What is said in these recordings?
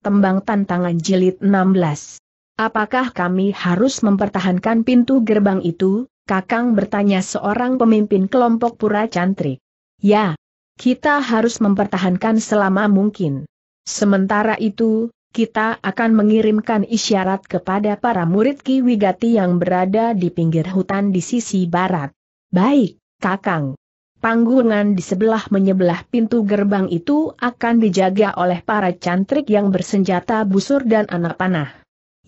tembang tantangan jilid 16. Apakah kami harus mempertahankan pintu gerbang itu? Kakang bertanya seorang pemimpin kelompok pura cantrik. Ya, kita harus mempertahankan selama mungkin. Sementara itu, kita akan mengirimkan isyarat kepada para murid Ki Wigati yang berada di pinggir hutan di sisi barat. Baik, Kakang. Panggungan di sebelah menyebelah pintu gerbang itu akan dijaga oleh para cantrik yang bersenjata busur dan anak panah.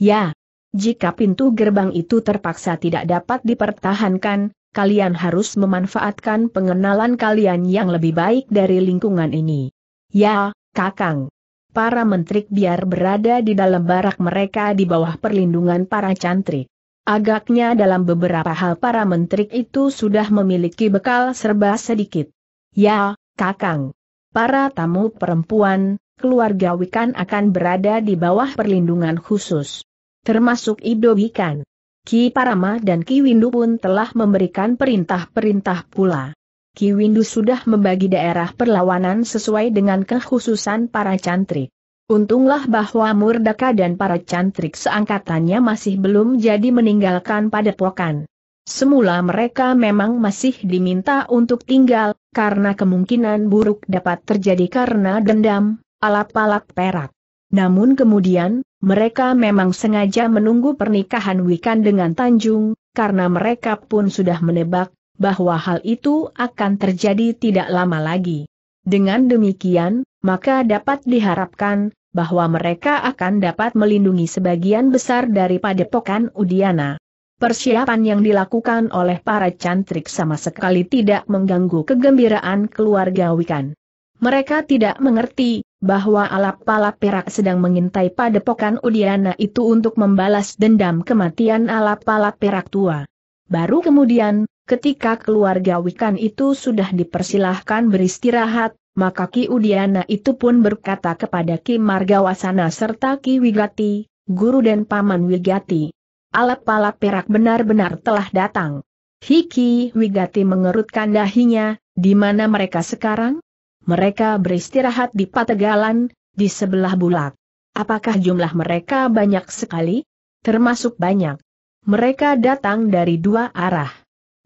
Ya, jika pintu gerbang itu terpaksa tidak dapat dipertahankan, kalian harus memanfaatkan pengenalan kalian yang lebih baik dari lingkungan ini. Ya, Kakang. Para menteri biar berada di dalam barak mereka di bawah perlindungan para cantrik. Agaknya dalam beberapa hal para menteri itu sudah memiliki bekal serba sedikit. Ya, Kakang. Para tamu perempuan, keluarga Wikan akan berada di bawah perlindungan khusus. Termasuk Ido Wikan. Ki Parama dan Ki Windu pun telah memberikan perintah-perintah pula. Ki Windu sudah membagi daerah perlawanan sesuai dengan kekhususan para cantrik. Untunglah bahwa Murdaka dan para cantrik seangkatannya masih belum jadi meninggalkan padepokan. Semula mereka memang masih diminta untuk tinggal, karena kemungkinan buruk dapat terjadi karena dendam, alap-alap perak. Namun kemudian, mereka memang sengaja menunggu pernikahan Wikan dengan Tanjung, karena mereka pun sudah menebak, bahwa hal itu akan terjadi tidak lama lagi. Dengan demikian, maka dapat diharapkan, bahwa mereka akan dapat melindungi sebagian besar dari padepokan Udiana. Persiapan yang dilakukan oleh para cantrik sama sekali tidak mengganggu kegembiraan keluarga Wikan. Mereka tidak mengerti bahwa alap palap Perak sedang mengintai padepokan Udiana itu untuk membalas dendam kematian alap palap Perak tua. Baru kemudian, ketika keluarga Wikan itu sudah dipersilahkan beristirahat, maka Ki Udiana itu pun berkata kepada Ki Margawasana serta Ki Wigati, guru dan paman Wigati. Alap-alap perak benar-benar telah datang. Hiki Wigati mengerutkan dahinya, di mana mereka sekarang? Mereka beristirahat di Pategalan, di sebelah bulak. Apakah jumlah mereka banyak sekali? Termasuk banyak. Mereka datang dari dua arah.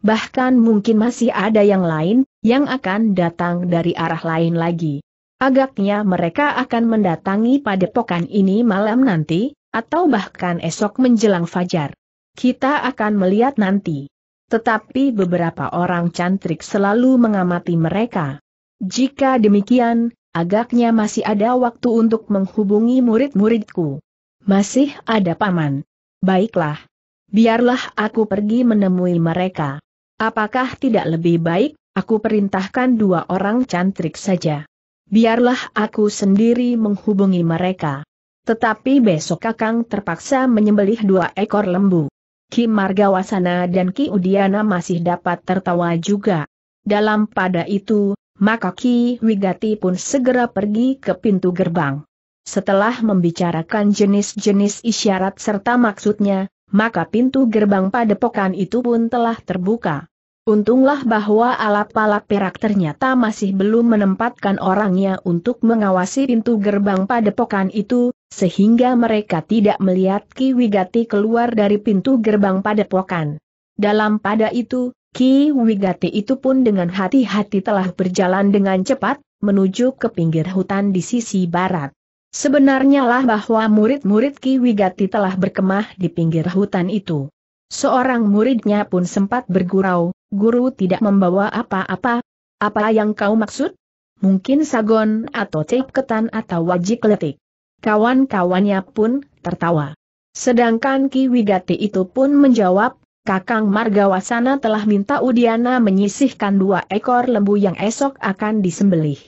Bahkan mungkin masih ada yang lain, yang akan datang dari arah lain lagi. Agaknya mereka akan mendatangi padepokan ini malam nanti, atau bahkan esok menjelang fajar. Kita akan melihat nanti. Tetapi beberapa orang cantrik selalu mengamati mereka. Jika demikian, agaknya masih ada waktu untuk menghubungi murid-muridku. Masih ada paman. Baiklah. Biarlah aku pergi menemui mereka. Apakah tidak lebih baik Aku perintahkan dua orang cantrik saja. Biarlah aku sendiri menghubungi mereka. Tetapi besok Kakang terpaksa menyembelih dua ekor lembu. Ki Margawasana dan Ki Udiana masih dapat tertawa juga. Dalam pada itu, maka Ki Wigati pun segera pergi ke pintu gerbang. Setelah membicarakan jenis-jenis isyarat serta maksudnya, maka pintu gerbang padepokan itu pun telah terbuka. Untunglah bahwa alap-alap perak ternyata masih belum menempatkan orangnya untuk mengawasi pintu gerbang padepokan itu, sehingga mereka tidak melihat Ki Wigati keluar dari pintu gerbang padepokan. Dalam pada itu, Ki Wigati itu pun dengan hati-hati telah berjalan dengan cepat, menuju ke pinggir hutan di sisi barat. Sebenarnya lah bahwa murid-murid Ki Wigati telah berkemah di pinggir hutan itu. Seorang muridnya pun sempat bergurau, guru tidak membawa apa-apa. Apa yang kau maksud? Mungkin sagon atau ketan atau wajik letik. Kawan-kawannya pun tertawa. Sedangkan Ki Wigati itu pun menjawab, Kakang Margawasana telah minta Udiana menyisihkan dua ekor lembu yang esok akan disembelih.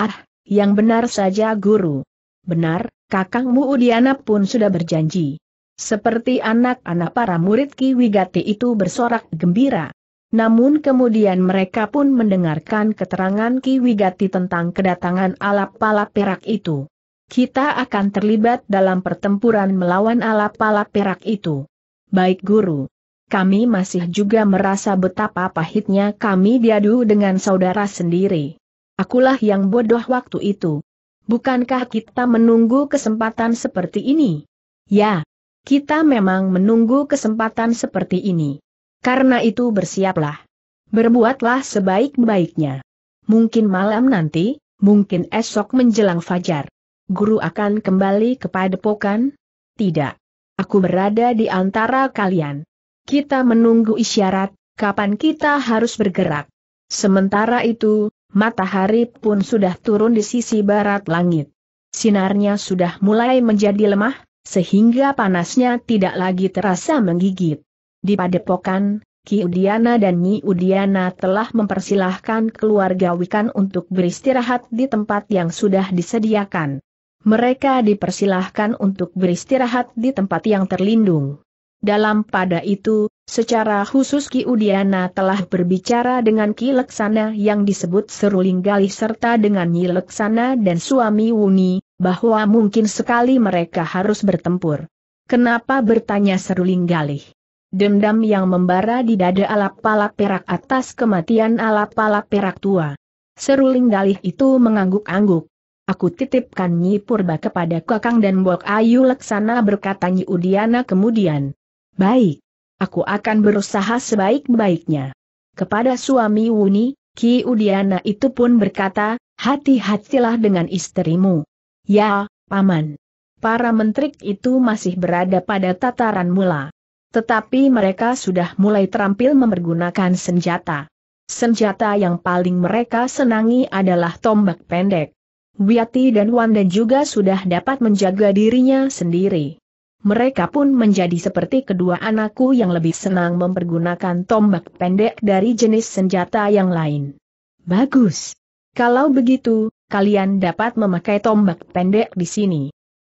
Ah, yang benar saja guru. Benar, kakangmu Udiana pun sudah berjanji. Seperti anak-anak para murid Ki Wigati itu bersorak gembira. Namun kemudian mereka pun mendengarkan keterangan Ki Wigati tentang kedatangan alap-alap perak itu. Kita akan terlibat dalam pertempuran melawan alap-alap perak itu. Baik guru. Kami masih juga merasa betapa pahitnya kami diadu dengan saudara sendiri. Akulah yang bodoh waktu itu. Bukankah kita menunggu kesempatan seperti ini? Ya, kita memang menunggu kesempatan seperti ini. Karena itu bersiaplah. Berbuatlah sebaik-baiknya. Mungkin malam nanti, mungkin esok menjelang fajar. Guru akan kembali kepada padepokan? Tidak. Aku berada di antara kalian. Kita menunggu isyarat, kapan kita harus bergerak. Sementara itu, matahari pun sudah turun di sisi barat langit. Sinarnya sudah mulai menjadi lemah, sehingga panasnya tidak lagi terasa menggigit. Di padepokan, Ki Udiana dan Nyi Udiana telah mempersilahkan keluarga Wikan untuk beristirahat di tempat yang sudah disediakan. Mereka dipersilahkan untuk beristirahat di tempat yang terlindung. Dalam pada itu, secara khusus Ki Udiana telah berbicara dengan Ki Leksana yang disebut seruling Galih serta dengan Nyi Leksana dan suami Wuni, bahwa mungkin sekali mereka harus bertempur. Kenapa bertanya seruling galih? Dendam yang membara di dada alap palap perak atas kematian alap palap perak tua. Seruling galih itu mengangguk-angguk. Aku titipkan Nyi Purba kepada Kakang dan Bok Ayu Laksana berkata Nyi Udiana kemudian. Baik. Aku akan berusaha sebaik-baiknya. Kepada suami Wuni, Ki Udiana itu pun berkata, hati-hatilah dengan istrimu. Ya, Paman. Para menteri itu masih berada pada tataran mula. Tetapi mereka sudah mulai terampil mempergunakan senjata. Senjata yang paling mereka senangi adalah tombak pendek. Wiati dan Wanda juga sudah dapat menjaga dirinya sendiri. Mereka pun menjadi seperti kedua anakku yang lebih senang mempergunakan tombak pendek dari jenis senjata yang lain. Bagus. Kalau begitu, kalian dapat memakai tombak pendek di sini.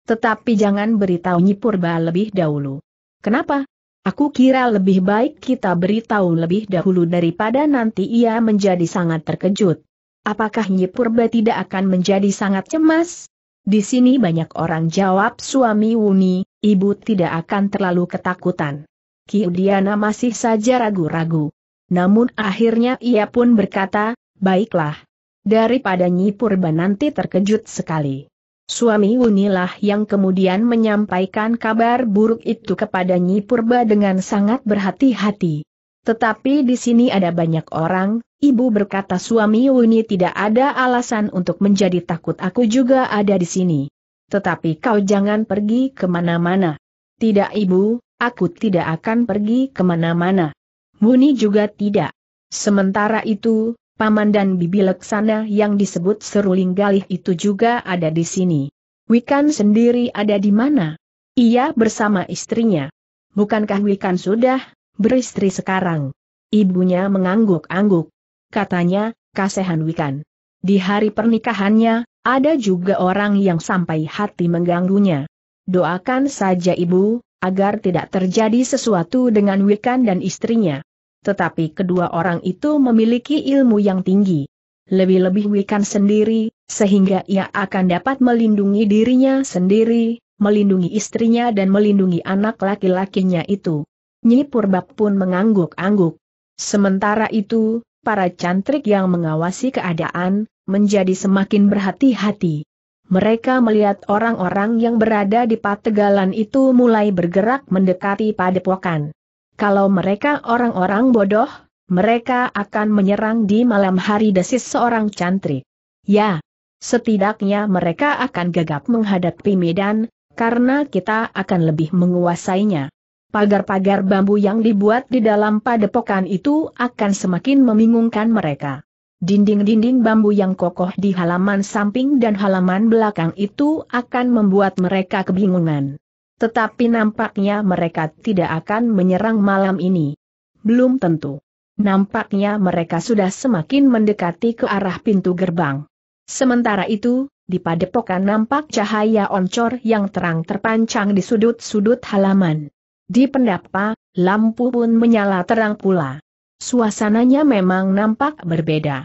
Tetapi jangan beritahu Nyipurba lebih dahulu. Kenapa? Aku kira lebih baik kita beritahu lebih dahulu daripada nanti ia menjadi sangat terkejut. Apakah Nyipurba tidak akan menjadi sangat cemas? Di sini banyak orang jawab suami Wuni, ibu tidak akan terlalu ketakutan. Kiudiana masih saja ragu-ragu. Namun akhirnya ia pun berkata, baiklah, Daripada Nyi Purba nanti terkejut sekali. Suami Wunilah yang kemudian menyampaikan kabar buruk itu kepada Nyi Purba dengan sangat berhati-hati. Tetapi di sini ada banyak orang, ibu berkata suami Wuni tidak ada alasan untuk menjadi takut aku juga ada di sini. Tetapi kau jangan pergi kemana-mana. Tidak ibu, aku tidak akan pergi kemana-mana. Wuni juga tidak. Sementara itu, paman dan bibi Leksana yang disebut Seruling Galih itu juga ada di sini. Wikan sendiri ada di mana? Ia bersama istrinya. Bukankah Wikan sudah beristri sekarang? Ibunya mengangguk-angguk. Katanya, kasihan Wikan. Di hari pernikahannya, ada juga orang yang sampai hati mengganggunya. Doakan saja ibu, agar tidak terjadi sesuatu dengan Wikan dan istrinya. Tetapi kedua orang itu memiliki ilmu yang tinggi. Lebih-lebih Wikan sendiri, sehingga ia akan dapat melindungi dirinya sendiri, melindungi istrinya dan melindungi anak laki-lakinya itu. Nyi Purbak pun mengangguk-angguk. Sementara itu, para cantrik yang mengawasi keadaan, menjadi semakin berhati-hati. Mereka melihat orang-orang yang berada di pategalan itu mulai bergerak mendekati padepokan. Kalau mereka orang-orang bodoh, mereka akan menyerang di malam hari desis seorang cantri. Ya, setidaknya mereka akan gagap menghadapi medan, karena kita akan lebih menguasainya. Pagar-pagar bambu yang dibuat di dalam padepokan itu akan semakin membingungkan mereka. Dinding-dinding bambu yang kokoh di halaman samping dan halaman belakang itu akan membuat mereka kebingungan. Tetapi nampaknya mereka tidak akan menyerang malam ini. Belum tentu. Nampaknya mereka sudah semakin mendekati ke arah pintu gerbang. Sementara itu, di padepokan nampak cahaya oncor yang terang terpancang di sudut-sudut halaman. Di pendapa, lampu pun menyala terang pula. Suasananya memang nampak berbeda.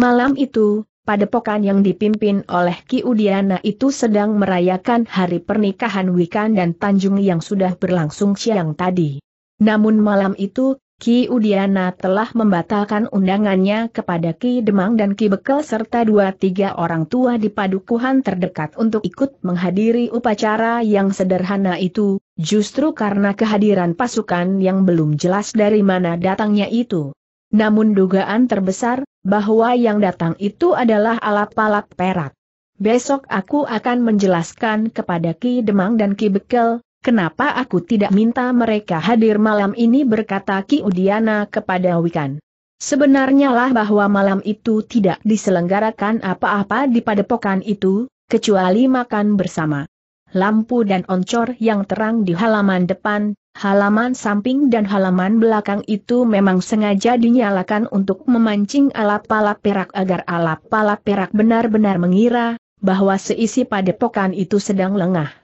Malam itu, padepokan yang dipimpin oleh Ki Udiana itu sedang merayakan hari pernikahan Wikan dan Tanjung yang sudah berlangsung siang tadi. Namun malam itu, Ki Udiana telah membatalkan undangannya kepada Ki Demang dan Ki Bekel serta dua tiga orang tua di padukuhan terdekat untuk ikut menghadiri upacara yang sederhana itu, justru karena kehadiran pasukan yang belum jelas dari mana datangnya itu. Namun dugaan terbesar, bahwa yang datang itu adalah alap-alap perak. Besok aku akan menjelaskan kepada Ki Demang dan Ki Bekel, kenapa aku tidak minta mereka hadir malam ini berkata Ki Udiana kepada Wikan. Sebenarnya lah bahwa malam itu tidak diselenggarakan apa-apa di padepokan itu, kecuali makan bersama. Lampu dan oncor yang terang di halaman depan, Halaman samping dan halaman belakang itu memang sengaja dinyalakan untuk memancing alap-alap perak agar alap-alap perak benar-benar mengira bahwa seisi padepokan itu sedang lengah.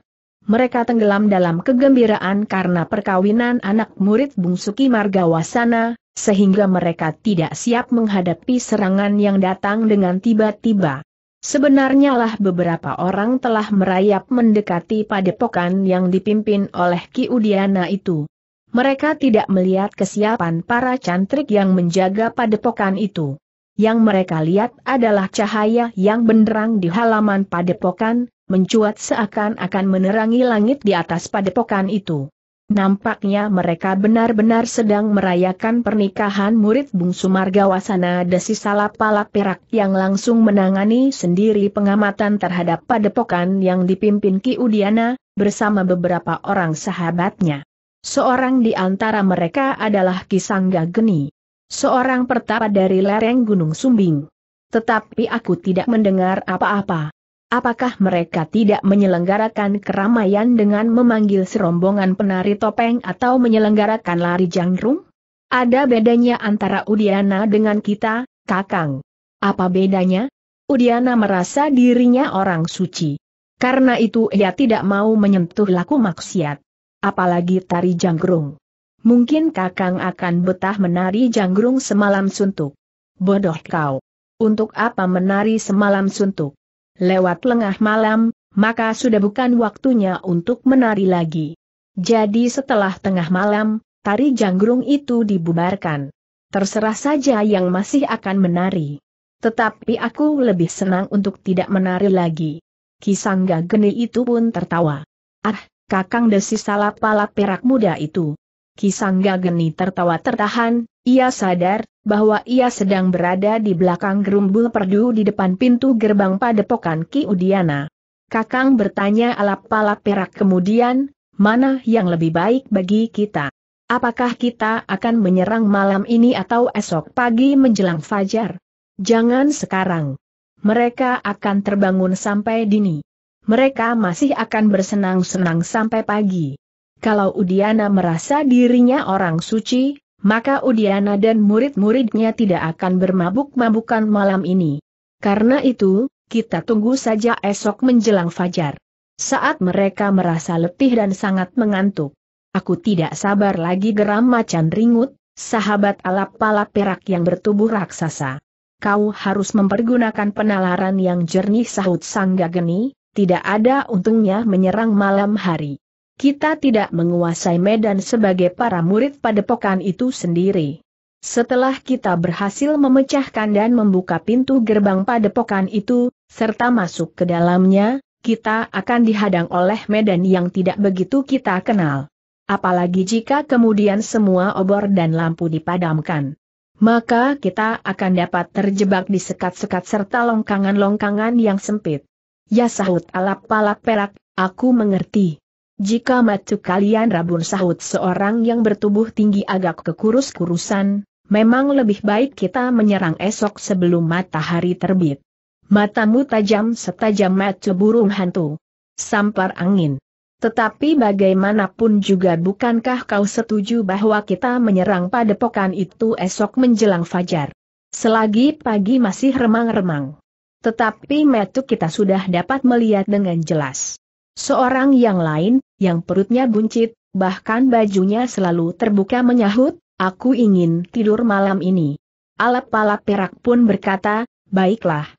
Mereka tenggelam dalam kegembiraan karena perkawinan anak murid bungsu Margawasana, sehingga mereka tidak siap menghadapi serangan yang datang dengan tiba-tiba. Sebenarnya lah beberapa orang telah merayap mendekati padepokan yang dipimpin oleh Ki Udiana itu. Mereka tidak melihat kesiapan para cantrik yang menjaga padepokan itu. Yang mereka lihat adalah cahaya yang benderang di halaman padepokan, mencuat seakan-akan menerangi langit di atas padepokan itu. Nampaknya mereka benar-benar sedang merayakan pernikahan murid bungsu Margawasana Desi Salapala Perak yang langsung menangani sendiri pengamatan terhadap padepokan yang dipimpin Ki Udiana, bersama beberapa orang sahabatnya. Seorang di antara mereka adalah Ki Sangga Geni. Seorang pertapa dari lereng Gunung Sumbing. Tetapi aku tidak mendengar apa-apa. Apakah mereka tidak menyelenggarakan keramaian dengan memanggil serombongan penari topeng atau menyelenggarakan lari jangrung? Ada bedanya antara Udiana dengan kita, Kakang. Apa bedanya? Udiana merasa dirinya orang suci. Karena itu ia tidak mau menyentuh laku maksiat. Apalagi tari janggrung. Mungkin Kakang akan betah menari janggrung semalam suntuk. Bodoh kau. Untuk apa menari semalam suntuk? lewat lengah malam, maka sudah bukan waktunya untuk menari lagi. Jadi setelah tengah malam, tari janggrung itu dibubarkan. Terserah saja yang masih akan menari. Tetapi aku lebih senang untuk tidak menari lagi. Kisangga geni itu pun tertawa. Ah, kakang desi salah pala perak muda itu. Kisangga geni tertawa tertahan, ia sadar bahwa ia sedang berada di belakang gerumbul perdu di depan pintu gerbang padepokan Ki Udiana. Kakang bertanya alap-alap perak kemudian, mana yang lebih baik bagi kita? Apakah kita akan menyerang malam ini atau esok pagi menjelang fajar? Jangan sekarang. Mereka akan terbangun sampai dini. Mereka masih akan bersenang-senang sampai pagi. Kalau Udiana merasa dirinya orang suci, maka Udiana dan murid-muridnya tidak akan bermabuk-mabukan malam ini. Karena itu, kita tunggu saja esok menjelang fajar. Saat mereka merasa letih dan sangat mengantuk. Aku tidak sabar lagi geram macan ringut, sahabat alap pala perak yang bertubuh raksasa. Kau harus mempergunakan penalaran yang jernih sahut sang gageni, tidak ada untungnya menyerang malam hari. Kita tidak menguasai medan sebagai para murid padepokan itu sendiri. Setelah kita berhasil memecahkan dan membuka pintu gerbang padepokan itu, serta masuk ke dalamnya, kita akan dihadang oleh medan yang tidak begitu kita kenal. Apalagi jika kemudian semua obor dan lampu dipadamkan. Maka kita akan dapat terjebak di sekat-sekat serta longkangan-longkangan yang sempit. Ya sahut alap-alap perak, aku mengerti. Jika matu kalian rabun sahut seorang yang bertubuh tinggi agak kekurus-kurusan, memang lebih baik kita menyerang esok sebelum matahari terbit. Matamu tajam setajam Matu burung hantu. Sampar angin. Tetapi bagaimanapun juga bukankah kau setuju bahwa kita menyerang padepokan itu esok menjelang fajar. Selagi pagi masih remang-remang. Tetapi metu kita sudah dapat melihat dengan jelas. Seorang yang lain, yang perutnya buncit, bahkan bajunya selalu terbuka menyahut, aku ingin tidur malam ini. Alap-alap perak pun berkata, baiklah.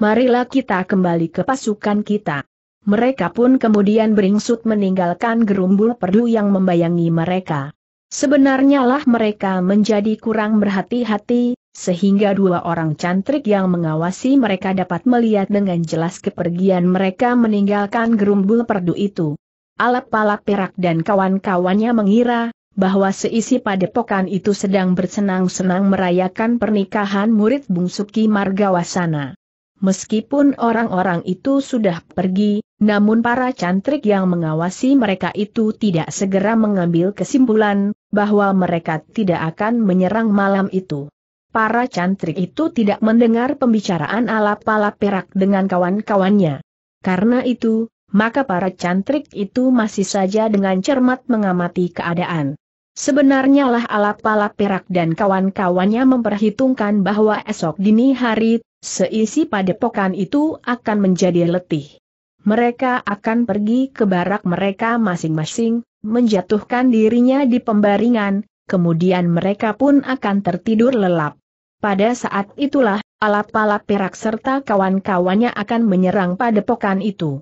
Marilah kita kembali ke pasukan kita. Mereka pun kemudian beringsut meninggalkan gerumbul perdu yang membayangi mereka. Sebenarnya lah mereka menjadi kurang berhati-hati, sehingga dua orang cantrik yang mengawasi mereka dapat melihat dengan jelas kepergian mereka meninggalkan gerumbul perdu itu. Alap-alap perak dan kawan-kawannya mengira, bahwa seisi padepokan itu sedang bersenang-senang merayakan pernikahan murid bungsu Ki Margawasana. Meskipun orang-orang itu sudah pergi, namun para cantrik yang mengawasi mereka itu tidak segera mengambil kesimpulan, bahwa mereka tidak akan menyerang malam itu. Para cantrik itu tidak mendengar pembicaraan alap-alap perak dengan kawan-kawannya. Karena itu, maka para cantrik itu masih saja dengan cermat mengamati keadaan. Sebenarnya lah alap-alap perak dan kawan-kawannya memperhitungkan bahwa esok dini hari, seisi padepokan itu akan menjadi letih. Mereka akan pergi ke barak mereka masing-masing, menjatuhkan dirinya di pembaringan, kemudian mereka pun akan tertidur lelap. Pada saat itulah, alap-alap perak serta kawan-kawannya akan menyerang padepokan itu.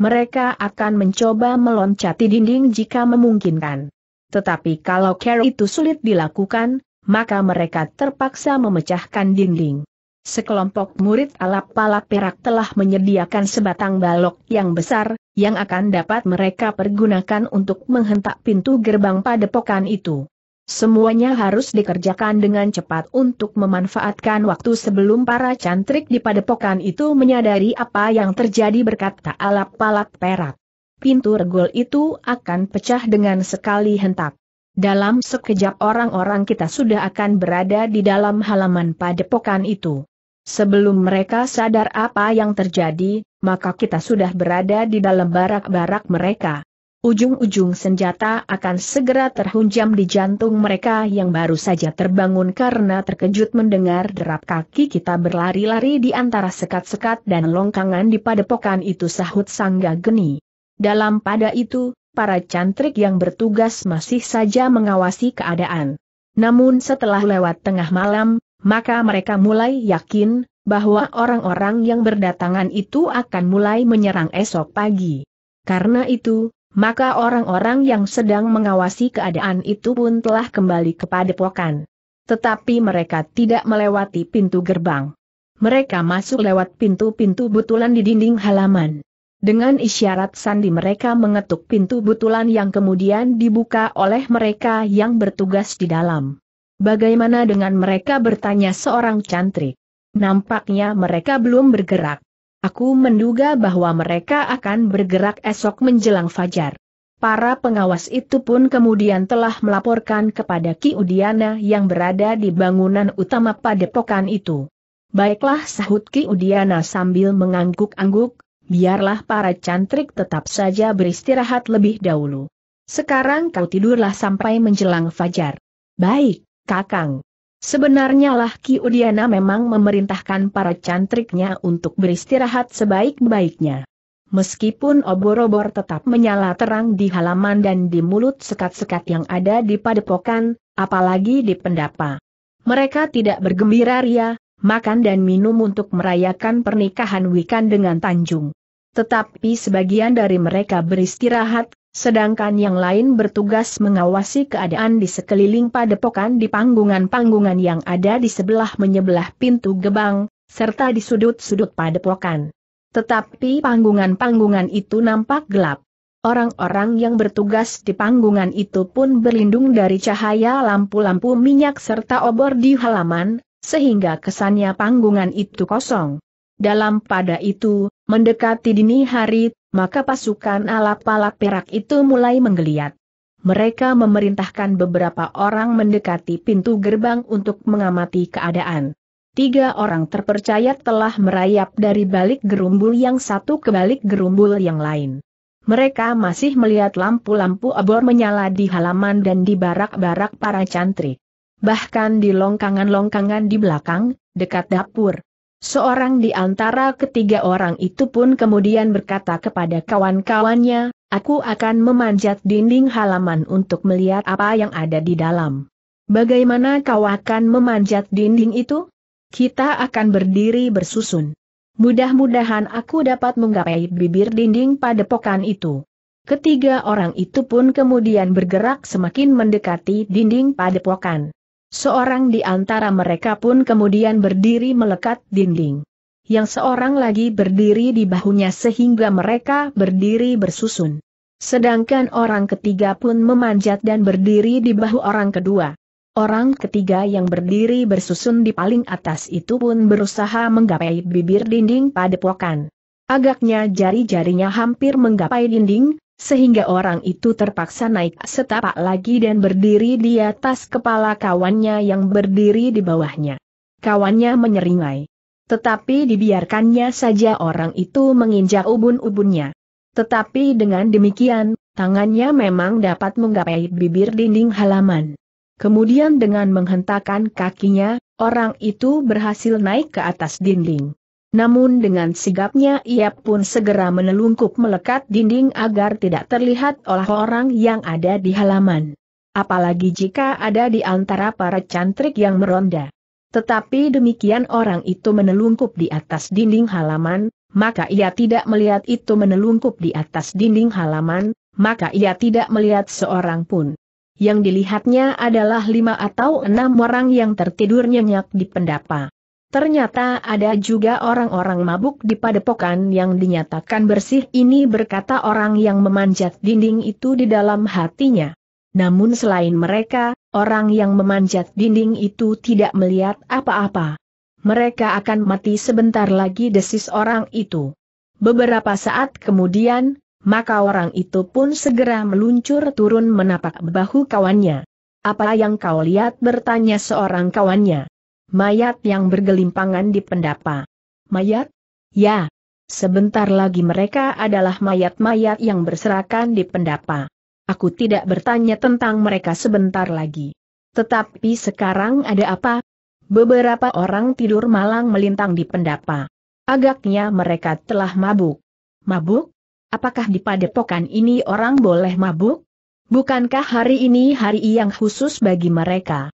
Mereka akan mencoba meloncati dinding jika memungkinkan. Tetapi kalau care itu sulit dilakukan, maka mereka terpaksa memecahkan dinding. Sekelompok murid alap palak perak telah menyediakan sebatang balok yang besar, yang akan dapat mereka pergunakan untuk menghentak pintu gerbang padepokan itu. Semuanya harus dikerjakan dengan cepat untuk memanfaatkan waktu sebelum para cantrik di padepokan itu menyadari apa yang terjadi berkata alap-alap perak. Pintu regol itu akan pecah dengan sekali hentak. Dalam sekejap orang-orang kita sudah akan berada di dalam halaman padepokan itu. Sebelum mereka sadar apa yang terjadi, maka kita sudah berada di dalam barak-barak mereka ujung-ujung senjata akan segera terhunjam di jantung mereka yang baru saja terbangun karena terkejut mendengar derap kaki kita berlari-lari di antara sekat-sekat dan longkangan di padepokan itu sahut Sangga Geni. Dalam pada itu, para cantrik yang bertugas masih saja mengawasi keadaan. Namun setelah lewat tengah malam, maka mereka mulai yakin bahwa orang-orang yang berdatangan itu akan mulai menyerang esok pagi. Karena itu, maka orang-orang yang sedang mengawasi keadaan itu pun telah kembali kepada pokan. Tetapi mereka tidak melewati pintu gerbang. Mereka masuk lewat pintu-pintu butulan di dinding halaman. Dengan isyarat sandi mereka mengetuk pintu butulan yang kemudian dibuka oleh mereka yang bertugas di dalam. Bagaimana dengan mereka bertanya seorang cantrik? Nampaknya mereka belum bergerak. Aku menduga bahwa mereka akan bergerak esok menjelang fajar. Para pengawas itu pun kemudian telah melaporkan kepada Ki Udiana yang berada di bangunan utama padepokan itu. Baiklah sahut Ki Udiana sambil mengangguk-angguk, biarlah para cantrik tetap saja beristirahat lebih dahulu. Sekarang kau tidurlah sampai menjelang fajar. Baik, Kakang. Sebenarnya lah Ki Udiana memang memerintahkan para cantriknya untuk beristirahat sebaik-baiknya. Meskipun obor-obor tetap menyala terang di halaman dan di mulut sekat-sekat yang ada di padepokan, apalagi di pendapa. Mereka tidak bergembira ria, makan dan minum untuk merayakan pernikahan Wikan dengan Tanjung. Tetapi sebagian dari mereka beristirahat Sedangkan yang lain bertugas mengawasi keadaan di sekeliling padepokan di panggungan-panggungan yang ada di sebelah menyebelah pintu gebang, serta di sudut-sudut padepokan. Tetapi panggungan-panggungan itu nampak gelap. Orang-orang yang bertugas di panggungan itu pun berlindung dari cahaya lampu-lampu minyak serta obor di halaman, sehingga kesannya panggungan itu kosong. Dalam pada itu, mendekati dini hari, maka pasukan ala alap perak itu mulai menggeliat. Mereka memerintahkan beberapa orang mendekati pintu gerbang untuk mengamati keadaan. Tiga orang terpercaya telah merayap dari balik gerumbul yang satu ke balik gerumbul yang lain. Mereka masih melihat lampu-lampu abor menyala di halaman dan di barak-barak para cantri. Bahkan di longkangan-longkangan di belakang, dekat dapur, Seorang di antara ketiga orang itu pun kemudian berkata kepada kawan-kawannya, aku akan memanjat dinding halaman untuk melihat apa yang ada di dalam. Bagaimana kau akan memanjat dinding itu? Kita akan berdiri bersusun. Mudah-mudahan aku dapat menggapai bibir dinding pada padepokan itu. Ketiga orang itu pun kemudian bergerak semakin mendekati dinding padepokan. Seorang di antara mereka pun kemudian berdiri melekat dinding. Yang seorang lagi berdiri di bahunya sehingga mereka berdiri bersusun. Sedangkan orang ketiga pun memanjat dan berdiri di bahu orang kedua. Orang ketiga yang berdiri bersusun di paling atas itu pun berusaha menggapai bibir dinding pada padepokan. Agaknya jari-jarinya hampir menggapai dinding, sehingga orang itu terpaksa naik setapak lagi dan berdiri di atas kepala kawannya yang berdiri di bawahnya. Kawannya menyeringai. Tetapi dibiarkannya saja orang itu menginjak ubun-ubunnya. Tetapi dengan demikian, tangannya memang dapat menggapai bibir dinding halaman. Kemudian dengan menghentakkan kakinya, orang itu berhasil naik ke atas dinding. Namun dengan sigapnya ia pun segera menelungkup melekat dinding agar tidak terlihat oleh orang yang ada di halaman. Apalagi jika ada di antara para cantrik yang meronda. Tetapi demikian orang itu menelungkup di atas dinding halaman, maka ia tidak melihat itu menelungkup di atas dinding halaman, maka ia tidak melihat seorang pun. Yang dilihatnya adalah lima atau enam orang yang tertidur nyenyak di pendapa. Ternyata ada juga orang-orang mabuk di padepokan yang dinyatakan bersih ini berkata orang yang memanjat dinding itu di dalam hatinya. Namun selain mereka, orang yang memanjat dinding itu tidak melihat apa-apa. Mereka akan mati sebentar lagi desis orang itu. Beberapa saat kemudian, maka orang itu pun segera meluncur turun menapak bahu kawannya. Apa yang kau lihat bertanya seorang kawannya. Mayat yang bergelimpangan di pendapa. Mayat? Ya. Sebentar lagi mereka adalah mayat-mayat yang berserakan di pendapa. Aku tidak bertanya tentang mereka sebentar lagi. Tetapi sekarang ada apa? Beberapa orang tidur malang melintang di pendapa. Agaknya mereka telah mabuk. Mabuk? Apakah di padepokan ini orang boleh mabuk? Bukankah hari ini hari yang khusus bagi mereka?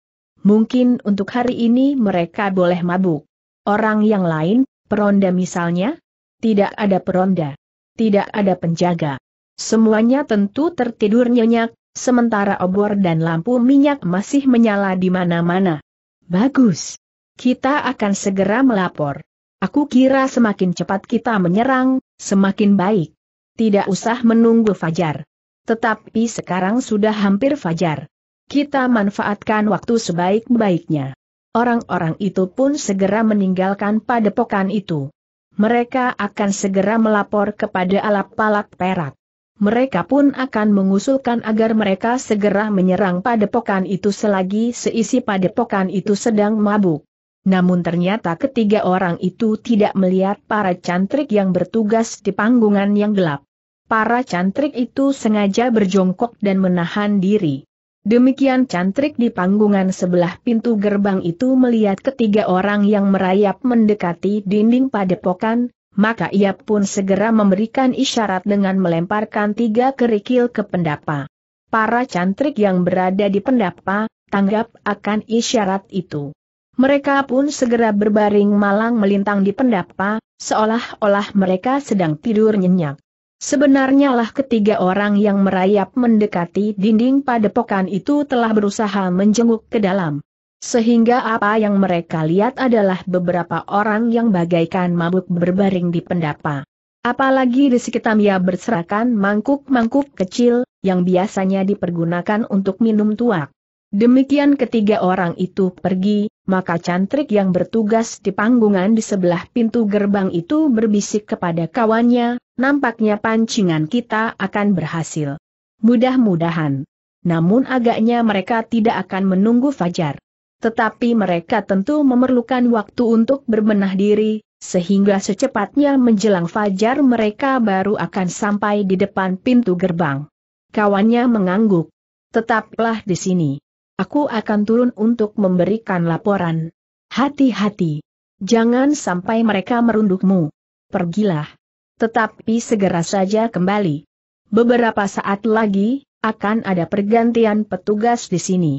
mungkin untuk hari ini mereka boleh mabuk. Orang yang lain, peronda misalnya? Tidak ada peronda. Tidak ada penjaga. Semuanya tentu tertidur nyenyak, sementara obor dan lampu minyak masih menyala di mana-mana. Bagus. Kita akan segera melapor. Aku kira semakin cepat kita menyerang, semakin baik. Tidak usah menunggu fajar. Tetapi sekarang sudah hampir fajar. Kita manfaatkan waktu sebaik-baiknya. Orang-orang itu pun segera meninggalkan padepokan itu. Mereka akan segera melapor kepada alap palak perak. Mereka pun akan mengusulkan agar mereka segera menyerang padepokan itu selagi seisi padepokan itu sedang mabuk. Namun ternyata ketiga orang itu tidak melihat para cantrik yang bertugas di panggungan yang gelap. Para cantrik itu sengaja berjongkok dan menahan diri. Demikian cantrik di panggungan sebelah pintu gerbang itu melihat ketiga orang yang merayap mendekati dinding padepokan, maka ia pun segera memberikan isyarat dengan melemparkan tiga kerikil ke pendapa. Para cantrik yang berada di pendapa, tanggap akan isyarat itu. Mereka pun segera berbaring malang melintang di pendapa, seolah-olah mereka sedang tidur nyenyak. Sebenarnya lah ketiga orang yang merayap mendekati dinding padepokan itu telah berusaha menjenguk ke dalam. Sehingga apa yang mereka lihat adalah beberapa orang yang bagaikan mabuk berbaring di pendapa. Apalagi di sekitarnya berserakan mangkuk-mangkuk kecil, yang biasanya dipergunakan untuk minum tuak. Demikian ketiga orang itu pergi, maka cantrik yang bertugas di panggungan di sebelah pintu gerbang itu berbisik kepada kawannya, nampaknya pancingan kita akan berhasil. Mudah-mudahan. Namun agaknya mereka tidak akan menunggu fajar. Tetapi mereka tentu memerlukan waktu untuk berbenah diri, sehingga secepatnya menjelang fajar mereka baru akan sampai di depan pintu gerbang. Kawannya mengangguk. Tetaplah di sini. Aku akan turun untuk memberikan laporan. Hati-hati. Jangan sampai mereka merundukmu. Pergilah. Tetapi segera saja kembali. Beberapa saat lagi, akan ada pergantian petugas di sini.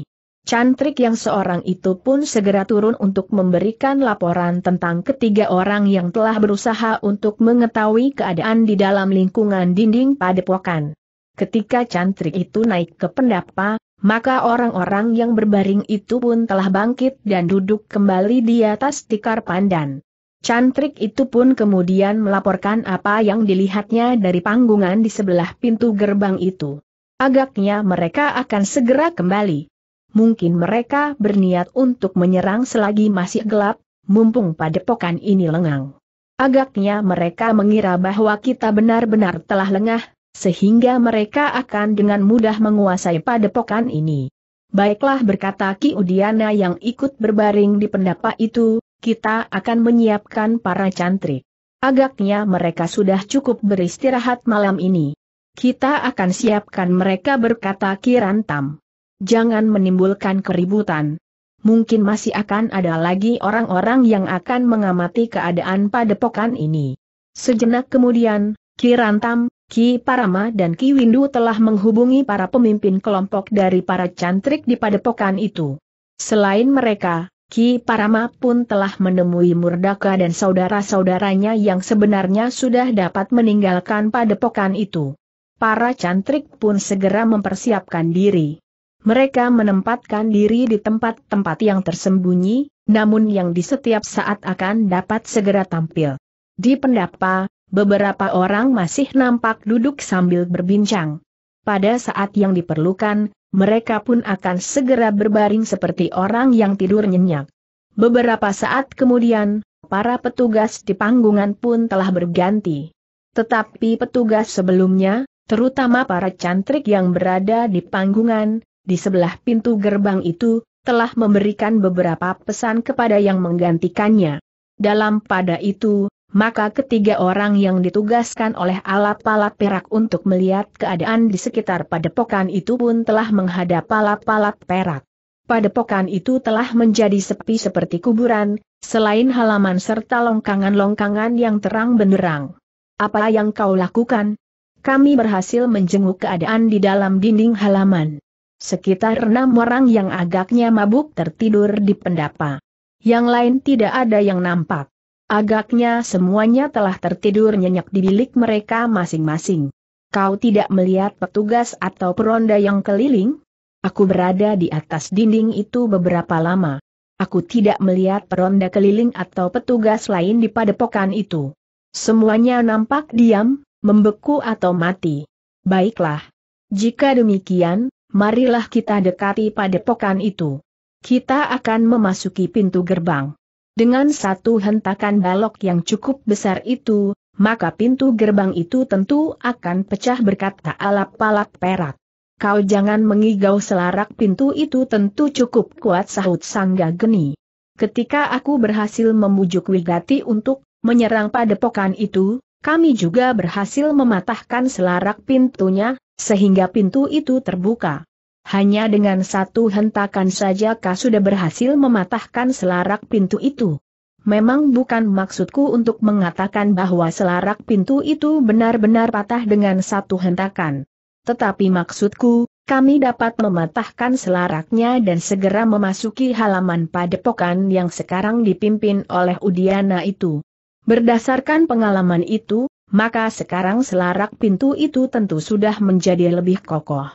Cantrik yang seorang itu pun segera turun untuk memberikan laporan tentang ketiga orang yang telah berusaha untuk mengetahui keadaan di dalam lingkungan dinding padepokan. Ketika cantrik itu naik ke pendapa, maka orang-orang yang berbaring itu pun telah bangkit dan duduk kembali di atas tikar pandan. Cantrik itu pun kemudian melaporkan apa yang dilihatnya dari panggungan di sebelah pintu gerbang itu. Agaknya mereka akan segera kembali. Mungkin mereka berniat untuk menyerang selagi masih gelap, mumpung padepokan ini lengang. Agaknya mereka mengira bahwa kita benar-benar telah lengah, sehingga mereka akan dengan mudah menguasai padepokan ini. Baiklah berkata Ki Udiana yang ikut berbaring di pendapa itu, kita akan menyiapkan para cantrik. Agaknya mereka sudah cukup beristirahat malam ini. Kita akan siapkan mereka berkata Ki Rantam. Jangan menimbulkan keributan mungkin masih akan ada lagi orang-orang yang akan mengamati keadaan padepokan ini. Sejenak kemudian, Kirantam, Ki Parama dan Ki Windu telah menghubungi para pemimpin kelompok dari para cantrik di padepokan itu. Selain mereka, Ki Parama pun telah menemui Murdaka dan saudara-saudaranya yang sebenarnya sudah dapat meninggalkan padepokan itu. Para cantrik pun segera mempersiapkan diri. Mereka menempatkan diri di tempat-tempat yang tersembunyi, namun yang di setiap saat akan dapat segera tampil. Di pendapa, Beberapa orang masih nampak duduk sambil berbincang. Pada saat yang diperlukan, mereka pun akan segera berbaring seperti orang yang tidur nyenyak. Beberapa saat kemudian, para petugas di panggungan pun telah berganti. Tetapi petugas sebelumnya, terutama para cantrik yang berada di panggungan, di sebelah pintu gerbang itu, telah memberikan beberapa pesan kepada yang menggantikannya. Dalam pada itu, maka ketiga orang yang ditugaskan oleh alat-alat perak untuk melihat keadaan di sekitar padepokan itu pun telah menghadap alat-alat perak. Padepokan itu telah menjadi sepi seperti kuburan, selain halaman serta longkangan-longkangan yang terang benderang. Apa yang kau lakukan? Kami berhasil menjenguk keadaan di dalam dinding halaman. Sekitar enam orang yang agaknya mabuk tertidur di pendapa. Yang lain tidak ada yang nampak. Agaknya semuanya telah tertidur nyenyak di bilik mereka masing-masing. Kau tidak melihat petugas atau peronda yang keliling? Aku berada di atas dinding itu beberapa lama. Aku tidak melihat peronda keliling atau petugas lain di padepokan itu. Semuanya nampak diam, membeku atau mati. Baiklah. Jika demikian, marilah kita dekati padepokan itu. Kita akan memasuki pintu gerbang. Dengan satu hentakan balok yang cukup besar itu, maka pintu gerbang itu tentu akan pecah berkata alap palat perak. Kau jangan mengigau selarak pintu itu tentu cukup kuat sahut Sangga Geni. Ketika aku berhasil membujuk Wigati untuk menyerang padepokan itu, kami juga berhasil mematahkan selarak pintunya, sehingga pintu itu terbuka. Hanya dengan satu hentakan saja kau sudah berhasil mematahkan selarak pintu itu. Memang bukan maksudku untuk mengatakan bahwa selarak pintu itu benar-benar patah dengan satu hentakan. Tetapi maksudku, kami dapat mematahkan selaraknya dan segera memasuki halaman padepokan yang sekarang dipimpin oleh Udiana itu. Berdasarkan pengalaman itu, maka sekarang selarak pintu itu tentu sudah menjadi lebih kokoh.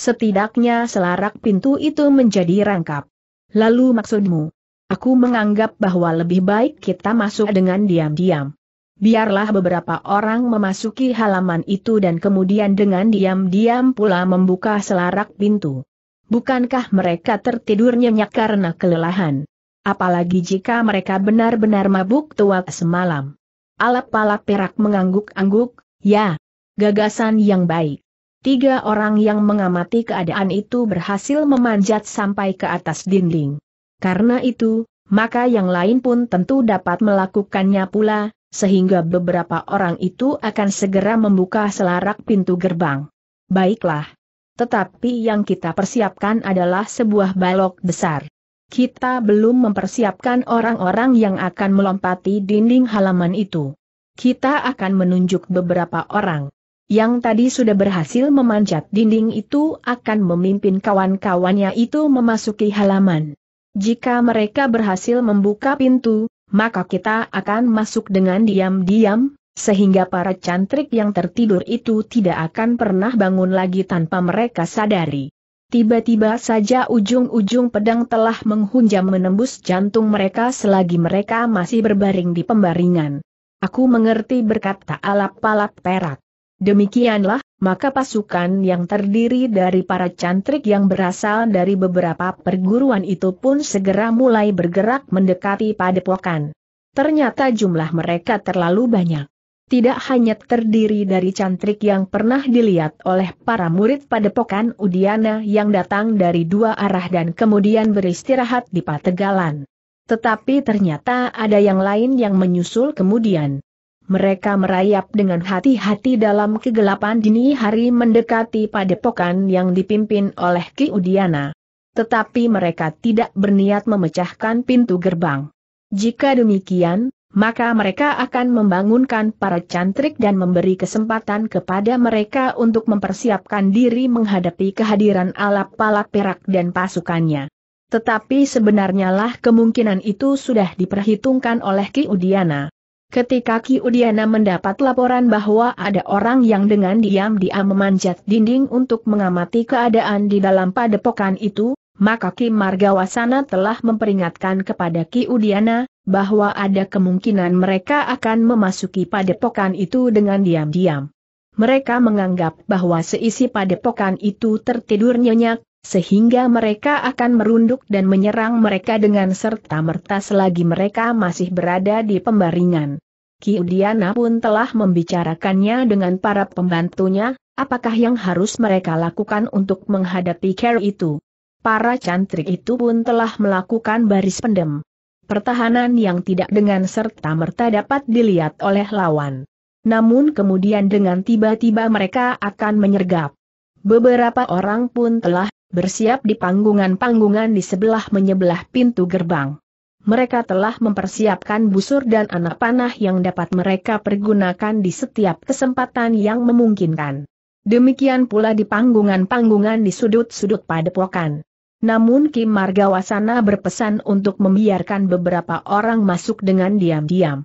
Setidaknya selarak pintu itu menjadi rangkap. Lalu maksudmu? Aku menganggap bahwa lebih baik kita masuk dengan diam-diam. Biarlah beberapa orang memasuki halaman itu dan kemudian dengan diam-diam pula membuka selarak pintu. Bukankah mereka tertidur nyenyak karena kelelahan? Apalagi jika mereka benar-benar mabuk tua semalam. Alap-alap perak mengangguk-angguk, ya, gagasan yang baik. Tiga orang yang mengamati keadaan itu berhasil memanjat sampai ke atas dinding. Karena itu, maka yang lain pun tentu dapat melakukannya pula, sehingga beberapa orang itu akan segera membuka selarak pintu gerbang. Baiklah. Tetapi yang kita persiapkan adalah sebuah balok besar. Kita belum mempersiapkan orang-orang yang akan melompati dinding halaman itu. Kita akan menunjuk beberapa orang yang tadi sudah berhasil memanjat dinding itu akan memimpin kawan-kawannya itu memasuki halaman. Jika mereka berhasil membuka pintu, maka kita akan masuk dengan diam-diam, sehingga para cantrik yang tertidur itu tidak akan pernah bangun lagi tanpa mereka sadari. Tiba-tiba saja ujung-ujung pedang telah menghunjam menembus jantung mereka selagi mereka masih berbaring di pembaringan. Aku mengerti berkata alap-alap perak. Demikianlah, maka pasukan yang terdiri dari para cantrik yang berasal dari beberapa perguruan itu pun segera mulai bergerak mendekati padepokan. Ternyata jumlah mereka terlalu banyak. Tidak hanya terdiri dari cantrik yang pernah dilihat oleh para murid padepokan Udiana yang datang dari dua arah dan kemudian beristirahat di Pategalan. Tetapi ternyata ada yang lain yang menyusul kemudian mereka merayap dengan hati-hati dalam kegelapan dini hari mendekati padepokan yang dipimpin oleh Ki Udiana. Tetapi mereka tidak berniat memecahkan pintu gerbang. Jika demikian, maka mereka akan membangunkan para cantrik dan memberi kesempatan kepada mereka untuk mempersiapkan diri menghadapi kehadiran alap palak perak dan pasukannya. Tetapi sebenarnya lah kemungkinan itu sudah diperhitungkan oleh Ki Udiana. Ketika Ki Udiana mendapat laporan bahwa ada orang yang dengan diam-diam memanjat dinding untuk mengamati keadaan di dalam padepokan itu, maka Ki Margawasana telah memperingatkan kepada Ki Udiana, bahwa ada kemungkinan mereka akan memasuki padepokan itu dengan diam-diam. Mereka menganggap bahwa seisi padepokan itu tertidur nyenyak, sehingga mereka akan merunduk dan menyerang mereka dengan serta-merta selagi mereka masih berada di pembaringan. Kiudiana pun telah membicarakannya dengan para pembantunya, apakah yang harus mereka lakukan untuk menghadapi care itu. Para cantrik itu pun telah melakukan baris pendem. Pertahanan yang tidak dengan serta-merta dapat dilihat oleh lawan. Namun kemudian dengan tiba-tiba mereka akan menyergap. Beberapa orang pun telah bersiap di panggungan-panggungan di sebelah menyebelah pintu gerbang. Mereka telah mempersiapkan busur dan anak panah yang dapat mereka pergunakan di setiap kesempatan yang memungkinkan. Demikian pula di panggungan-panggungan di sudut-sudut padepokan. Namun Kim Margawasana berpesan untuk membiarkan beberapa orang masuk dengan diam-diam.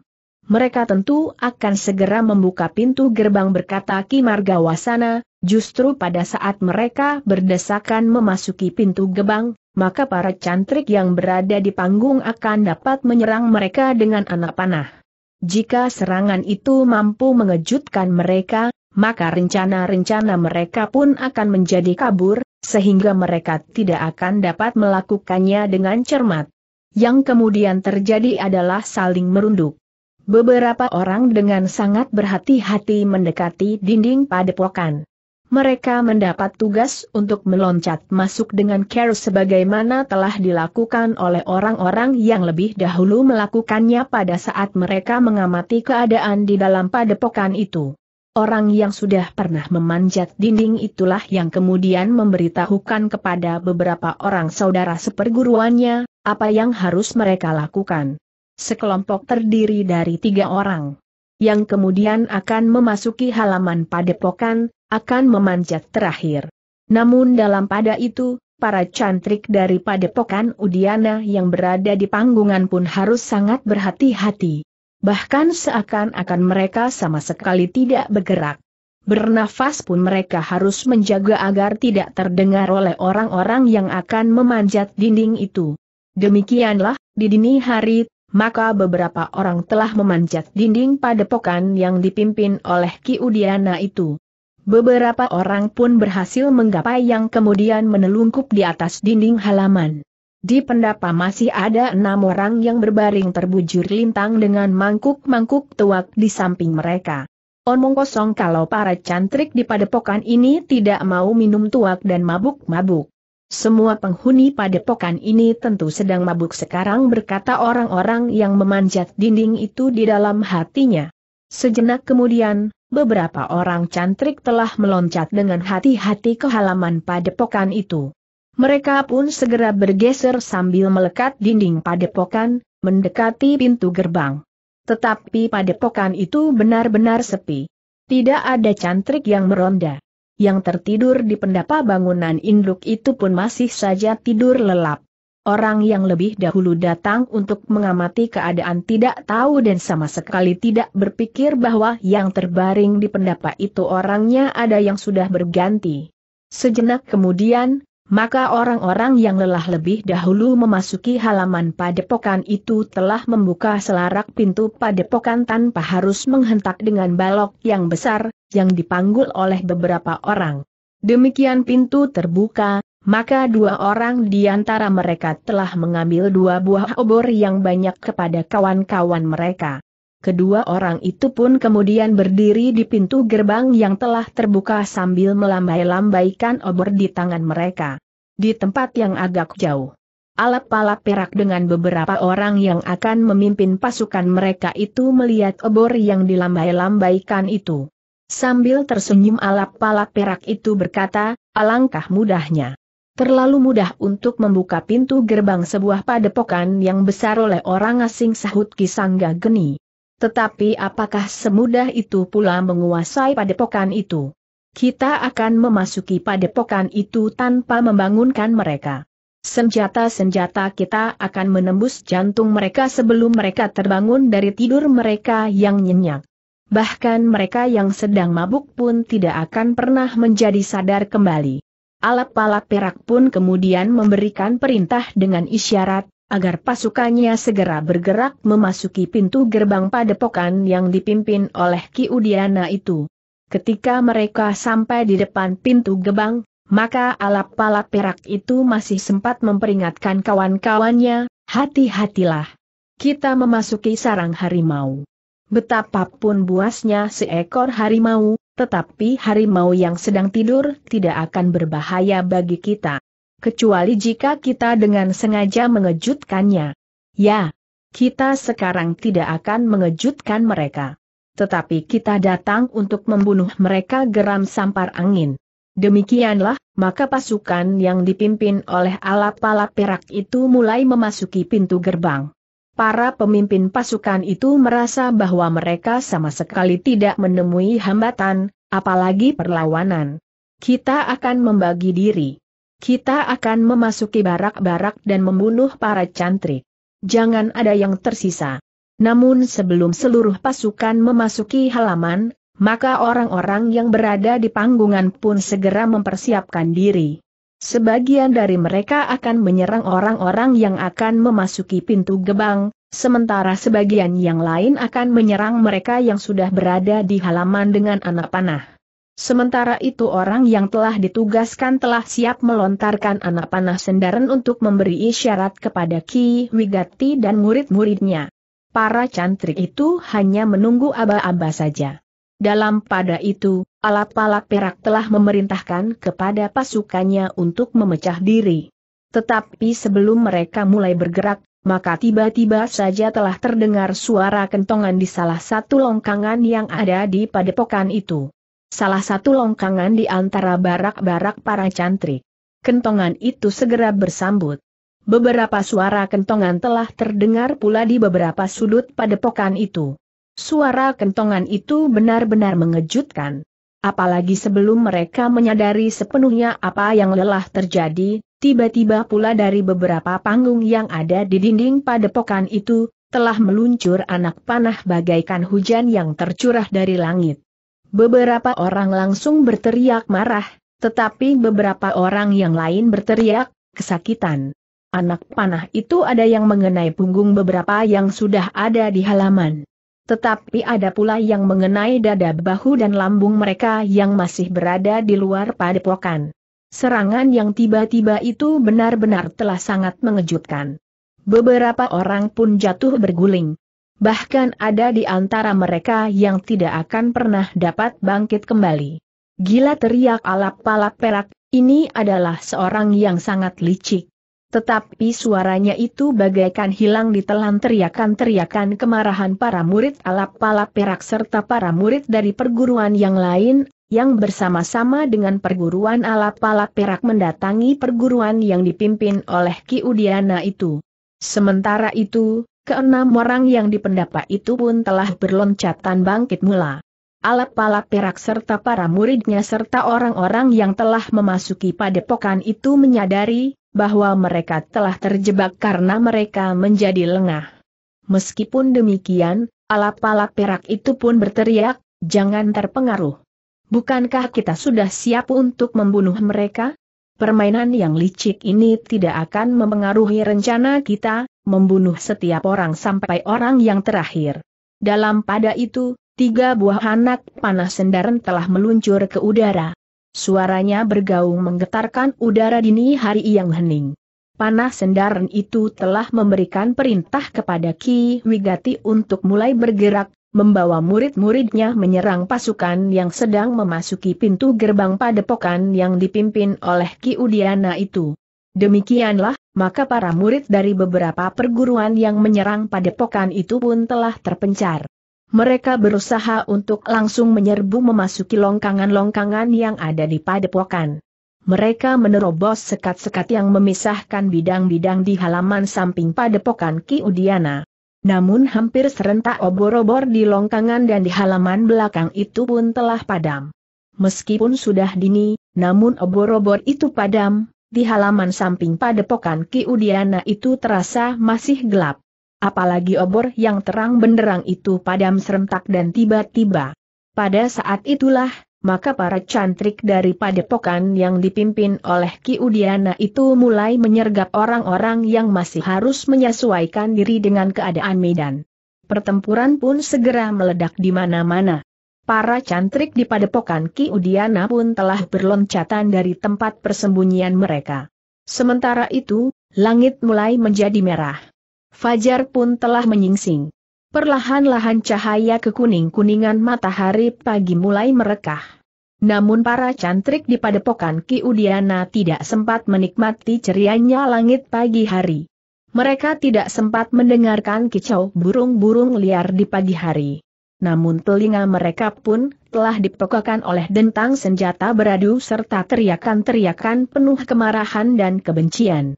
Mereka tentu akan segera membuka pintu gerbang berkata Kim Margawasana, Justru pada saat mereka berdesakan memasuki pintu gebang, maka para cantrik yang berada di panggung akan dapat menyerang mereka dengan anak panah. Jika serangan itu mampu mengejutkan mereka, maka rencana-rencana mereka pun akan menjadi kabur, sehingga mereka tidak akan dapat melakukannya dengan cermat. Yang kemudian terjadi adalah saling merunduk. Beberapa orang dengan sangat berhati-hati mendekati dinding padepokan mereka mendapat tugas untuk meloncat masuk dengan care sebagaimana telah dilakukan oleh orang-orang yang lebih dahulu melakukannya pada saat mereka mengamati keadaan di dalam padepokan itu. Orang yang sudah pernah memanjat dinding itulah yang kemudian memberitahukan kepada beberapa orang saudara seperguruannya, apa yang harus mereka lakukan. Sekelompok terdiri dari tiga orang yang kemudian akan memasuki halaman padepokan, akan memanjat terakhir. Namun dalam pada itu, para cantrik dari padepokan Udiana yang berada di panggungan pun harus sangat berhati-hati. Bahkan seakan-akan mereka sama sekali tidak bergerak. Bernafas pun mereka harus menjaga agar tidak terdengar oleh orang-orang yang akan memanjat dinding itu. Demikianlah, di dini hari, maka beberapa orang telah memanjat dinding padepokan yang dipimpin oleh Ki Udiana itu. Beberapa orang pun berhasil menggapai yang kemudian menelungkup di atas dinding halaman. Di pendapa masih ada enam orang yang berbaring terbujur lintang dengan mangkuk-mangkuk tuak di samping mereka. Omong kosong kalau para cantrik di padepokan ini tidak mau minum tuak dan mabuk-mabuk. Semua penghuni padepokan ini tentu sedang mabuk sekarang berkata orang-orang yang memanjat dinding itu di dalam hatinya. Sejenak kemudian, beberapa orang cantrik telah meloncat dengan hati-hati ke halaman padepokan itu. Mereka pun segera bergeser sambil melekat dinding padepokan, mendekati pintu gerbang. Tetapi padepokan itu benar-benar sepi. Tidak ada cantrik yang meronda. Yang tertidur di pendapa bangunan induk itu pun masih saja tidur lelap. Orang yang lebih dahulu datang untuk mengamati keadaan tidak tahu dan sama sekali tidak berpikir bahwa yang terbaring di pendapa itu orangnya ada yang sudah berganti. Sejenak kemudian, maka orang-orang yang lelah lebih dahulu memasuki halaman padepokan itu telah membuka selarak pintu padepokan tanpa harus menghentak dengan balok yang besar, yang dipanggul oleh beberapa orang. Demikian pintu terbuka, maka dua orang di antara mereka telah mengambil dua buah obor yang banyak kepada kawan-kawan mereka. Kedua orang itu pun kemudian berdiri di pintu gerbang yang telah terbuka sambil melambai-lambaikan obor di tangan mereka. Di tempat yang agak jauh. Alap-alap perak dengan beberapa orang yang akan memimpin pasukan mereka itu melihat obor yang dilambai-lambaikan itu. Sambil tersenyum alap-alap perak itu berkata, alangkah mudahnya. Terlalu mudah untuk membuka pintu gerbang sebuah padepokan yang besar oleh orang asing sahut Kisangga Geni. Tetapi apakah semudah itu pula menguasai padepokan itu? Kita akan memasuki padepokan itu tanpa membangunkan mereka. Senjata-senjata kita akan menembus jantung mereka sebelum mereka terbangun dari tidur mereka yang nyenyak. Bahkan mereka yang sedang mabuk pun tidak akan pernah menjadi sadar kembali alap palap perak pun kemudian memberikan perintah dengan isyarat, agar pasukannya segera bergerak memasuki pintu gerbang padepokan yang dipimpin oleh Ki Udiana itu. Ketika mereka sampai di depan pintu gerbang, maka alap palap perak itu masih sempat memperingatkan kawan-kawannya, hati-hatilah. Kita memasuki sarang harimau. Betapapun buasnya seekor harimau, tetapi harimau yang sedang tidur tidak akan berbahaya bagi kita. Kecuali jika kita dengan sengaja mengejutkannya. Ya, kita sekarang tidak akan mengejutkan mereka. Tetapi kita datang untuk membunuh mereka geram sampar angin. Demikianlah, maka pasukan yang dipimpin oleh alap-alap perak itu mulai memasuki pintu gerbang. Para pemimpin pasukan itu merasa bahwa mereka sama sekali tidak menemui hambatan, apalagi perlawanan. Kita akan membagi diri. Kita akan memasuki barak-barak dan membunuh para cantrik. Jangan ada yang tersisa. Namun sebelum seluruh pasukan memasuki halaman, maka orang-orang yang berada di panggungan pun segera mempersiapkan diri. Sebagian dari mereka akan menyerang orang-orang yang akan memasuki pintu gebang, sementara sebagian yang lain akan menyerang mereka yang sudah berada di halaman dengan anak panah. Sementara itu orang yang telah ditugaskan telah siap melontarkan anak panah sendaran untuk memberi isyarat kepada Ki Wigati dan murid-muridnya. Para cantrik itu hanya menunggu aba-aba saja. Dalam pada itu, Alap-alap perak telah memerintahkan kepada pasukannya untuk memecah diri. Tetapi sebelum mereka mulai bergerak, maka tiba-tiba saja telah terdengar suara kentongan di salah satu longkangan yang ada di padepokan itu. Salah satu longkangan di antara barak-barak para cantrik. Kentongan itu segera bersambut. Beberapa suara kentongan telah terdengar pula di beberapa sudut padepokan itu. Suara kentongan itu benar-benar mengejutkan apalagi sebelum mereka menyadari sepenuhnya apa yang lelah terjadi, tiba-tiba pula dari beberapa panggung yang ada di dinding padepokan itu, telah meluncur anak panah bagaikan hujan yang tercurah dari langit. Beberapa orang langsung berteriak marah, tetapi beberapa orang yang lain berteriak, kesakitan. Anak panah itu ada yang mengenai punggung beberapa yang sudah ada di halaman. Tetapi ada pula yang mengenai dada bahu dan lambung mereka yang masih berada di luar padepokan. Serangan yang tiba-tiba itu benar-benar telah sangat mengejutkan. Beberapa orang pun jatuh berguling. Bahkan ada di antara mereka yang tidak akan pernah dapat bangkit kembali. Gila teriak alap-alap perak, ini adalah seorang yang sangat licik. Tetapi suaranya itu bagaikan hilang ditelan teriakan-teriakan kemarahan para murid alap-alap perak serta para murid dari perguruan yang lain, yang bersama-sama dengan perguruan alap-alap perak mendatangi perguruan yang dipimpin oleh Ki Udiana itu. Sementara itu, keenam orang yang dipendapa itu pun telah berloncatan bangkit mula. Alap-alap perak serta para muridnya serta orang-orang yang telah memasuki padepokan itu menyadari bahwa mereka telah terjebak karena mereka menjadi lengah. Meskipun demikian, alap-alap perak itu pun berteriak, jangan terpengaruh. Bukankah kita sudah siap untuk membunuh mereka? Permainan yang licik ini tidak akan mempengaruhi rencana kita, membunuh setiap orang sampai orang yang terakhir. Dalam pada itu, tiga buah anak panah sendaren telah meluncur ke udara, Suaranya bergaung menggetarkan udara dini hari yang hening. Panah sendaran itu telah memberikan perintah kepada Ki Wigati untuk mulai bergerak, membawa murid-muridnya menyerang pasukan yang sedang memasuki pintu gerbang padepokan yang dipimpin oleh Ki Udiana itu. Demikianlah, maka para murid dari beberapa perguruan yang menyerang padepokan itu pun telah terpencar mereka berusaha untuk langsung menyerbu memasuki longkangan-longkangan yang ada di padepokan. Mereka menerobos sekat-sekat yang memisahkan bidang-bidang di halaman samping padepokan Ki Udiana. Namun hampir serentak obor-obor di longkangan dan di halaman belakang itu pun telah padam. Meskipun sudah dini, namun obor-obor itu padam, di halaman samping padepokan Ki Udiana itu terasa masih gelap apalagi obor yang terang benderang itu padam serentak dan tiba-tiba. Pada saat itulah, maka para cantrik dari padepokan yang dipimpin oleh Ki Udiana itu mulai menyergap orang-orang yang masih harus menyesuaikan diri dengan keadaan medan. Pertempuran pun segera meledak di mana-mana. Para cantrik di padepokan Ki Udiana pun telah berloncatan dari tempat persembunyian mereka. Sementara itu, langit mulai menjadi merah. Fajar pun telah menyingsing. Perlahan-lahan cahaya kekuning-kuningan matahari pagi mulai merekah. Namun para cantrik di padepokan Ki Udiana tidak sempat menikmati cerianya langit pagi hari. Mereka tidak sempat mendengarkan kicau burung-burung liar di pagi hari. Namun telinga mereka pun telah dipekakan oleh dentang senjata beradu serta teriakan-teriakan penuh kemarahan dan kebencian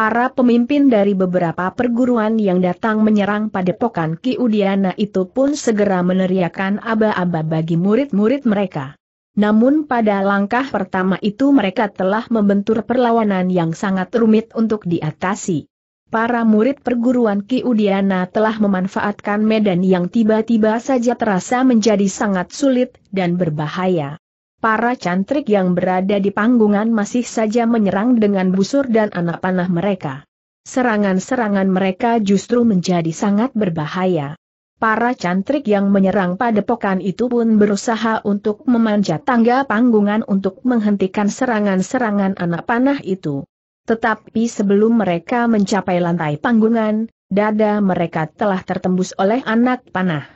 para pemimpin dari beberapa perguruan yang datang menyerang padepokan Ki Udiana itu pun segera meneriakan aba-aba bagi murid-murid mereka. Namun pada langkah pertama itu mereka telah membentur perlawanan yang sangat rumit untuk diatasi. Para murid perguruan Ki Udiana telah memanfaatkan medan yang tiba-tiba saja terasa menjadi sangat sulit dan berbahaya para cantrik yang berada di panggungan masih saja menyerang dengan busur dan anak panah mereka. Serangan-serangan mereka justru menjadi sangat berbahaya. Para cantrik yang menyerang padepokan itu pun berusaha untuk memanjat tangga panggungan untuk menghentikan serangan-serangan anak panah itu. Tetapi sebelum mereka mencapai lantai panggungan, dada mereka telah tertembus oleh anak panah.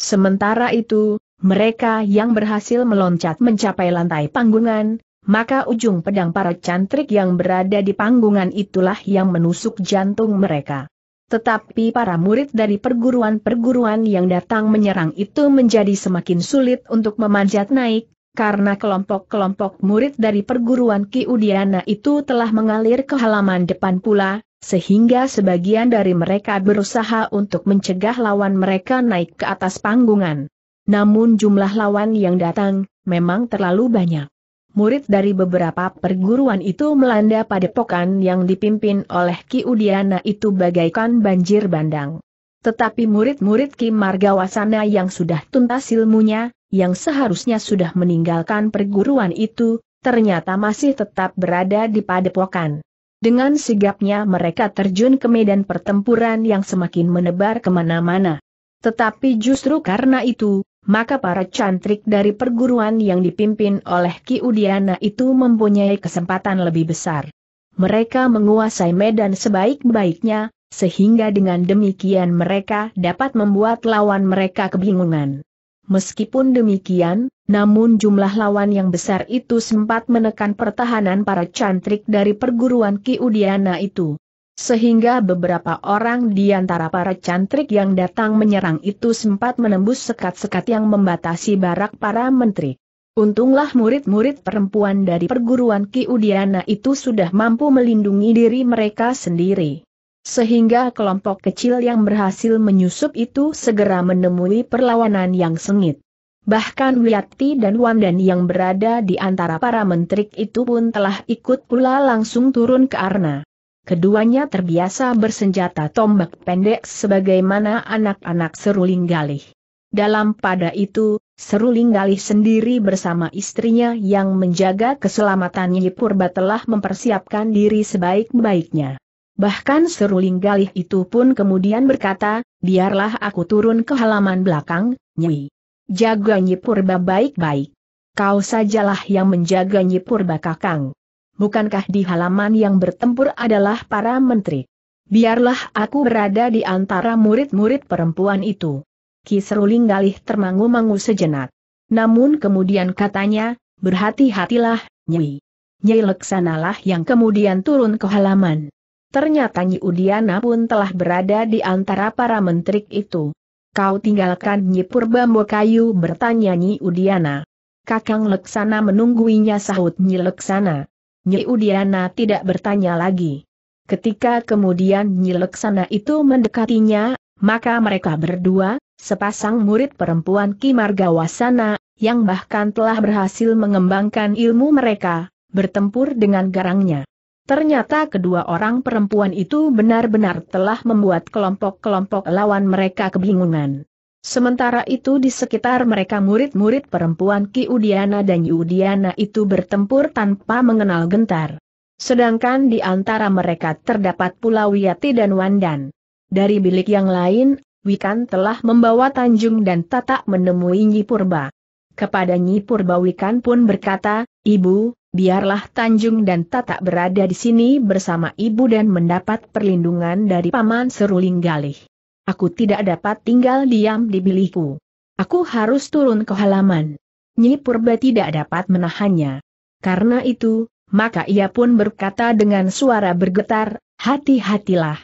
Sementara itu, mereka yang berhasil meloncat mencapai lantai panggungan, maka ujung pedang para cantrik yang berada di panggungan itulah yang menusuk jantung mereka. Tetapi para murid dari perguruan-perguruan yang datang menyerang itu menjadi semakin sulit untuk memanjat naik, karena kelompok-kelompok murid dari perguruan Ki Udiana itu telah mengalir ke halaman depan pula, sehingga sebagian dari mereka berusaha untuk mencegah lawan mereka naik ke atas panggungan. Namun jumlah lawan yang datang, memang terlalu banyak. Murid dari beberapa perguruan itu melanda padepokan yang dipimpin oleh Ki Udiana itu bagaikan banjir bandang. Tetapi murid-murid Ki Margawasana yang sudah tuntas ilmunya, yang seharusnya sudah meninggalkan perguruan itu, ternyata masih tetap berada di padepokan. Dengan sigapnya mereka terjun ke medan pertempuran yang semakin menebar kemana-mana. Tetapi justru karena itu, maka para cantrik dari perguruan yang dipimpin oleh Ki Udiana itu mempunyai kesempatan lebih besar. Mereka menguasai medan sebaik-baiknya, sehingga dengan demikian mereka dapat membuat lawan mereka kebingungan. Meskipun demikian, namun jumlah lawan yang besar itu sempat menekan pertahanan para cantrik dari perguruan Ki Udiana itu sehingga beberapa orang di antara para cantrik yang datang menyerang itu sempat menembus sekat-sekat yang membatasi barak para menteri. Untunglah murid-murid perempuan dari perguruan Ki Udiana itu sudah mampu melindungi diri mereka sendiri. Sehingga kelompok kecil yang berhasil menyusup itu segera menemui perlawanan yang sengit. Bahkan Wiyati dan Wandan yang berada di antara para menteri itu pun telah ikut pula langsung turun ke arna. Keduanya terbiasa bersenjata tombak pendek sebagaimana anak-anak seruling galih. Dalam pada itu, seruling galih sendiri bersama istrinya yang menjaga keselamatan Nyi Purba telah mempersiapkan diri sebaik-baiknya. Bahkan seruling galih itu pun kemudian berkata, biarlah aku turun ke halaman belakang, Nyi. Jaga Nyi Purba baik-baik. Kau sajalah yang menjaga Nyi Purba kakang bukankah di halaman yang bertempur adalah para menteri? Biarlah aku berada di antara murid-murid perempuan itu. Kisruling galih termangu-mangu sejenak. Namun kemudian katanya, berhati-hatilah, Nyi Nyai Leksanalah yang kemudian turun ke halaman. Ternyata Nyi Udiana pun telah berada di antara para menteri itu. Kau tinggalkan Nyi Purbambo Kayu bertanya Nyi Udiana. Kakang Leksana menungguinya sahut Nyi Leksana. Nyi Udiana tidak bertanya lagi. Ketika kemudian Nyi Leksana itu mendekatinya, maka mereka berdua, sepasang murid perempuan Kimargawasana, yang bahkan telah berhasil mengembangkan ilmu mereka, bertempur dengan garangnya. Ternyata kedua orang perempuan itu benar-benar telah membuat kelompok-kelompok lawan mereka kebingungan. Sementara itu di sekitar mereka murid-murid perempuan Ki Udiana dan Yudiana itu bertempur tanpa mengenal gentar. Sedangkan di antara mereka terdapat pula Wiyati dan Wandan. Dari bilik yang lain, Wikan telah membawa Tanjung dan Tata menemui Nyi Purba. Kepada Nyi Purba Wikan pun berkata, Ibu, biarlah Tanjung dan Tata berada di sini bersama Ibu dan mendapat perlindungan dari Paman Seruling Galih. Aku tidak dapat tinggal diam di bilikku. Aku harus turun ke halaman. Nyi Purba tidak dapat menahannya. Karena itu, maka ia pun berkata dengan suara bergetar, hati-hatilah.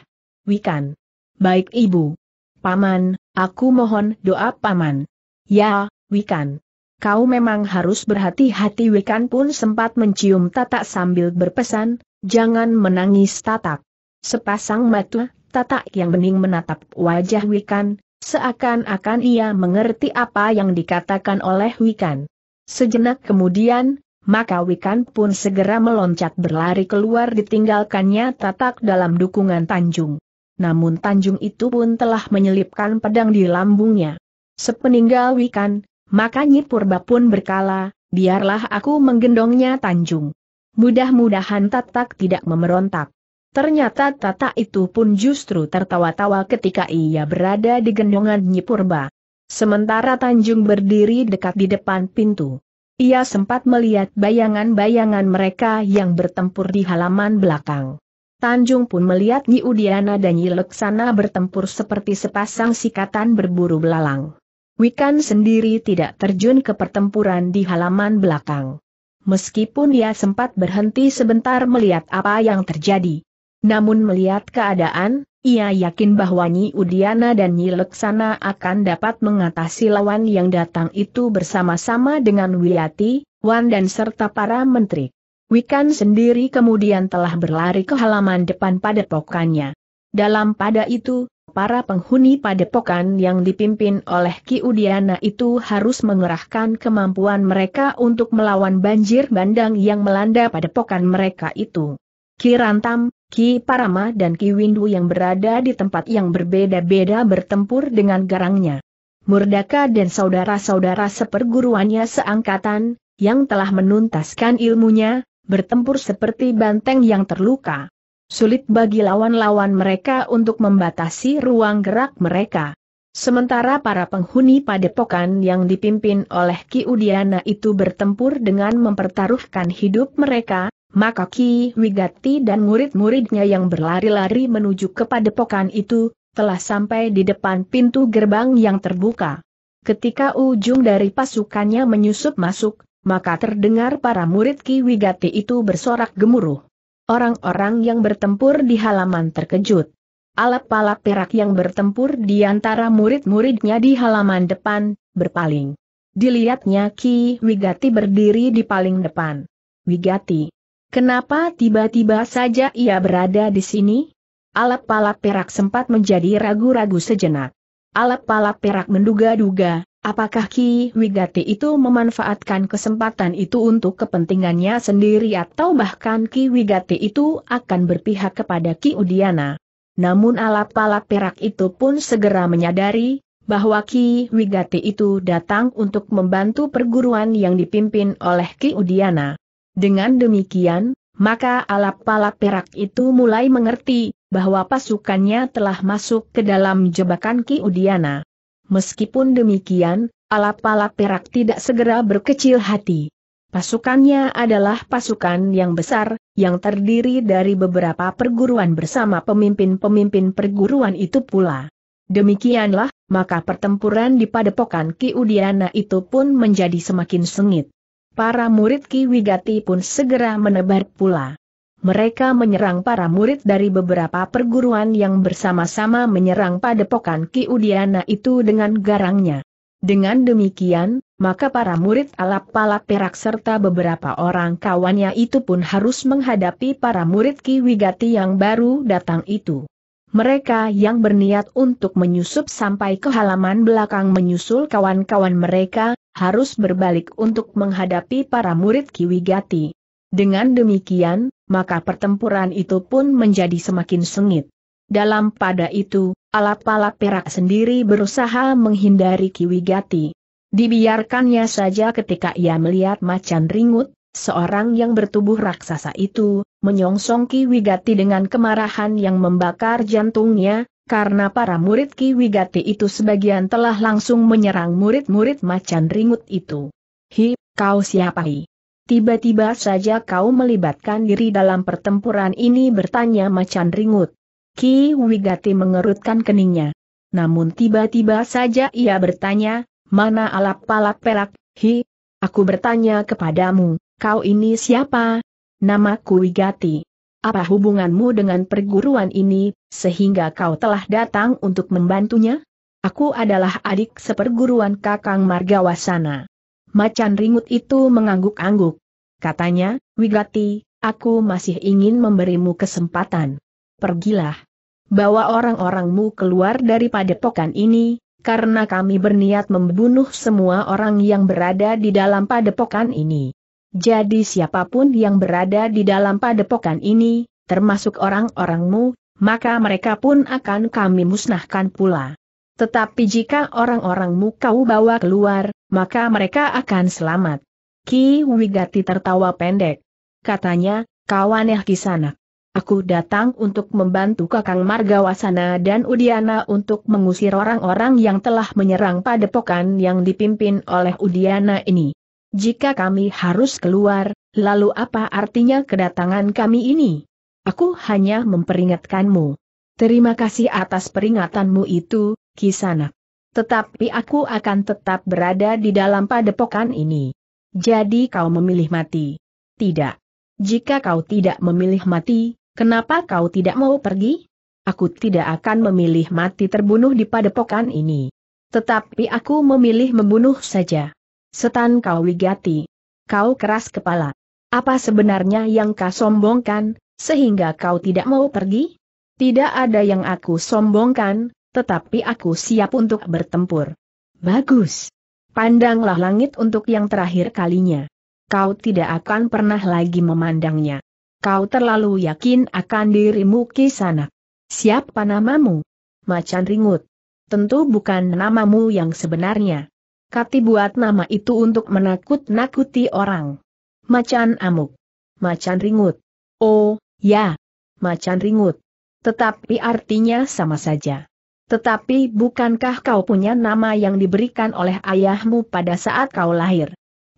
Wikan. Baik ibu. Paman, aku mohon doa paman. Ya, Wikan. Kau memang harus berhati-hati Wikan pun sempat mencium tatak sambil berpesan, jangan menangis tatak. Sepasang mata tatak yang bening menatap wajah Wikan, seakan-akan ia mengerti apa yang dikatakan oleh Wikan. Sejenak kemudian, maka Wikan pun segera meloncat berlari keluar ditinggalkannya tatak dalam dukungan Tanjung. Namun Tanjung itu pun telah menyelipkan pedang di lambungnya. Sepeninggal Wikan, maka Nyi Purba pun berkala, biarlah aku menggendongnya Tanjung. Mudah-mudahan tatak tidak memberontak. Ternyata Tata itu pun justru tertawa-tawa ketika ia berada di gendongan Nyipurba. Sementara Tanjung berdiri dekat di depan pintu. Ia sempat melihat bayangan-bayangan mereka yang bertempur di halaman belakang. Tanjung pun melihat Nyi Udiana dan Nyi Leksana bertempur seperti sepasang sikatan berburu belalang. Wikan sendiri tidak terjun ke pertempuran di halaman belakang. Meskipun ia sempat berhenti sebentar melihat apa yang terjadi, namun melihat keadaan, ia yakin bahwa Nyi Udiana dan Nyi Leksana akan dapat mengatasi lawan yang datang itu bersama-sama dengan Wiyati, Wan dan serta para menteri. Wikan sendiri kemudian telah berlari ke halaman depan padepokannya. Dalam pada itu, para penghuni padepokan yang dipimpin oleh Ki Udiana itu harus mengerahkan kemampuan mereka untuk melawan banjir bandang yang melanda padepokan mereka itu. Kirantam. Ki Parama dan Ki Windu yang berada di tempat yang berbeda-beda bertempur dengan garangnya. Murdaka dan saudara-saudara seperguruannya seangkatan, yang telah menuntaskan ilmunya, bertempur seperti banteng yang terluka. Sulit bagi lawan-lawan mereka untuk membatasi ruang gerak mereka. Sementara para penghuni padepokan yang dipimpin oleh Ki Udiana itu bertempur dengan mempertaruhkan hidup mereka, maka Ki Wigati dan murid-muridnya yang berlari-lari menuju ke padepokan itu, telah sampai di depan pintu gerbang yang terbuka. Ketika ujung dari pasukannya menyusup masuk, maka terdengar para murid Ki Wigati itu bersorak gemuruh. Orang-orang yang bertempur di halaman terkejut. Alap-alap perak yang bertempur di antara murid-muridnya di halaman depan, berpaling. Dilihatnya Ki Wigati berdiri di paling depan. Wigati, Kenapa tiba-tiba saja ia berada di sini? Alap-alap perak sempat menjadi ragu-ragu sejenak. Alap-alap perak menduga-duga, apakah Ki Wigati itu memanfaatkan kesempatan itu untuk kepentingannya sendiri atau bahkan Ki Wigati itu akan berpihak kepada Ki Udiana. Namun alap-alap perak itu pun segera menyadari, bahwa Ki Wigati itu datang untuk membantu perguruan yang dipimpin oleh Ki Udiana. Dengan demikian, maka alap-alap perak itu mulai mengerti bahwa pasukannya telah masuk ke dalam jebakan Ki Udiana. Meskipun demikian, alap-alap perak tidak segera berkecil hati. Pasukannya adalah pasukan yang besar, yang terdiri dari beberapa perguruan bersama pemimpin-pemimpin perguruan itu pula. Demikianlah, maka pertempuran di padepokan Ki Udiana itu pun menjadi semakin sengit. Para murid Ki Wigati pun segera menebar pula. Mereka menyerang para murid dari beberapa perguruan yang bersama-sama menyerang padepokan Ki Udiana itu dengan garangnya. Dengan demikian, maka para murid alap-alap perak serta beberapa orang kawannya itu pun harus menghadapi para murid Ki Wigati yang baru datang itu. Mereka yang berniat untuk menyusup sampai ke halaman belakang menyusul kawan-kawan mereka, harus berbalik untuk menghadapi para murid Kiwigati. Dengan demikian, maka pertempuran itu pun menjadi semakin sengit. Dalam pada itu, alap-alap perak sendiri berusaha menghindari Kiwigati. Dibiarkannya saja ketika ia melihat macan ringut, seorang yang bertubuh raksasa itu, menyongsong Kiwigati dengan kemarahan yang membakar jantungnya, karena para murid Ki Wigati itu sebagian telah langsung menyerang murid-murid macan ringut itu. Hi, kau siapa hi? Tiba-tiba saja kau melibatkan diri dalam pertempuran ini bertanya macan ringut. Ki Wigati mengerutkan keningnya. Namun tiba-tiba saja ia bertanya, mana alap palap perak, hi? Aku bertanya kepadamu, kau ini siapa? Namaku Wigati apa hubunganmu dengan perguruan ini, sehingga kau telah datang untuk membantunya? Aku adalah adik seperguruan Kakang Margawasana. Macan ringut itu mengangguk-angguk. Katanya, Wigati, aku masih ingin memberimu kesempatan. Pergilah. Bawa orang-orangmu keluar daripada padepokan ini, karena kami berniat membunuh semua orang yang berada di dalam padepokan ini. Jadi siapapun yang berada di dalam padepokan ini, termasuk orang-orangmu, maka mereka pun akan kami musnahkan pula. Tetapi jika orang-orangmu kau bawa keluar, maka mereka akan selamat. Ki Wigati tertawa pendek. Katanya, kawaneh kisanak. Aku datang untuk membantu Kakang Margawasana dan Udiana untuk mengusir orang-orang yang telah menyerang padepokan yang dipimpin oleh Udiana ini. Jika kami harus keluar, lalu apa artinya kedatangan kami ini? Aku hanya memperingatkanmu. Terima kasih atas peringatanmu itu, Kisanak. Tetapi aku akan tetap berada di dalam padepokan ini. Jadi kau memilih mati? Tidak. Jika kau tidak memilih mati, kenapa kau tidak mau pergi? Aku tidak akan memilih mati terbunuh di padepokan ini. Tetapi aku memilih membunuh saja setan kau wigati. Kau keras kepala. Apa sebenarnya yang kau sombongkan, sehingga kau tidak mau pergi? Tidak ada yang aku sombongkan, tetapi aku siap untuk bertempur. Bagus. Pandanglah langit untuk yang terakhir kalinya. Kau tidak akan pernah lagi memandangnya. Kau terlalu yakin akan dirimu sana. Siapa namamu? Macan ringut. Tentu bukan namamu yang sebenarnya. Kati buat nama itu untuk menakut-nakuti orang. Macan amuk. Macan ringut. Oh, ya. Macan ringut. Tetapi artinya sama saja. Tetapi bukankah kau punya nama yang diberikan oleh ayahmu pada saat kau lahir?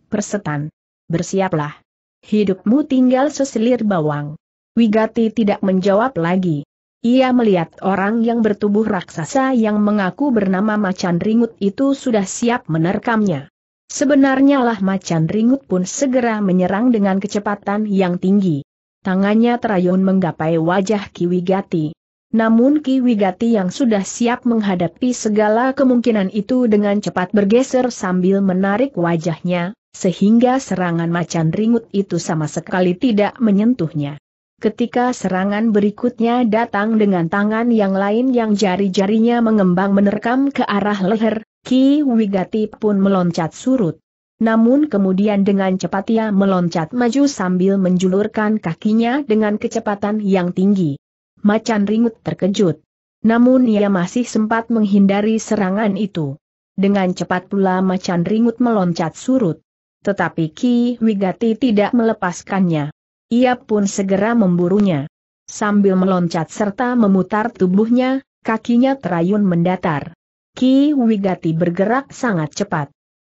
Persetan. Bersiaplah. Hidupmu tinggal seselir bawang. Wigati tidak menjawab lagi. Ia melihat orang yang bertubuh raksasa yang mengaku bernama macan ringut itu sudah siap menerkamnya. Sebenarnya lah macan ringut pun segera menyerang dengan kecepatan yang tinggi. Tangannya terayun menggapai wajah Ki Wigati. Namun Ki Wigati yang sudah siap menghadapi segala kemungkinan itu dengan cepat bergeser sambil menarik wajahnya, sehingga serangan macan ringut itu sama sekali tidak menyentuhnya. Ketika serangan berikutnya datang dengan tangan yang lain yang jari-jarinya mengembang menerkam ke arah leher, Ki Wigati pun meloncat surut. Namun kemudian dengan cepat ia meloncat maju sambil menjulurkan kakinya dengan kecepatan yang tinggi. Macan ringut terkejut. Namun ia masih sempat menghindari serangan itu. Dengan cepat pula macan ringut meloncat surut. Tetapi Ki Wigati tidak melepaskannya. Ia pun segera memburunya. Sambil meloncat serta memutar tubuhnya, kakinya terayun mendatar. Ki Wigati bergerak sangat cepat.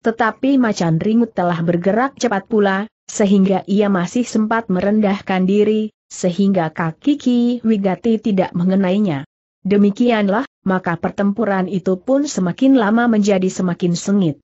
Tetapi macan ringut telah bergerak cepat pula, sehingga ia masih sempat merendahkan diri, sehingga kaki Ki Wigati tidak mengenainya. Demikianlah, maka pertempuran itu pun semakin lama menjadi semakin sengit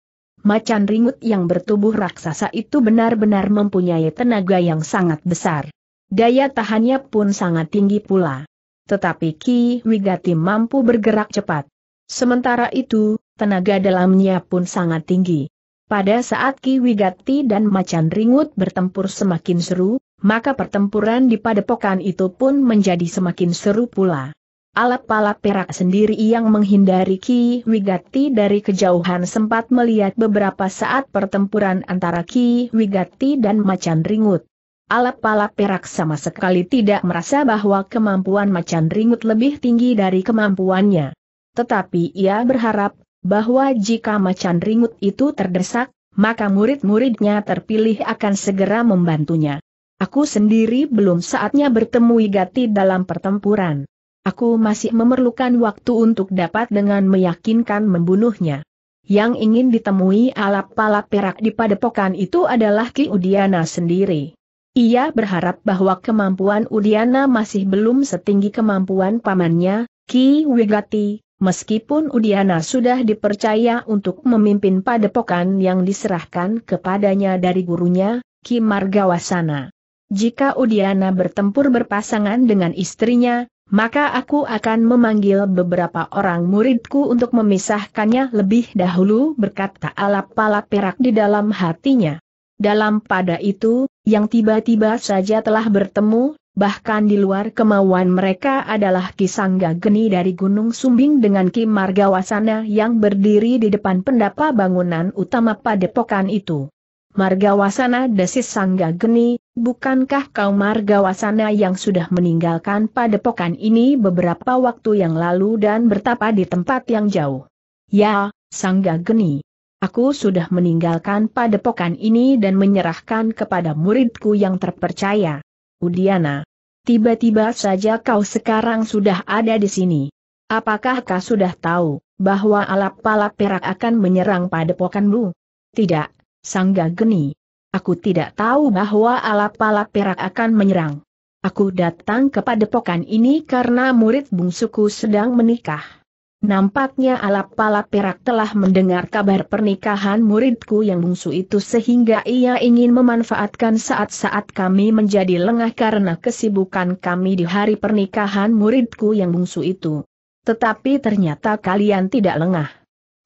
macan ringut yang bertubuh raksasa itu benar-benar mempunyai tenaga yang sangat besar. Daya tahannya pun sangat tinggi pula. Tetapi Ki Wigati mampu bergerak cepat. Sementara itu, tenaga dalamnya pun sangat tinggi. Pada saat Ki Wigati dan macan ringut bertempur semakin seru, maka pertempuran di padepokan itu pun menjadi semakin seru pula. Alat alap perak sendiri yang menghindari Ki Wigati dari kejauhan sempat melihat beberapa saat pertempuran antara Ki Wigati dan Macan Ringut. Alap-alap perak sama sekali tidak merasa bahwa kemampuan Macan Ringut lebih tinggi dari kemampuannya. Tetapi ia berharap, bahwa jika Macan Ringut itu terdesak, maka murid-muridnya terpilih akan segera membantunya. Aku sendiri belum saatnya bertemu Wigati dalam pertempuran. Aku masih memerlukan waktu untuk dapat dengan meyakinkan membunuhnya. Yang ingin ditemui alap palap perak di padepokan itu adalah Ki Udiana sendiri. Ia berharap bahwa kemampuan Udiana masih belum setinggi kemampuan pamannya, Ki Wigati, meskipun Udiana sudah dipercaya untuk memimpin padepokan yang diserahkan kepadanya dari gurunya, Ki Margawasana. Jika Udiana bertempur berpasangan dengan istrinya, maka aku akan memanggil beberapa orang muridku untuk memisahkannya lebih dahulu berkata alap pala perak di dalam hatinya. Dalam pada itu, yang tiba-tiba saja telah bertemu, bahkan di luar kemauan mereka adalah Kisangga Geni dari Gunung Sumbing dengan Ki Margawasana yang berdiri di depan pendapa bangunan utama padepokan itu. Margawasana desis Sangga Geni, Bukankah kau Margawasana yang sudah meninggalkan padepokan ini beberapa waktu yang lalu dan bertapa di tempat yang jauh? Ya, Sangga Geni. Aku sudah meninggalkan padepokan ini dan menyerahkan kepada muridku yang terpercaya. Udiana. Tiba-tiba saja kau sekarang sudah ada di sini. Apakah kau sudah tahu bahwa alap-alap perak akan menyerang padepokanmu? Tidak, Sangga Geni. Aku tidak tahu bahwa alap-alap perak akan menyerang. Aku datang kepada padepokan ini karena murid bungsuku sedang menikah. Nampaknya alap-alap perak telah mendengar kabar pernikahan muridku yang bungsu itu sehingga ia ingin memanfaatkan saat-saat kami menjadi lengah karena kesibukan kami di hari pernikahan muridku yang bungsu itu. Tetapi ternyata kalian tidak lengah.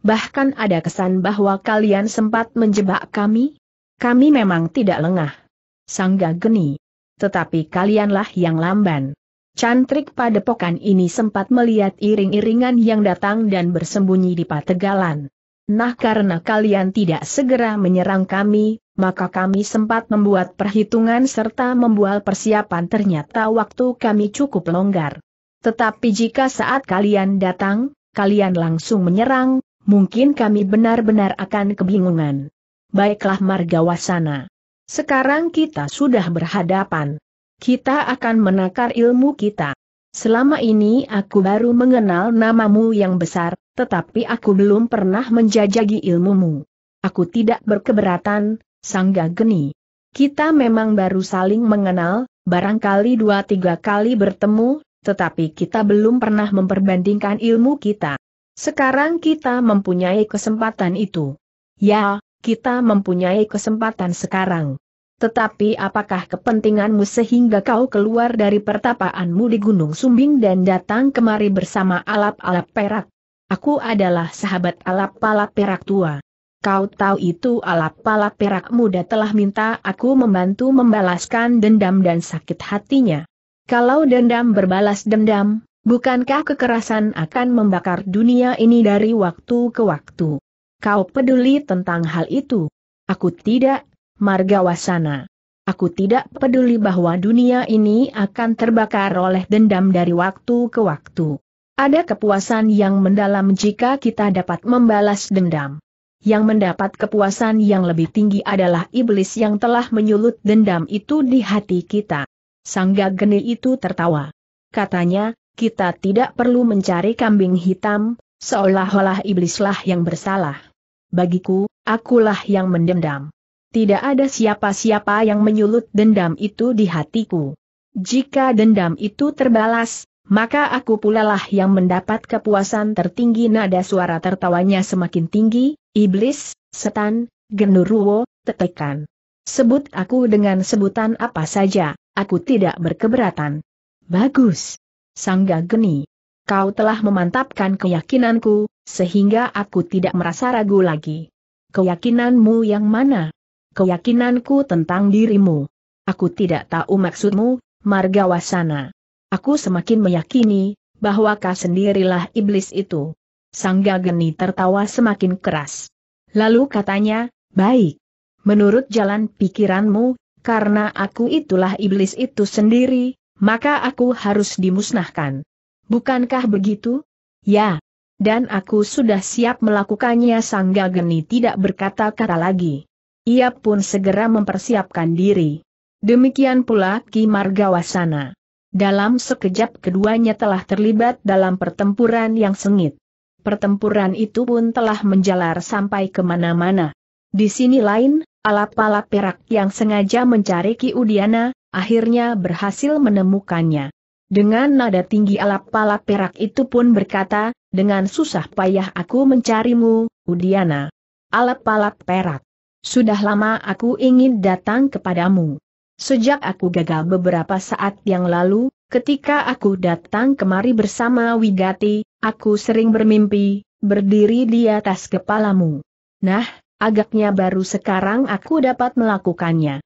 Bahkan ada kesan bahwa kalian sempat menjebak kami, kami memang tidak lengah. Sangga geni. Tetapi kalianlah yang lamban. Cantrik padepokan ini sempat melihat iring-iringan yang datang dan bersembunyi di pategalan. Nah karena kalian tidak segera menyerang kami, maka kami sempat membuat perhitungan serta membuat persiapan ternyata waktu kami cukup longgar. Tetapi jika saat kalian datang, kalian langsung menyerang, mungkin kami benar-benar akan kebingungan. Baiklah Margawasana. Sekarang kita sudah berhadapan. Kita akan menakar ilmu kita. Selama ini aku baru mengenal namamu yang besar, tetapi aku belum pernah menjajagi ilmumu. Aku tidak berkeberatan, Sangga Geni. Kita memang baru saling mengenal, barangkali dua tiga kali bertemu, tetapi kita belum pernah memperbandingkan ilmu kita. Sekarang kita mempunyai kesempatan itu. Ya, kita mempunyai kesempatan sekarang. Tetapi apakah kepentinganmu sehingga kau keluar dari pertapaanmu di Gunung Sumbing dan datang kemari bersama alap-alap perak? Aku adalah sahabat alap-alap perak tua. Kau tahu itu alap-alap perak muda telah minta aku membantu membalaskan dendam dan sakit hatinya. Kalau dendam berbalas dendam, bukankah kekerasan akan membakar dunia ini dari waktu ke waktu? Kau peduli tentang hal itu? Aku tidak, Margawasana. Aku tidak peduli bahwa dunia ini akan terbakar oleh dendam dari waktu ke waktu. Ada kepuasan yang mendalam jika kita dapat membalas dendam. Yang mendapat kepuasan yang lebih tinggi adalah iblis yang telah menyulut dendam itu di hati kita. Sangga geni itu tertawa. Katanya, kita tidak perlu mencari kambing hitam, seolah-olah iblislah yang bersalah. Bagiku, akulah yang mendendam. Tidak ada siapa-siapa yang menyulut dendam itu di hatiku. Jika dendam itu terbalas, maka aku pulalah yang mendapat kepuasan tertinggi nada suara tertawanya semakin tinggi, iblis, setan, genuruo, tetekan. Sebut aku dengan sebutan apa saja, aku tidak berkeberatan. Bagus. Sangga geni. Kau telah memantapkan keyakinanku, sehingga aku tidak merasa ragu lagi. Keyakinanmu yang mana? Keyakinanku tentang dirimu. Aku tidak tahu maksudmu, Margawasana. Aku semakin meyakini, bahwa kau sendirilah iblis itu. Sangga Geni tertawa semakin keras. Lalu katanya, baik. Menurut jalan pikiranmu, karena aku itulah iblis itu sendiri, maka aku harus dimusnahkan. Bukankah begitu? Ya, dan aku sudah siap melakukannya Sangga Geni tidak berkata-kata lagi. Ia pun segera mempersiapkan diri. Demikian pula Ki Margawasana. Dalam sekejap keduanya telah terlibat dalam pertempuran yang sengit. Pertempuran itu pun telah menjalar sampai kemana-mana. Di sini lain, alap-alap perak yang sengaja mencari Ki Udiana, akhirnya berhasil menemukannya. Dengan nada tinggi alap pala perak itu pun berkata, dengan susah payah aku mencarimu, Udiana. alap pala perak. Sudah lama aku ingin datang kepadamu. Sejak aku gagal beberapa saat yang lalu, ketika aku datang kemari bersama Wigati, aku sering bermimpi, berdiri di atas kepalamu. Nah, agaknya baru sekarang aku dapat melakukannya.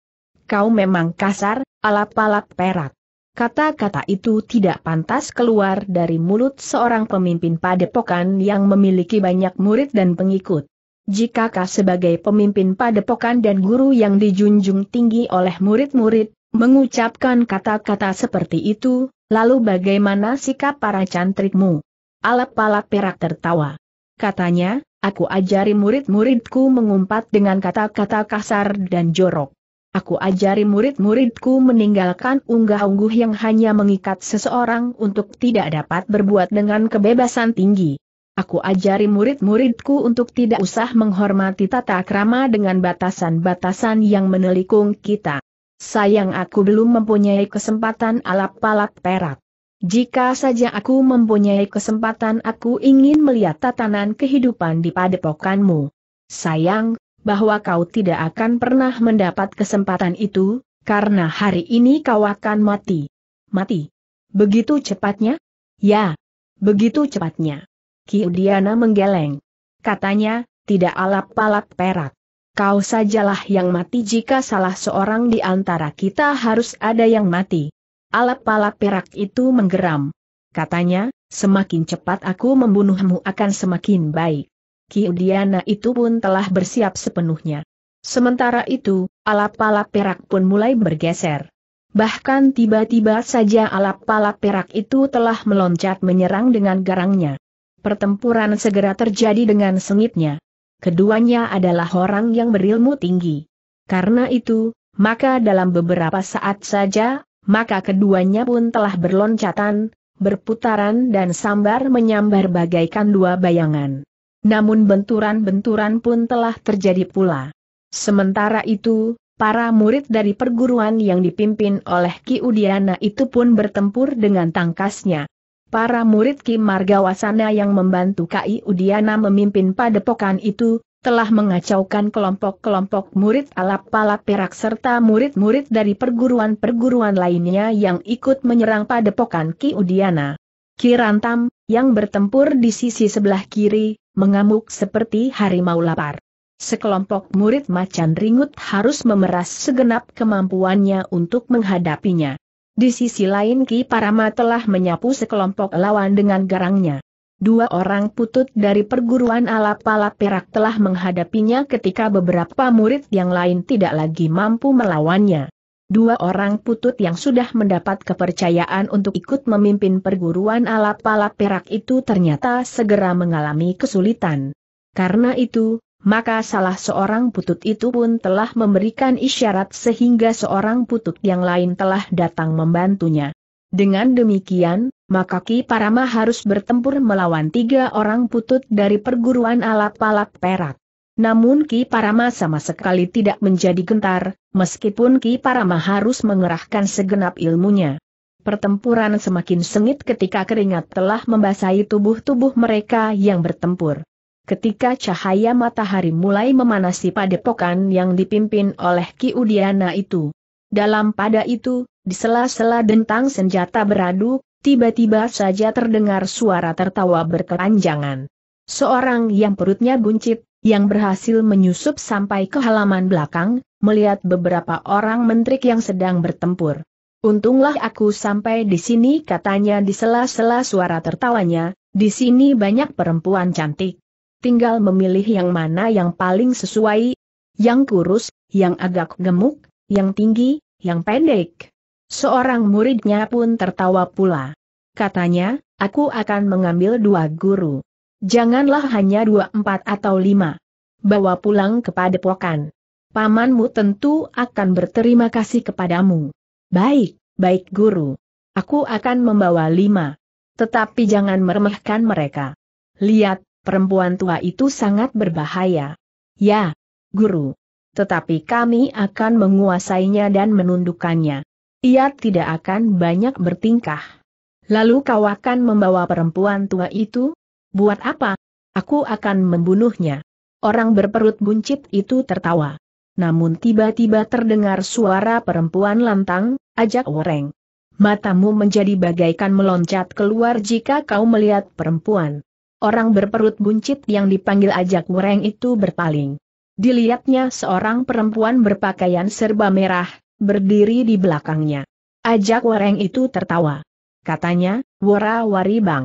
Kau memang kasar, alap-alap perak. Kata-kata itu tidak pantas keluar dari mulut seorang pemimpin padepokan yang memiliki banyak murid dan pengikut. Jika kau sebagai pemimpin padepokan dan guru yang dijunjung tinggi oleh murid-murid, mengucapkan kata-kata seperti itu, lalu bagaimana sikap para cantrikmu? Alap-alap perak tertawa. Katanya, aku ajari murid-muridku mengumpat dengan kata-kata kasar dan jorok. Aku ajari murid-muridku meninggalkan unggah-ungguh yang hanya mengikat seseorang untuk tidak dapat berbuat dengan kebebasan tinggi. Aku ajari murid-muridku untuk tidak usah menghormati tata krama dengan batasan-batasan yang menelikung kita. Sayang aku belum mempunyai kesempatan alap-alap perak. Jika saja aku mempunyai kesempatan aku ingin melihat tatanan kehidupan di padepokanmu. Sayang, bahwa kau tidak akan pernah mendapat kesempatan itu, karena hari ini kau akan mati. Mati. Begitu cepatnya? Ya. Begitu cepatnya. Kiudiana menggeleng. Katanya, tidak alap palat perak. Kau sajalah yang mati jika salah seorang di antara kita harus ada yang mati. alap palat perak itu menggeram. Katanya, semakin cepat aku membunuhmu akan semakin baik. Kiudiana itu pun telah bersiap sepenuhnya. Sementara itu, alap-alap perak pun mulai bergeser. Bahkan tiba-tiba saja alap-alap perak itu telah meloncat menyerang dengan garangnya. Pertempuran segera terjadi dengan sengitnya. Keduanya adalah orang yang berilmu tinggi. Karena itu, maka dalam beberapa saat saja, maka keduanya pun telah berloncatan, berputaran dan sambar menyambar bagaikan dua bayangan. Namun benturan-benturan pun telah terjadi pula. Sementara itu, para murid dari perguruan yang dipimpin oleh Ki Udiana itu pun bertempur dengan tangkasnya. Para murid Ki Margawasana yang membantu Ki Udiana memimpin padepokan itu, telah mengacaukan kelompok-kelompok murid alap-alap perak serta murid-murid dari perguruan-perguruan lainnya yang ikut menyerang padepokan Ki Udiana. Ki Rantam, yang bertempur di sisi sebelah kiri, mengamuk seperti harimau lapar. Sekelompok murid macan ringut harus memeras segenap kemampuannya untuk menghadapinya. Di sisi lain Ki Parama telah menyapu sekelompok lawan dengan garangnya. Dua orang putut dari perguruan ala pala perak telah menghadapinya ketika beberapa murid yang lain tidak lagi mampu melawannya dua orang putut yang sudah mendapat kepercayaan untuk ikut memimpin perguruan alat pala perak itu ternyata segera mengalami kesulitan. Karena itu, maka salah seorang putut itu pun telah memberikan isyarat sehingga seorang putut yang lain telah datang membantunya. Dengan demikian, maka Ki Parama harus bertempur melawan tiga orang putut dari perguruan alat pala perak. Namun Ki Parama sama sekali tidak menjadi gentar, meskipun Ki Parama harus mengerahkan segenap ilmunya. Pertempuran semakin sengit ketika keringat telah membasahi tubuh-tubuh mereka yang bertempur. Ketika cahaya matahari mulai memanasi padepokan yang dipimpin oleh Ki Udiana itu. Dalam pada itu, di sela-sela dentang senjata beradu, tiba-tiba saja terdengar suara tertawa berkepanjangan. Seorang yang perutnya buncit, yang berhasil menyusup sampai ke halaman belakang, melihat beberapa orang menteri yang sedang bertempur. Untunglah aku sampai di sini katanya di sela-sela suara tertawanya, di sini banyak perempuan cantik. Tinggal memilih yang mana yang paling sesuai, yang kurus, yang agak gemuk, yang tinggi, yang pendek. Seorang muridnya pun tertawa pula. Katanya, aku akan mengambil dua guru. Janganlah hanya dua empat atau lima. Bawa pulang kepada pokan. Pamanmu tentu akan berterima kasih kepadamu. Baik, baik guru. Aku akan membawa lima. Tetapi jangan meremehkan mereka. Lihat, perempuan tua itu sangat berbahaya. Ya, guru. Tetapi kami akan menguasainya dan menundukkannya. Ia tidak akan banyak bertingkah. Lalu kau akan membawa perempuan tua itu? Buat apa? Aku akan membunuhnya. Orang berperut buncit itu tertawa. Namun tiba-tiba terdengar suara perempuan lantang, ajak Woreng. Matamu menjadi bagaikan meloncat keluar jika kau melihat perempuan. Orang berperut buncit yang dipanggil ajak Woreng itu berpaling. Dilihatnya seorang perempuan berpakaian serba merah, berdiri di belakangnya. Ajak Woreng itu tertawa. Katanya, wara Wari Bang.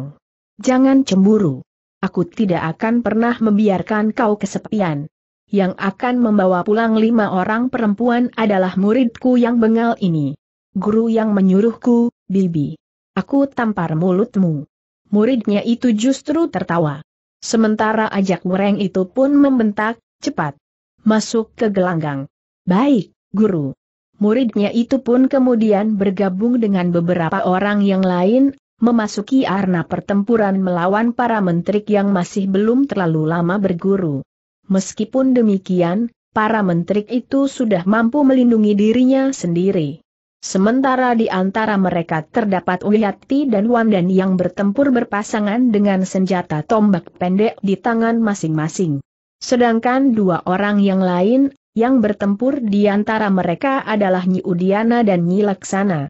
Jangan cemburu. Aku tidak akan pernah membiarkan kau kesepian. Yang akan membawa pulang lima orang perempuan adalah muridku yang bengal ini. Guru yang menyuruhku, Bibi. Aku tampar mulutmu. Muridnya itu justru tertawa. Sementara ajak mureng itu pun membentak, cepat. Masuk ke gelanggang. Baik, guru. Muridnya itu pun kemudian bergabung dengan beberapa orang yang lain, memasuki arena pertempuran melawan para menteri yang masih belum terlalu lama berguru. Meskipun demikian, para menteri itu sudah mampu melindungi dirinya sendiri. Sementara di antara mereka terdapat Uyati dan Wandan yang bertempur berpasangan dengan senjata tombak pendek di tangan masing-masing. Sedangkan dua orang yang lain, yang bertempur di antara mereka adalah Nyi Udiana dan Nyi Laksana.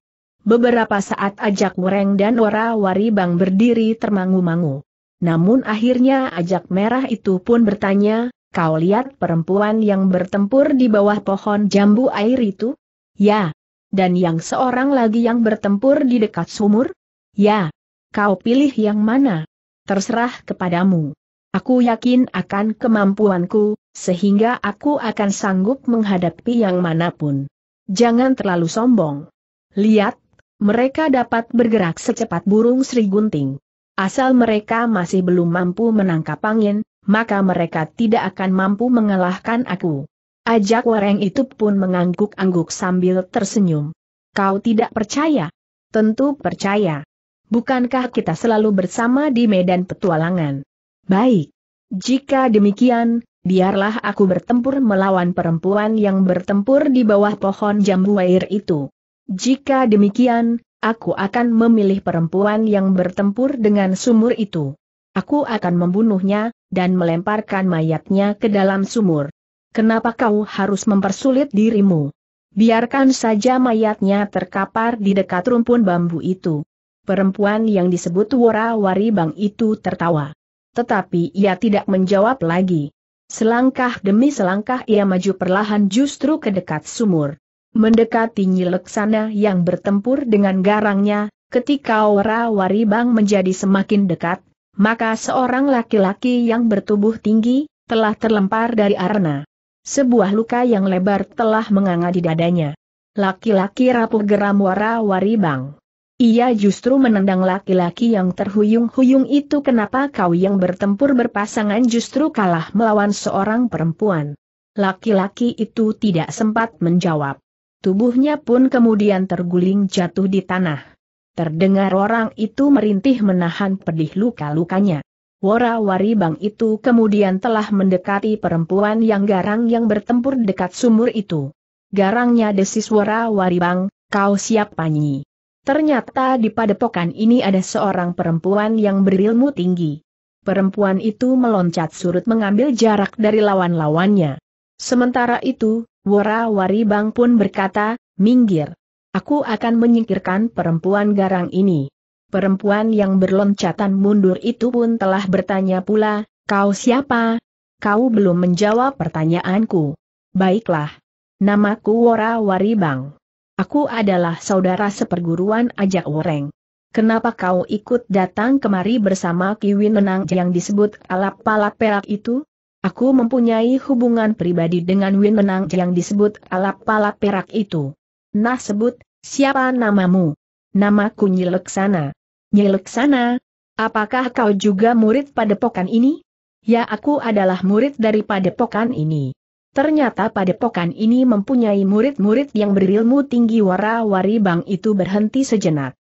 Beberapa saat ajak mureng dan wara-wari bang berdiri termangu-mangu. Namun akhirnya ajak merah itu pun bertanya, kau lihat perempuan yang bertempur di bawah pohon jambu air itu? Ya. Dan yang seorang lagi yang bertempur di dekat sumur? Ya. Kau pilih yang mana? Terserah kepadamu. Aku yakin akan kemampuanku, sehingga aku akan sanggup menghadapi yang manapun. Jangan terlalu sombong. Lihat, mereka dapat bergerak secepat burung Sri Gunting. Asal mereka masih belum mampu menangkap angin, maka mereka tidak akan mampu mengalahkan aku. Ajak Wareng itu pun mengangguk-angguk sambil tersenyum. Kau tidak percaya? Tentu percaya. Bukankah kita selalu bersama di medan petualangan? Baik. Jika demikian, biarlah aku bertempur melawan perempuan yang bertempur di bawah pohon jambu air itu. Jika demikian, aku akan memilih perempuan yang bertempur dengan sumur itu. Aku akan membunuhnya, dan melemparkan mayatnya ke dalam sumur. Kenapa kau harus mempersulit dirimu? Biarkan saja mayatnya terkapar di dekat rumpun bambu itu. Perempuan yang disebut Wora Waribang itu tertawa. Tetapi ia tidak menjawab lagi. Selangkah demi selangkah ia maju perlahan justru ke dekat sumur. Mendekati Nyileksana yang bertempur dengan garangnya, ketika aura waribang menjadi semakin dekat, maka seorang laki-laki yang bertubuh tinggi, telah terlempar dari arena. Sebuah luka yang lebar telah menganga di dadanya. Laki-laki rapuh geram wara waribang. Ia justru menendang laki-laki yang terhuyung-huyung itu kenapa kau yang bertempur berpasangan justru kalah melawan seorang perempuan. Laki-laki itu tidak sempat menjawab. Tubuhnya pun kemudian terguling jatuh di tanah. Terdengar orang itu merintih menahan pedih luka-lukanya. Wara-wari bang itu kemudian telah mendekati perempuan yang garang yang bertempur dekat sumur itu. Garangnya desis wara-wari bang, kau siap panyi. Ternyata di padepokan ini ada seorang perempuan yang berilmu tinggi. Perempuan itu meloncat surut mengambil jarak dari lawan-lawannya. Sementara itu, Wora wari Bang pun berkata, minggir. Aku akan menyingkirkan perempuan garang ini. Perempuan yang berloncatan mundur itu pun telah bertanya pula, kau siapa? Kau belum menjawab pertanyaanku. Baiklah. Namaku Wora Wari Bang. Aku adalah saudara seperguruan Ajak Woreng. Kenapa kau ikut datang kemari bersama Kiwi Nenang yang disebut Alap Palap Perak itu? Aku mempunyai hubungan pribadi dengan Win Menang yang disebut alap-alap perak itu. Nah sebut, siapa namamu? Namaku Nyileksana. Nyileksana, apakah kau juga murid padepokan ini? Ya aku adalah murid dari padepokan ini. Ternyata padepokan ini mempunyai murid-murid yang berilmu tinggi wara-wari bang itu berhenti sejenak.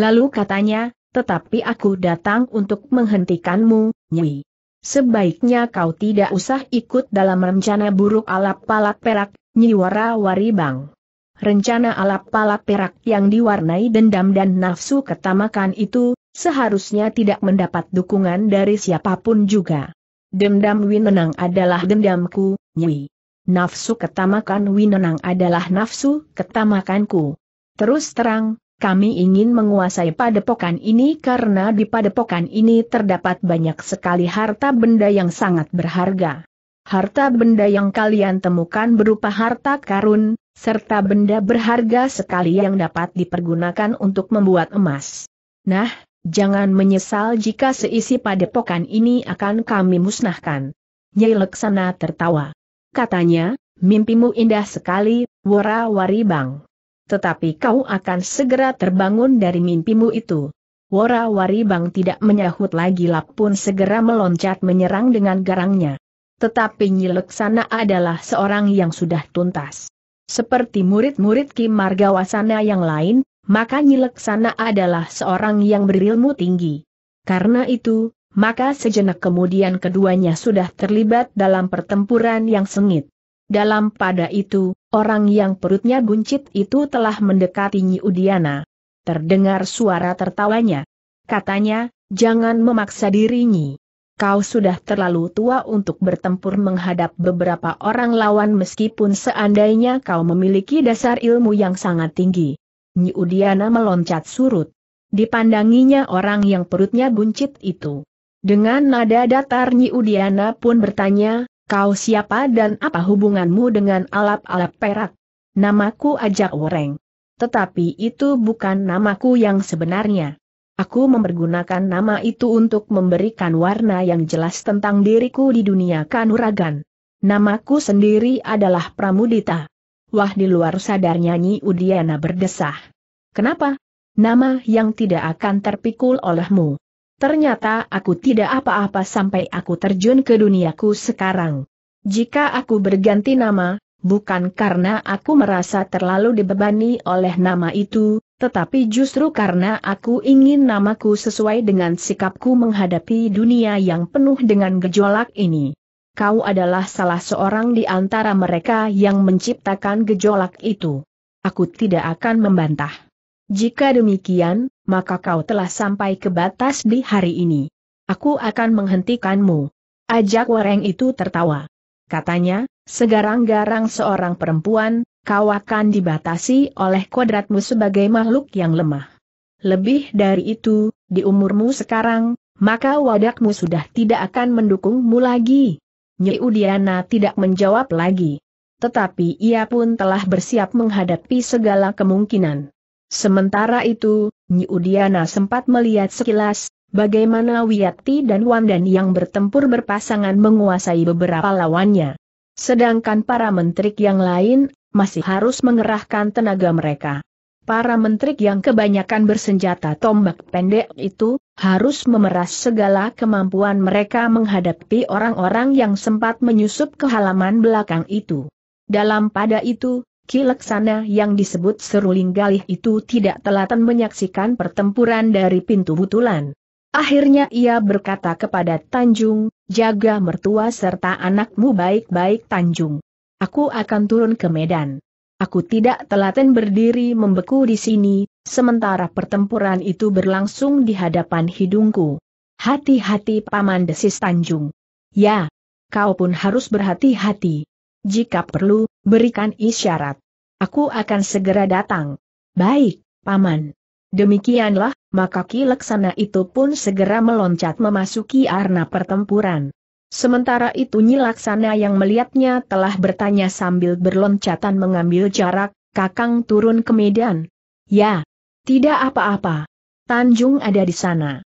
Lalu katanya, tetapi aku datang untuk menghentikanmu, Nyi. Sebaiknya kau tidak usah ikut dalam rencana buruk alap palat perak, nyiwara waribang. Rencana alap palat perak yang diwarnai dendam dan nafsu ketamakan itu, seharusnya tidak mendapat dukungan dari siapapun juga. Dendam Winenang adalah dendamku, Nyi. Nafsu ketamakan Winenang adalah nafsu ketamakanku. Terus terang, kami ingin menguasai padepokan ini karena di padepokan ini terdapat banyak sekali harta benda yang sangat berharga. Harta benda yang kalian temukan berupa harta karun, serta benda berharga sekali yang dapat dipergunakan untuk membuat emas. Nah, jangan menyesal jika seisi padepokan ini akan kami musnahkan. Nyai Leksana tertawa. Katanya, mimpimu indah sekali, wara-wari bang tetapi kau akan segera terbangun dari mimpimu itu. Wara-wari bang tidak menyahut lagi Lap pun segera meloncat menyerang dengan garangnya. Tetapi Nyileksana adalah seorang yang sudah tuntas. Seperti murid-murid Kim Margawasana yang lain, maka Nyileksana adalah seorang yang berilmu tinggi. Karena itu, maka sejenak kemudian keduanya sudah terlibat dalam pertempuran yang sengit. Dalam pada itu, orang yang perutnya buncit itu telah mendekati Nyi Udiana. Terdengar suara tertawanya. Katanya, jangan memaksa diri Nyi. Kau sudah terlalu tua untuk bertempur menghadap beberapa orang lawan meskipun seandainya kau memiliki dasar ilmu yang sangat tinggi. Nyi Udiana meloncat surut. Dipandanginya orang yang perutnya buncit itu. Dengan nada datar Nyi Udiana pun bertanya, Kau siapa dan apa hubunganmu dengan alap-alap perak? Namaku Ajak Woreng. Tetapi itu bukan namaku yang sebenarnya. Aku mempergunakan nama itu untuk memberikan warna yang jelas tentang diriku di dunia kanuragan. Namaku sendiri adalah Pramudita. Wah di luar sadar nyanyi Udiana berdesah. Kenapa? Nama yang tidak akan terpikul olehmu. Ternyata aku tidak apa-apa sampai aku terjun ke duniaku sekarang. Jika aku berganti nama, bukan karena aku merasa terlalu dibebani oleh nama itu, tetapi justru karena aku ingin namaku sesuai dengan sikapku menghadapi dunia yang penuh dengan gejolak ini. Kau adalah salah seorang di antara mereka yang menciptakan gejolak itu. Aku tidak akan membantah. Jika demikian, maka kau telah sampai ke batas di hari ini. Aku akan menghentikanmu. Ajak Wareng itu tertawa. Katanya, segarang-garang seorang perempuan, kau akan dibatasi oleh kodratmu sebagai makhluk yang lemah. Lebih dari itu, di umurmu sekarang, maka wadakmu sudah tidak akan mendukungmu lagi. Udiana tidak menjawab lagi. Tetapi ia pun telah bersiap menghadapi segala kemungkinan. Sementara itu, Udiana sempat melihat sekilas, bagaimana Wiyati dan Wandan yang bertempur berpasangan menguasai beberapa lawannya. Sedangkan para menteri yang lain, masih harus mengerahkan tenaga mereka. Para menteri yang kebanyakan bersenjata tombak pendek itu, harus memeras segala kemampuan mereka menghadapi orang-orang yang sempat menyusup ke halaman belakang itu. Dalam pada itu, Ki yang disebut Seruling Galih itu tidak telaten menyaksikan pertempuran dari pintu butulan. Akhirnya ia berkata kepada Tanjung, jaga mertua serta anakmu baik-baik Tanjung. Aku akan turun ke Medan. Aku tidak telaten berdiri membeku di sini, sementara pertempuran itu berlangsung di hadapan hidungku. Hati-hati paman desis Tanjung. Ya, kau pun harus berhati-hati. Jika perlu, Berikan isyarat. Aku akan segera datang. Baik, Paman. Demikianlah, maka Ki Laksana itu pun segera meloncat memasuki arena pertempuran. Sementara itu Nyi Laksana yang melihatnya telah bertanya sambil berloncatan mengambil jarak, Kakang turun ke medan. Ya, tidak apa-apa. Tanjung ada di sana.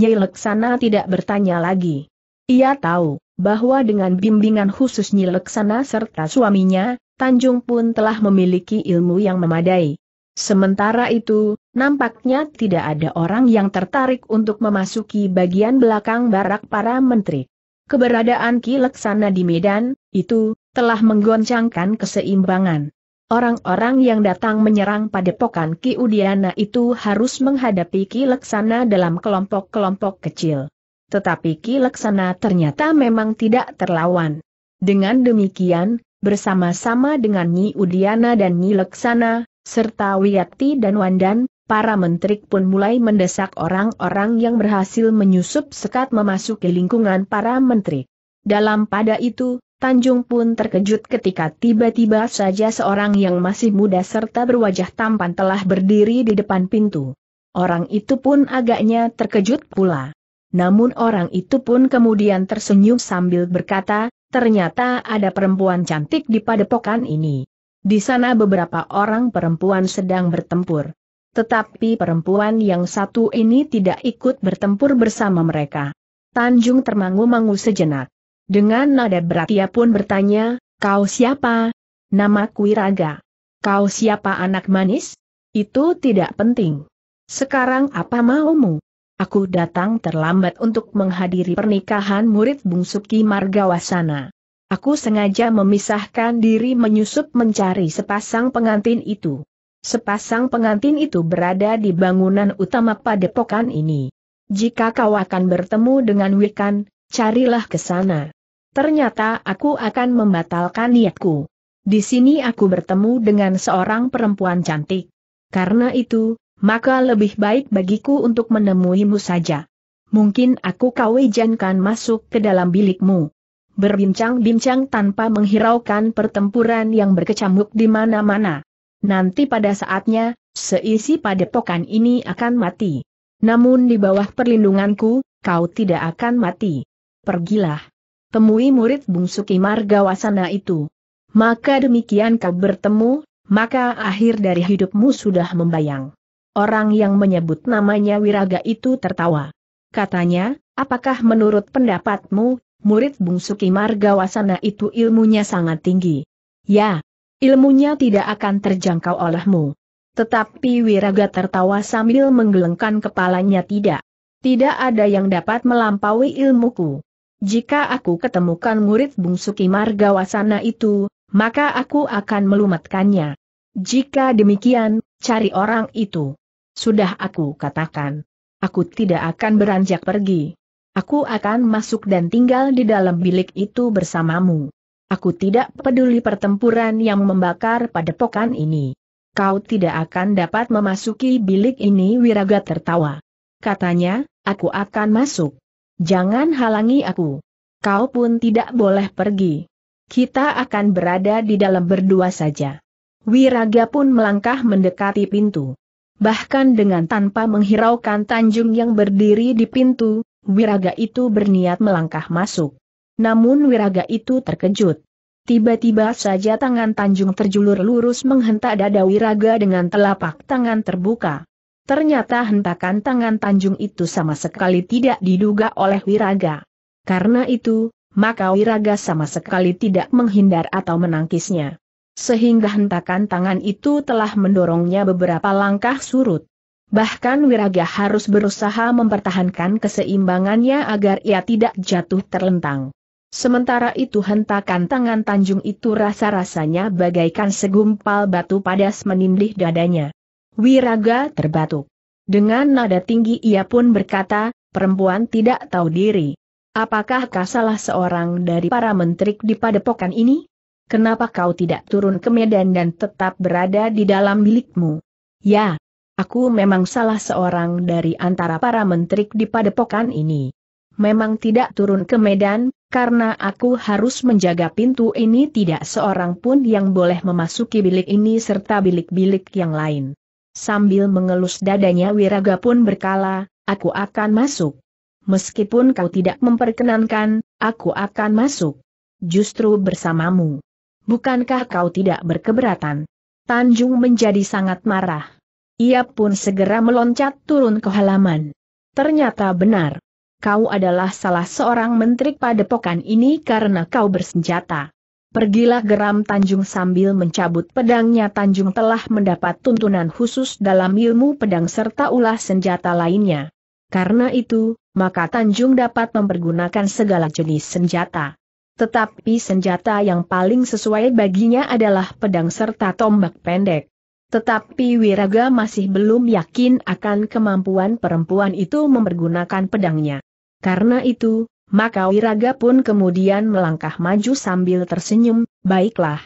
Nyi Laksana tidak bertanya lagi. Ia tahu, bahwa dengan bimbingan khusus Nyileksana serta suaminya, Tanjung pun telah memiliki ilmu yang memadai. Sementara itu, nampaknya tidak ada orang yang tertarik untuk memasuki bagian belakang barak para menteri. Keberadaan Ki Leksana di Medan, itu, telah menggoncangkan keseimbangan. Orang-orang yang datang menyerang padepokan Ki Udiana itu harus menghadapi Ki Leksana dalam kelompok-kelompok kecil. Tetapi Ki Laksana ternyata memang tidak terlawan. Dengan demikian, bersama-sama dengan Nyi Udiana dan Nyi Laksana, serta Wiyakti dan Wandan, para menteri pun mulai mendesak orang-orang yang berhasil menyusup sekat memasuki lingkungan para menteri. Dalam pada itu, Tanjung pun terkejut ketika tiba-tiba saja seorang yang masih muda serta berwajah tampan telah berdiri di depan pintu. Orang itu pun agaknya terkejut pula. Namun orang itu pun kemudian tersenyum sambil berkata, ternyata ada perempuan cantik di padepokan ini. Di sana beberapa orang perempuan sedang bertempur. Tetapi perempuan yang satu ini tidak ikut bertempur bersama mereka. Tanjung termangu-mangu sejenak. Dengan nada berat ia pun bertanya, kau siapa? nama Kuiraga. Kau siapa anak manis? Itu tidak penting. Sekarang apa maumu? Aku datang terlambat untuk menghadiri pernikahan murid bungsu Ki Margawasana. Aku sengaja memisahkan diri menyusup mencari sepasang pengantin itu. Sepasang pengantin itu berada di bangunan utama padepokan ini. Jika kau akan bertemu dengan Wikan, carilah ke sana. Ternyata aku akan membatalkan niatku. Di sini aku bertemu dengan seorang perempuan cantik. Karena itu, maka lebih baik bagiku untuk menemuimu saja. Mungkin aku kau izinkan masuk ke dalam bilikmu. Berbincang-bincang tanpa menghiraukan pertempuran yang berkecamuk di mana-mana. Nanti pada saatnya, seisi padepokan ini akan mati. Namun di bawah perlindunganku, kau tidak akan mati. Pergilah. Temui murid bungsu Kimar Gawasana itu. Maka demikian kau bertemu, maka akhir dari hidupmu sudah membayang. Orang yang menyebut namanya Wiraga itu tertawa. Katanya, apakah menurut pendapatmu, murid bungsu Kimargawasana itu ilmunya sangat tinggi? Ya, ilmunya tidak akan terjangkau olehmu. Tetapi Wiraga tertawa sambil menggelengkan kepalanya tidak. Tidak ada yang dapat melampaui ilmuku. Jika aku ketemukan murid bungsu Kimargawasana itu, maka aku akan melumatkannya. Jika demikian, cari orang itu. Sudah aku katakan. Aku tidak akan beranjak pergi. Aku akan masuk dan tinggal di dalam bilik itu bersamamu. Aku tidak peduli pertempuran yang membakar pada pokan ini. Kau tidak akan dapat memasuki bilik ini Wiraga tertawa. Katanya, aku akan masuk. Jangan halangi aku. Kau pun tidak boleh pergi. Kita akan berada di dalam berdua saja. Wiraga pun melangkah mendekati pintu. Bahkan dengan tanpa menghiraukan Tanjung yang berdiri di pintu, Wiraga itu berniat melangkah masuk. Namun Wiraga itu terkejut. Tiba-tiba saja tangan Tanjung terjulur lurus menghentak dada Wiraga dengan telapak tangan terbuka. Ternyata hentakan tangan Tanjung itu sama sekali tidak diduga oleh Wiraga. Karena itu, maka Wiraga sama sekali tidak menghindar atau menangkisnya sehingga hentakan tangan itu telah mendorongnya beberapa langkah surut. Bahkan Wiraga harus berusaha mempertahankan keseimbangannya agar ia tidak jatuh terlentang. Sementara itu hentakan tangan Tanjung itu rasa-rasanya bagaikan segumpal batu padas menindih dadanya. Wiraga terbatuk. Dengan nada tinggi ia pun berkata, perempuan tidak tahu diri. Apakah salah seorang dari para menteri di padepokan ini? Kenapa kau tidak turun ke Medan dan tetap berada di dalam bilikmu? Ya, aku memang salah seorang dari antara para menteri di padepokan ini. Memang tidak turun ke Medan, karena aku harus menjaga pintu ini tidak seorang pun yang boleh memasuki bilik ini serta bilik-bilik yang lain. Sambil mengelus dadanya Wiraga pun berkala, aku akan masuk. Meskipun kau tidak memperkenankan, aku akan masuk. Justru bersamamu. Bukankah kau tidak berkeberatan? Tanjung menjadi sangat marah. Ia pun segera meloncat turun ke halaman. Ternyata benar. Kau adalah salah seorang menteri padepokan ini karena kau bersenjata. Pergilah geram Tanjung sambil mencabut pedangnya Tanjung telah mendapat tuntunan khusus dalam ilmu pedang serta ulah senjata lainnya. Karena itu, maka Tanjung dapat mempergunakan segala jenis senjata. Tetapi senjata yang paling sesuai baginya adalah pedang serta tombak pendek. Tetapi Wiraga masih belum yakin akan kemampuan perempuan itu mempergunakan pedangnya. Karena itu, maka Wiraga pun kemudian melangkah maju sambil tersenyum, baiklah.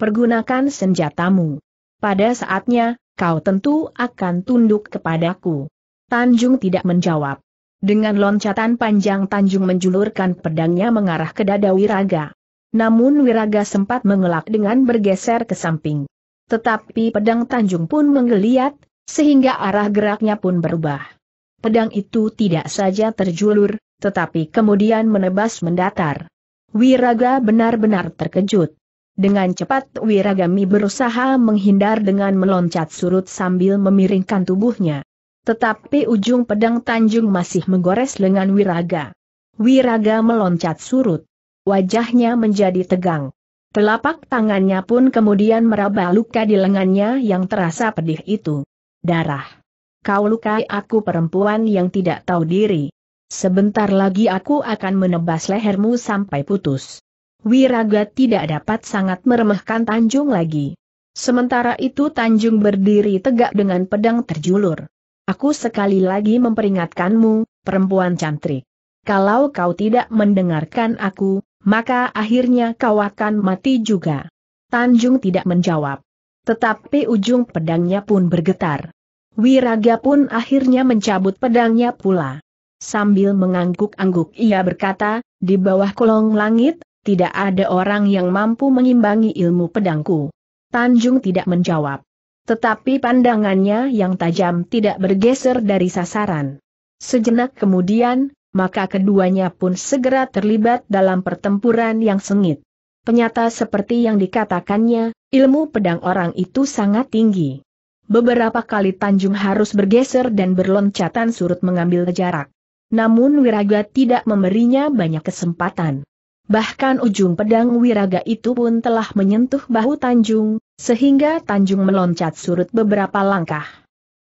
Pergunakan senjatamu. Pada saatnya, kau tentu akan tunduk kepadaku. Tanjung tidak menjawab. Dengan loncatan panjang Tanjung menjulurkan pedangnya mengarah ke dada Wiraga. Namun Wiraga sempat mengelak dengan bergeser ke samping. Tetapi pedang Tanjung pun menggeliat, sehingga arah geraknya pun berubah. Pedang itu tidak saja terjulur, tetapi kemudian menebas mendatar. Wiraga benar-benar terkejut. Dengan cepat Wiragami berusaha menghindar dengan meloncat surut sambil memiringkan tubuhnya. Tetapi ujung pedang Tanjung masih menggores lengan Wiraga. Wiraga meloncat surut. Wajahnya menjadi tegang. Telapak tangannya pun kemudian meraba luka di lengannya yang terasa pedih itu. Darah. Kau lukai aku perempuan yang tidak tahu diri. Sebentar lagi aku akan menebas lehermu sampai putus. Wiraga tidak dapat sangat meremehkan Tanjung lagi. Sementara itu Tanjung berdiri tegak dengan pedang terjulur. Aku sekali lagi memperingatkanmu, perempuan cantrik. Kalau kau tidak mendengarkan aku, maka akhirnya kau akan mati juga. Tanjung tidak menjawab. Tetapi ujung pedangnya pun bergetar. Wiraga pun akhirnya mencabut pedangnya pula. Sambil mengangguk-angguk ia berkata, di bawah kolong langit, tidak ada orang yang mampu mengimbangi ilmu pedangku. Tanjung tidak menjawab. Tetapi pandangannya yang tajam tidak bergeser dari sasaran. Sejenak kemudian, maka keduanya pun segera terlibat dalam pertempuran yang sengit. Penyata seperti yang dikatakannya, ilmu pedang orang itu sangat tinggi. Beberapa kali Tanjung harus bergeser dan berloncatan surut mengambil jarak. Namun Wiraga tidak memberinya banyak kesempatan. Bahkan ujung pedang Wiraga itu pun telah menyentuh bahu Tanjung, sehingga Tanjung meloncat surut beberapa langkah.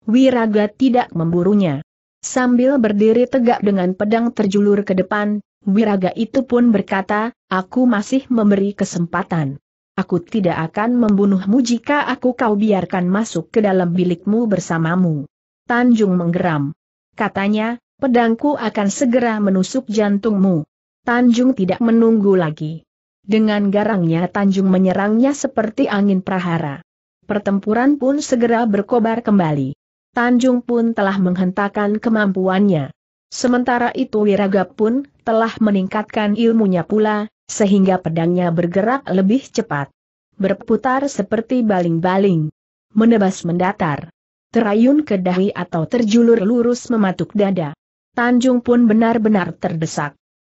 Wiraga tidak memburunya. Sambil berdiri tegak dengan pedang terjulur ke depan, Wiraga itu pun berkata, aku masih memberi kesempatan. Aku tidak akan membunuhmu jika aku kau biarkan masuk ke dalam bilikmu bersamamu. Tanjung menggeram. Katanya, pedangku akan segera menusuk jantungmu. Tanjung tidak menunggu lagi. Dengan garangnya Tanjung menyerangnya seperti angin prahara. Pertempuran pun segera berkobar kembali. Tanjung pun telah menghentakkan kemampuannya. Sementara itu Wiraga pun telah meningkatkan ilmunya pula, sehingga pedangnya bergerak lebih cepat. Berputar seperti baling-baling. Menebas mendatar. Terayun ke dahi atau terjulur lurus mematuk dada. Tanjung pun benar-benar terdesak.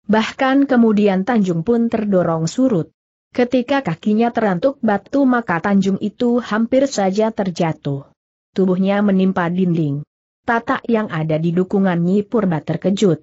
Bahkan kemudian Tanjung pun terdorong surut. Ketika kakinya terantuk batu maka Tanjung itu hampir saja terjatuh. Tubuhnya menimpa dinding. Tata yang ada di dukungan Nyi Purba terkejut.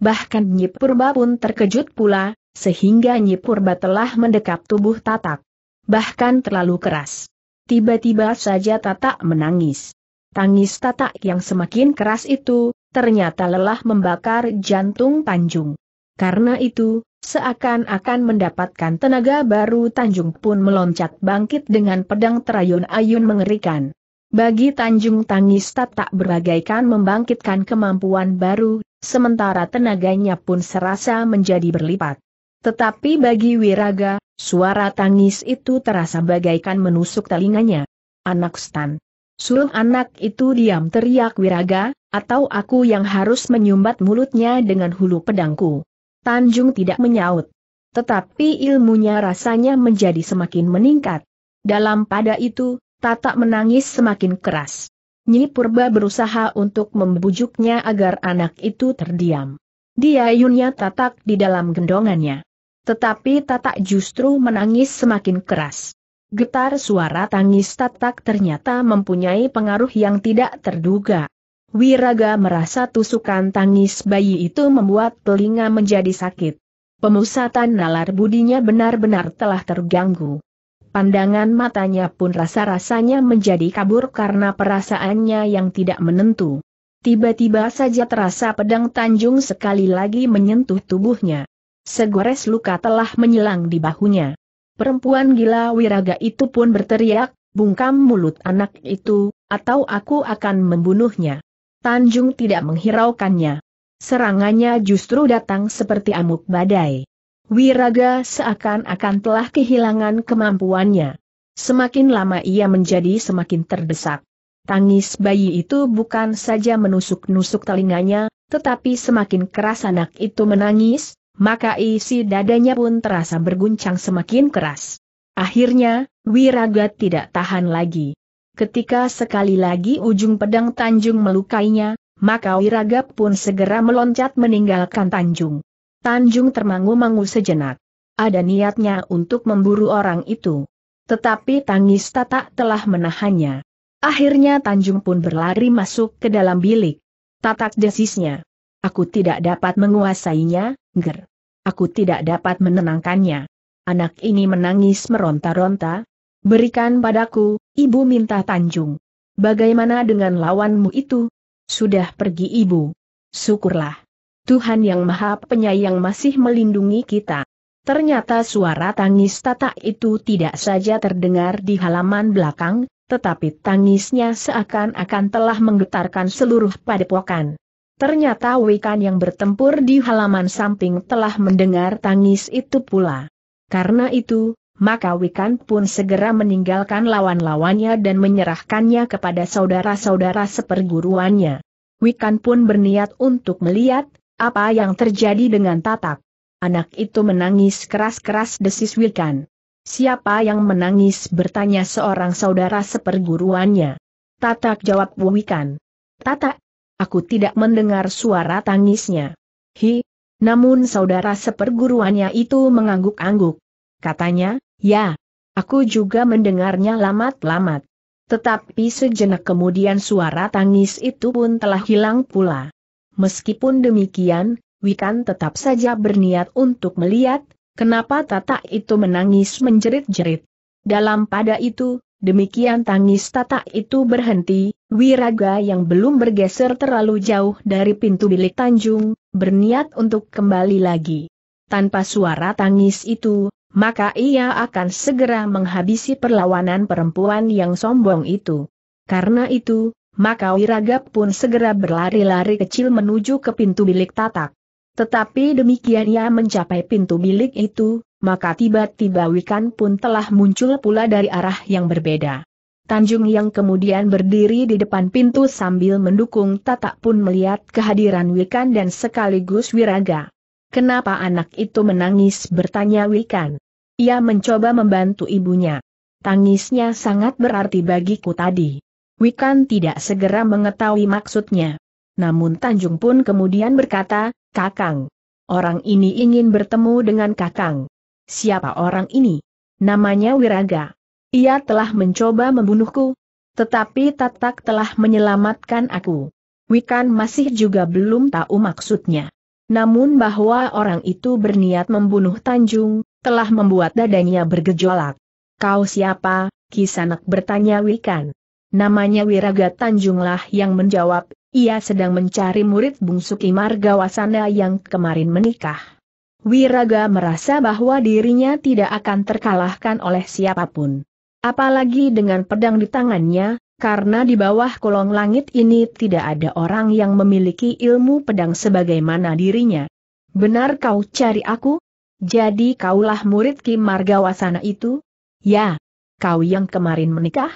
Bahkan Nyi Purba pun terkejut pula, sehingga Nyi Purba telah mendekap tubuh Tata. Bahkan terlalu keras. Tiba-tiba saja Tata menangis. Tangis Tata yang semakin keras itu, ternyata lelah membakar jantung Tanjung. Karena itu, seakan-akan mendapatkan tenaga baru Tanjung pun meloncat bangkit dengan pedang terayun-ayun mengerikan. Bagi Tanjung Tangis tak beragaikan membangkitkan kemampuan baru, sementara tenaganya pun serasa menjadi berlipat. Tetapi bagi Wiraga, suara tangis itu terasa bagaikan menusuk telinganya. Anak Stan. Suruh anak itu diam teriak Wiraga, atau aku yang harus menyumbat mulutnya dengan hulu pedangku. Tanjung tidak menyaut. Tetapi ilmunya rasanya menjadi semakin meningkat. Dalam pada itu, Tatak menangis semakin keras. Nyi Purba berusaha untuk membujuknya agar anak itu terdiam. Dia yunnya Tatak di dalam gendongannya. Tetapi Tatak justru menangis semakin keras. Getar suara tangis Tatak ternyata mempunyai pengaruh yang tidak terduga. Wiraga merasa tusukan tangis bayi itu membuat telinga menjadi sakit. Pemusatan nalar budinya benar-benar telah terganggu. Pandangan matanya pun rasa-rasanya menjadi kabur karena perasaannya yang tidak menentu. Tiba-tiba saja terasa pedang Tanjung sekali lagi menyentuh tubuhnya. Segores luka telah menyilang di bahunya. Perempuan gila wiraga itu pun berteriak, bungkam mulut anak itu, atau aku akan membunuhnya. Tanjung tidak menghiraukannya. Serangannya justru datang seperti amuk badai. Wiraga seakan-akan telah kehilangan kemampuannya. Semakin lama ia menjadi semakin terdesak. Tangis bayi itu bukan saja menusuk-nusuk telinganya, tetapi semakin keras anak itu menangis, maka isi dadanya pun terasa berguncang semakin keras. Akhirnya, Wiraga tidak tahan lagi. Ketika sekali lagi ujung pedang Tanjung melukainya, maka Wiraga pun segera meloncat meninggalkan Tanjung. Tanjung termangu-mangu sejenak. Ada niatnya untuk memburu orang itu. Tetapi tangis Tatak telah menahannya. Akhirnya Tanjung pun berlari masuk ke dalam bilik. Tatak desisnya. Aku tidak dapat menguasainya, ger. Aku tidak dapat menenangkannya. Anak ini menangis meronta-ronta, Berikan padaku, ibu minta Tanjung. Bagaimana dengan lawanmu itu? Sudah pergi ibu. Syukurlah. Tuhan yang maha penyayang masih melindungi kita. Ternyata suara tangis Tata itu tidak saja terdengar di halaman belakang, tetapi tangisnya seakan-akan telah menggetarkan seluruh padepokan. Ternyata Wikan yang bertempur di halaman samping telah mendengar tangis itu pula. Karena itu, maka Wikan pun segera meninggalkan lawan-lawannya dan menyerahkannya kepada saudara-saudara seperguruannya. Wikan pun berniat untuk melihat, apa yang terjadi dengan Tatak. Anak itu menangis keras-keras desis Wikan. Siapa yang menangis bertanya seorang saudara seperguruannya. Tatak jawab Wikan. Tatak, aku tidak mendengar suara tangisnya. Hi, namun saudara seperguruannya itu mengangguk-angguk. Katanya, Ya, aku juga mendengarnya lamat-lamat. Tetapi sejenak kemudian suara tangis itu pun telah hilang pula. Meskipun demikian, Wikan tetap saja berniat untuk melihat, kenapa Tata itu menangis menjerit-jerit. Dalam pada itu, demikian tangis Tata itu berhenti, Wiraga yang belum bergeser terlalu jauh dari pintu bilik Tanjung, berniat untuk kembali lagi. Tanpa suara tangis itu, maka ia akan segera menghabisi perlawanan perempuan yang sombong itu. Karena itu, maka Wiragap pun segera berlari-lari kecil menuju ke pintu bilik tatak. Tetapi demikian ia mencapai pintu bilik itu, maka tiba-tiba Wikan pun telah muncul pula dari arah yang berbeda. Tanjung yang kemudian berdiri di depan pintu sambil mendukung Tatak pun melihat kehadiran Wikan dan sekaligus Wiraga. Kenapa anak itu menangis bertanya Wikan. Ia mencoba membantu ibunya. Tangisnya sangat berarti bagiku tadi. Wikan tidak segera mengetahui maksudnya. Namun Tanjung pun kemudian berkata, Kakang. Orang ini ingin bertemu dengan Kakang. Siapa orang ini? Namanya Wiraga. Ia telah mencoba membunuhku. Tetapi Tatak telah menyelamatkan aku. Wikan masih juga belum tahu maksudnya. Namun bahwa orang itu berniat membunuh Tanjung, telah membuat dadanya bergejolak. Kau siapa? Kisanak bertanya Wikan. Namanya Wiraga Tanjunglah yang menjawab, ia sedang mencari murid bungsu Margawasana yang kemarin menikah. Wiraga merasa bahwa dirinya tidak akan terkalahkan oleh siapapun. Apalagi dengan pedang di tangannya, karena di bawah kolong langit ini tidak ada orang yang memiliki ilmu pedang sebagaimana dirinya. Benar kau cari aku? Jadi kaulah murid Kim Margawasana itu? Ya. Kau yang kemarin menikah?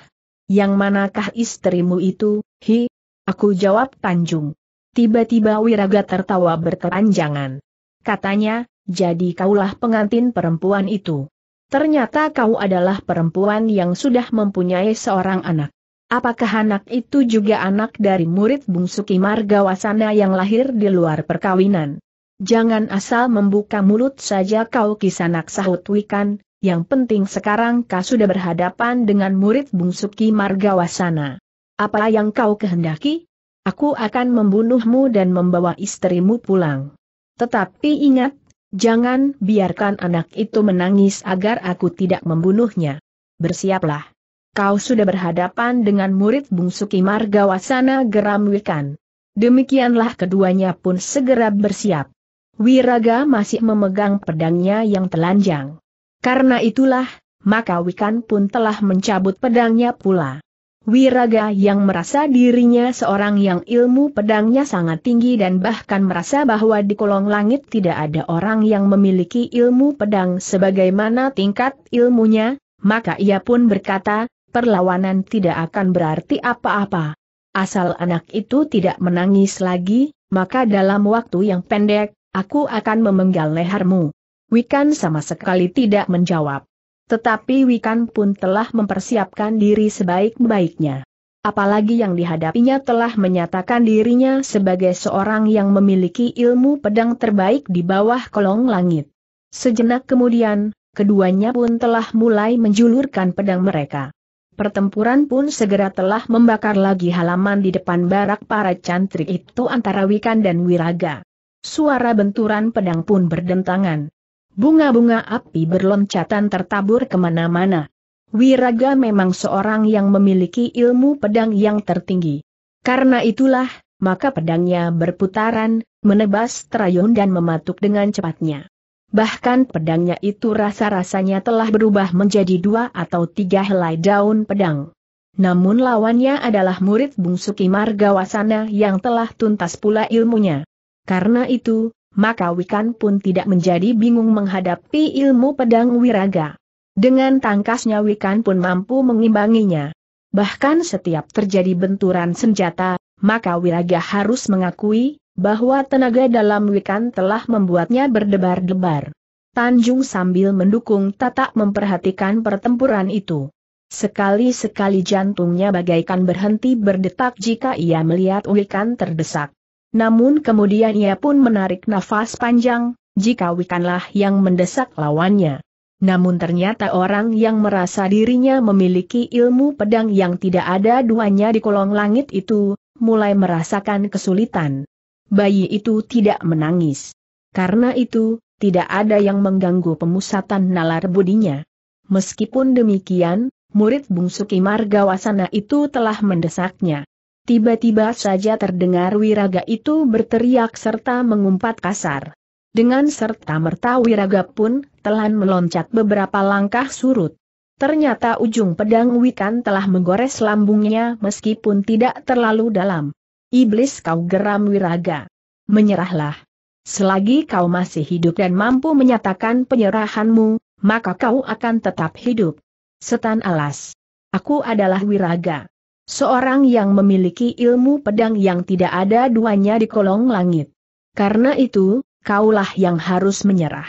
Yang manakah istrimu itu? Hi. Aku jawab Tanjung. Tiba-tiba Wiraga tertawa bertelanjangan. Katanya, jadi kaulah pengantin perempuan itu. Ternyata kau adalah perempuan yang sudah mempunyai seorang anak. Apakah anak itu juga anak dari murid bungsu Kimar Gawasana yang lahir di luar perkawinan? Jangan asal membuka mulut saja kau kisanak sahut Wikan, yang penting sekarang kau sudah berhadapan dengan murid bungsu Kimar Gawasana. Apa yang kau kehendaki? Aku akan membunuhmu dan membawa istrimu pulang. Tetapi ingat, Jangan biarkan anak itu menangis agar aku tidak membunuhnya. Bersiaplah kau sudah berhadapan dengan murid bungsu Kimar Gawasana Geram Wikan. Demikianlah keduanya pun segera bersiap. Wiraga masih memegang pedangnya yang telanjang. Karena itulah, maka Wikan pun telah mencabut pedangnya pula. Wiraga yang merasa dirinya seorang yang ilmu pedangnya sangat tinggi dan bahkan merasa bahwa di kolong langit tidak ada orang yang memiliki ilmu pedang sebagaimana tingkat ilmunya, maka ia pun berkata, perlawanan tidak akan berarti apa-apa. Asal anak itu tidak menangis lagi, maka dalam waktu yang pendek, aku akan memenggal lehermu. Wikan sama sekali tidak menjawab. Tetapi Wikan pun telah mempersiapkan diri sebaik-baiknya. Apalagi yang dihadapinya telah menyatakan dirinya sebagai seorang yang memiliki ilmu pedang terbaik di bawah kolong langit. Sejenak kemudian, keduanya pun telah mulai menjulurkan pedang mereka. Pertempuran pun segera telah membakar lagi halaman di depan barak para cantrik itu antara Wikan dan Wiraga. Suara benturan pedang pun berdentangan. Bunga-bunga api berloncatan tertabur kemana-mana. Wiraga memang seorang yang memiliki ilmu pedang yang tertinggi. Karena itulah, maka pedangnya berputaran, menebas terayun dan mematuk dengan cepatnya. Bahkan pedangnya itu rasa-rasanya telah berubah menjadi dua atau tiga helai daun pedang. Namun lawannya adalah murid bungsu Kimargawasana yang telah tuntas pula ilmunya. Karena itu, maka Wikan pun tidak menjadi bingung menghadapi ilmu pedang wiraga. Dengan tangkasnya Wikan pun mampu mengimbanginya. Bahkan setiap terjadi benturan senjata, maka Wiraga harus mengakui, bahwa tenaga dalam Wikan telah membuatnya berdebar-debar. Tanjung sambil mendukung tatak memperhatikan pertempuran itu. Sekali-sekali jantungnya bagaikan berhenti berdetak jika ia melihat Wikan terdesak. Namun kemudian ia pun menarik nafas panjang, jika Wikanlah yang mendesak lawannya. Namun ternyata orang yang merasa dirinya memiliki ilmu pedang yang tidak ada duanya di kolong langit itu, mulai merasakan kesulitan bayi itu tidak menangis. Karena itu, tidak ada yang mengganggu pemusatan nalar budinya. Meskipun demikian, murid bungsu Kimar Gawasana itu telah mendesaknya. Tiba-tiba saja terdengar Wiraga itu berteriak serta mengumpat kasar. Dengan serta-merta Wiraga pun telan meloncat beberapa langkah surut. Ternyata ujung pedang Wikan telah menggores lambungnya meskipun tidak terlalu dalam. Iblis kau geram wiraga. Menyerahlah. Selagi kau masih hidup dan mampu menyatakan penyerahanmu, maka kau akan tetap hidup. Setan alas. Aku adalah wiraga. Seorang yang memiliki ilmu pedang yang tidak ada duanya di kolong langit. Karena itu, kaulah yang harus menyerah.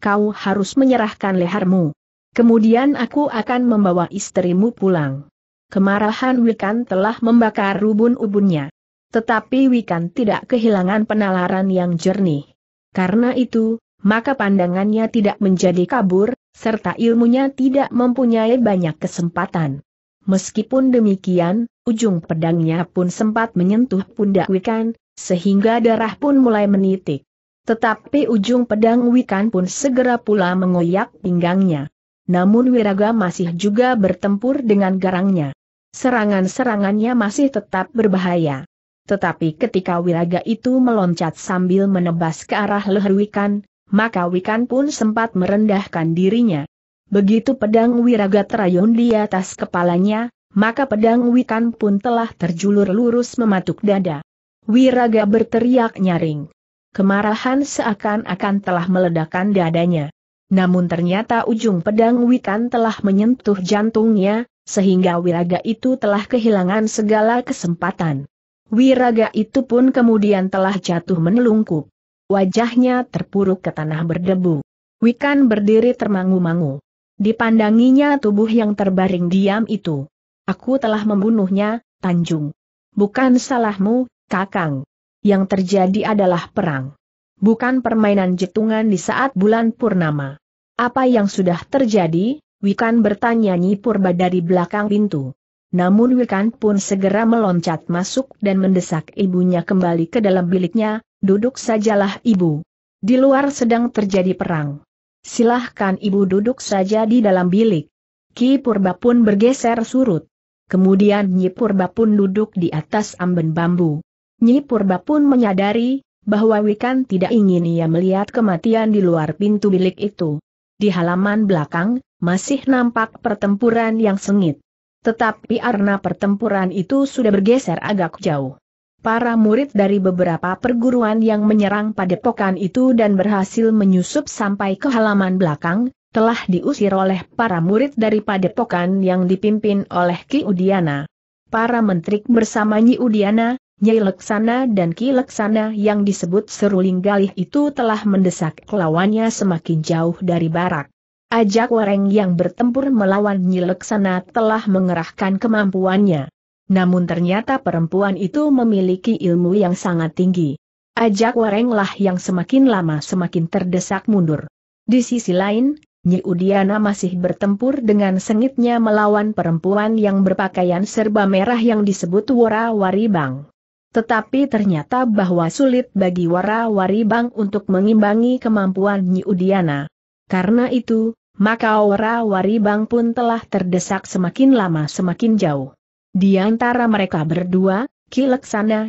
Kau harus menyerahkan lehermu. Kemudian aku akan membawa istrimu pulang. Kemarahan Wilkan telah membakar rubun-ubunnya. Tetapi Wikan tidak kehilangan penalaran yang jernih. Karena itu, maka pandangannya tidak menjadi kabur, serta ilmunya tidak mempunyai banyak kesempatan. Meskipun demikian, ujung pedangnya pun sempat menyentuh pundak Wikan, sehingga darah pun mulai menitik. Tetapi ujung pedang Wikan pun segera pula mengoyak pinggangnya. Namun Wiraga masih juga bertempur dengan garangnya. Serangan-serangannya masih tetap berbahaya. Tetapi ketika Wiraga itu meloncat sambil menebas ke arah leher Wikan, maka Wikan pun sempat merendahkan dirinya. Begitu pedang Wiraga terayun di atas kepalanya, maka pedang Wikan pun telah terjulur lurus mematuk dada. Wiraga berteriak nyaring. Kemarahan seakan-akan telah meledakkan dadanya. Namun ternyata ujung pedang Wikan telah menyentuh jantungnya, sehingga Wiraga itu telah kehilangan segala kesempatan. Wiraga itu pun kemudian telah jatuh menelungkup. Wajahnya terpuruk ke tanah berdebu. Wikan berdiri termangu-mangu. Dipandanginya tubuh yang terbaring diam itu. Aku telah membunuhnya, Tanjung. Bukan salahmu, Kakang. Yang terjadi adalah perang. Bukan permainan jetungan di saat bulan purnama. Apa yang sudah terjadi? Wikan bertanya Nyi Purba dari belakang pintu. Namun Wikan pun segera meloncat masuk dan mendesak ibunya kembali ke dalam biliknya, duduk sajalah ibu. Di luar sedang terjadi perang. Silahkan ibu duduk saja di dalam bilik. Ki Purba pun bergeser surut. Kemudian Nyi Purba pun duduk di atas amben bambu. Nyi Purba pun menyadari, bahwa Wikan tidak ingin ia melihat kematian di luar pintu bilik itu. Di halaman belakang, masih nampak pertempuran yang sengit. Tetapi arena pertempuran itu sudah bergeser agak jauh. Para murid dari beberapa perguruan yang menyerang padepokan itu dan berhasil menyusup sampai ke halaman belakang, telah diusir oleh para murid dari padepokan yang dipimpin oleh Ki Udiana. Para menteri bersama Nyi Udiana, Nyai Leksana dan Ki Leksana yang disebut Seruling Galih itu telah mendesak lawannya semakin jauh dari barak. Ajak Wareng yang bertempur melawan Nyileksana telah mengerahkan kemampuannya. Namun ternyata perempuan itu memiliki ilmu yang sangat tinggi. Ajak Warenglah yang semakin lama semakin terdesak mundur. Di sisi lain, Nyi Udiana masih bertempur dengan sengitnya melawan perempuan yang berpakaian serba merah yang disebut Wara Waribang. Tetapi ternyata bahwa sulit bagi Wara Waribang untuk mengimbangi kemampuan Nyi Udiana. Karena itu, maka aura waribang pun telah terdesak semakin lama semakin jauh. Di antara mereka berdua, Ki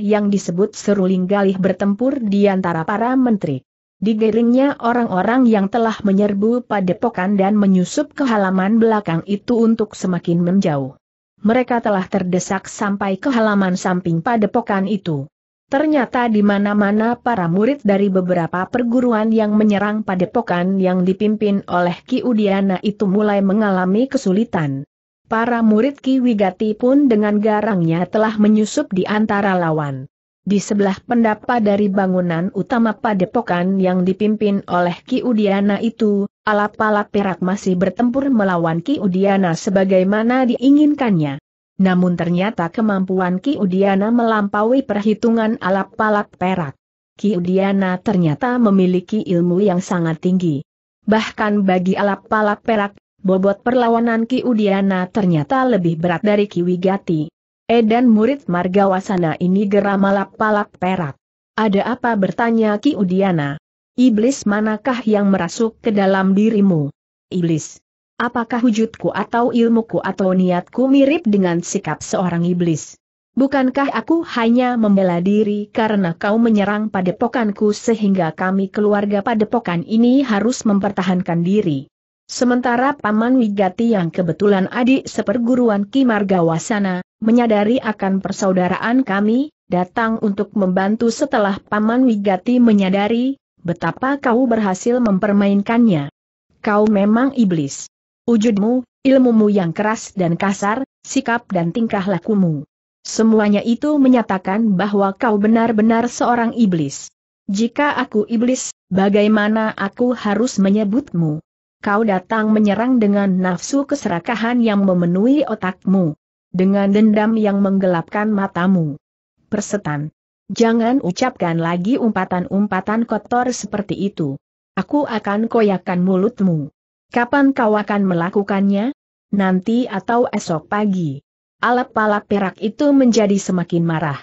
yang disebut Seruling Galih bertempur di antara para menteri. Digiringnya orang-orang yang telah menyerbu padepokan dan menyusup ke halaman belakang itu untuk semakin menjauh. Mereka telah terdesak sampai ke halaman samping padepokan itu. Ternyata di mana-mana para murid dari beberapa perguruan yang menyerang padepokan yang dipimpin oleh Ki Udiana itu mulai mengalami kesulitan. Para murid Ki Wigati pun dengan garangnya telah menyusup di antara lawan. Di sebelah pendapa dari bangunan utama padepokan yang dipimpin oleh Ki Udiana itu, alap-alap perak masih bertempur melawan Ki Udiana sebagaimana diinginkannya. Namun ternyata kemampuan Ki Udiana melampaui perhitungan alap palap perak. Ki Udiana ternyata memiliki ilmu yang sangat tinggi. Bahkan bagi alap palap perak, bobot perlawanan Ki Udiana ternyata lebih berat dari Ki Wigati. Edan murid Margawasana ini geram alap palap perak. Ada apa bertanya Ki Udiana? Iblis manakah yang merasuk ke dalam dirimu? Iblis. Apakah wujudku atau ilmuku atau niatku mirip dengan sikap seorang iblis? Bukankah aku hanya membela diri karena kau menyerang padepokanku sehingga kami keluarga padepokan ini harus mempertahankan diri? Sementara Paman Wigati yang kebetulan adik seperguruan Kimargawasana, menyadari akan persaudaraan kami, datang untuk membantu setelah Paman Wigati menyadari betapa kau berhasil mempermainkannya. Kau memang iblis wujudmu, ilmumu yang keras dan kasar, sikap dan tingkah lakumu. Semuanya itu menyatakan bahwa kau benar-benar seorang iblis. Jika aku iblis, bagaimana aku harus menyebutmu? Kau datang menyerang dengan nafsu keserakahan yang memenuhi otakmu. Dengan dendam yang menggelapkan matamu. Persetan. Jangan ucapkan lagi umpatan-umpatan kotor seperti itu. Aku akan koyakan mulutmu. Kapan kau akan melakukannya? Nanti atau esok pagi. Alap-alap perak itu menjadi semakin marah.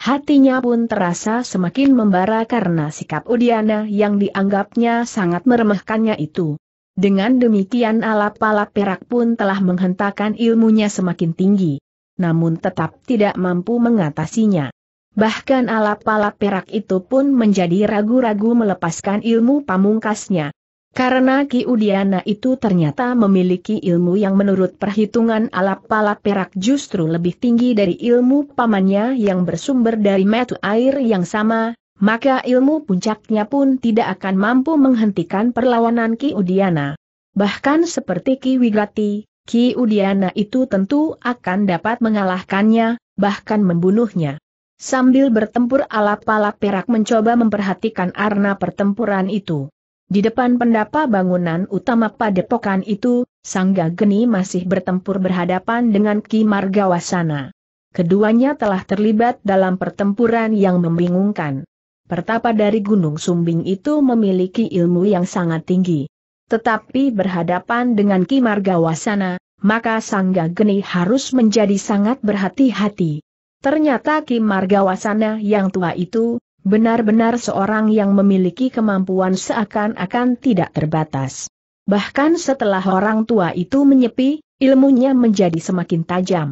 Hatinya pun terasa semakin membara karena sikap Udiana yang dianggapnya sangat meremehkannya itu. Dengan demikian alap-alap perak pun telah menghentakkan ilmunya semakin tinggi. Namun tetap tidak mampu mengatasinya. Bahkan alap-alap perak itu pun menjadi ragu-ragu melepaskan ilmu pamungkasnya. Karena Ki Udiana itu ternyata memiliki ilmu yang menurut perhitungan alap pala perak justru lebih tinggi dari ilmu pamannya yang bersumber dari metu air yang sama, maka ilmu puncaknya pun tidak akan mampu menghentikan perlawanan Ki Udiana. Bahkan seperti Ki Wigati, Ki Udiana itu tentu akan dapat mengalahkannya, bahkan membunuhnya. Sambil bertempur alap pala perak mencoba memperhatikan arna pertempuran itu. Di depan pendapa bangunan utama padepokan itu, Sangga Geni masih bertempur berhadapan dengan Ki Margawasana. Keduanya telah terlibat dalam pertempuran yang membingungkan. Pertapa dari Gunung Sumbing itu memiliki ilmu yang sangat tinggi. Tetapi berhadapan dengan Ki Margawasana, maka Sangga Geni harus menjadi sangat berhati-hati. Ternyata Ki Margawasana yang tua itu, Benar-benar seorang yang memiliki kemampuan seakan-akan tidak terbatas. Bahkan setelah orang tua itu menyepi, ilmunya menjadi semakin tajam.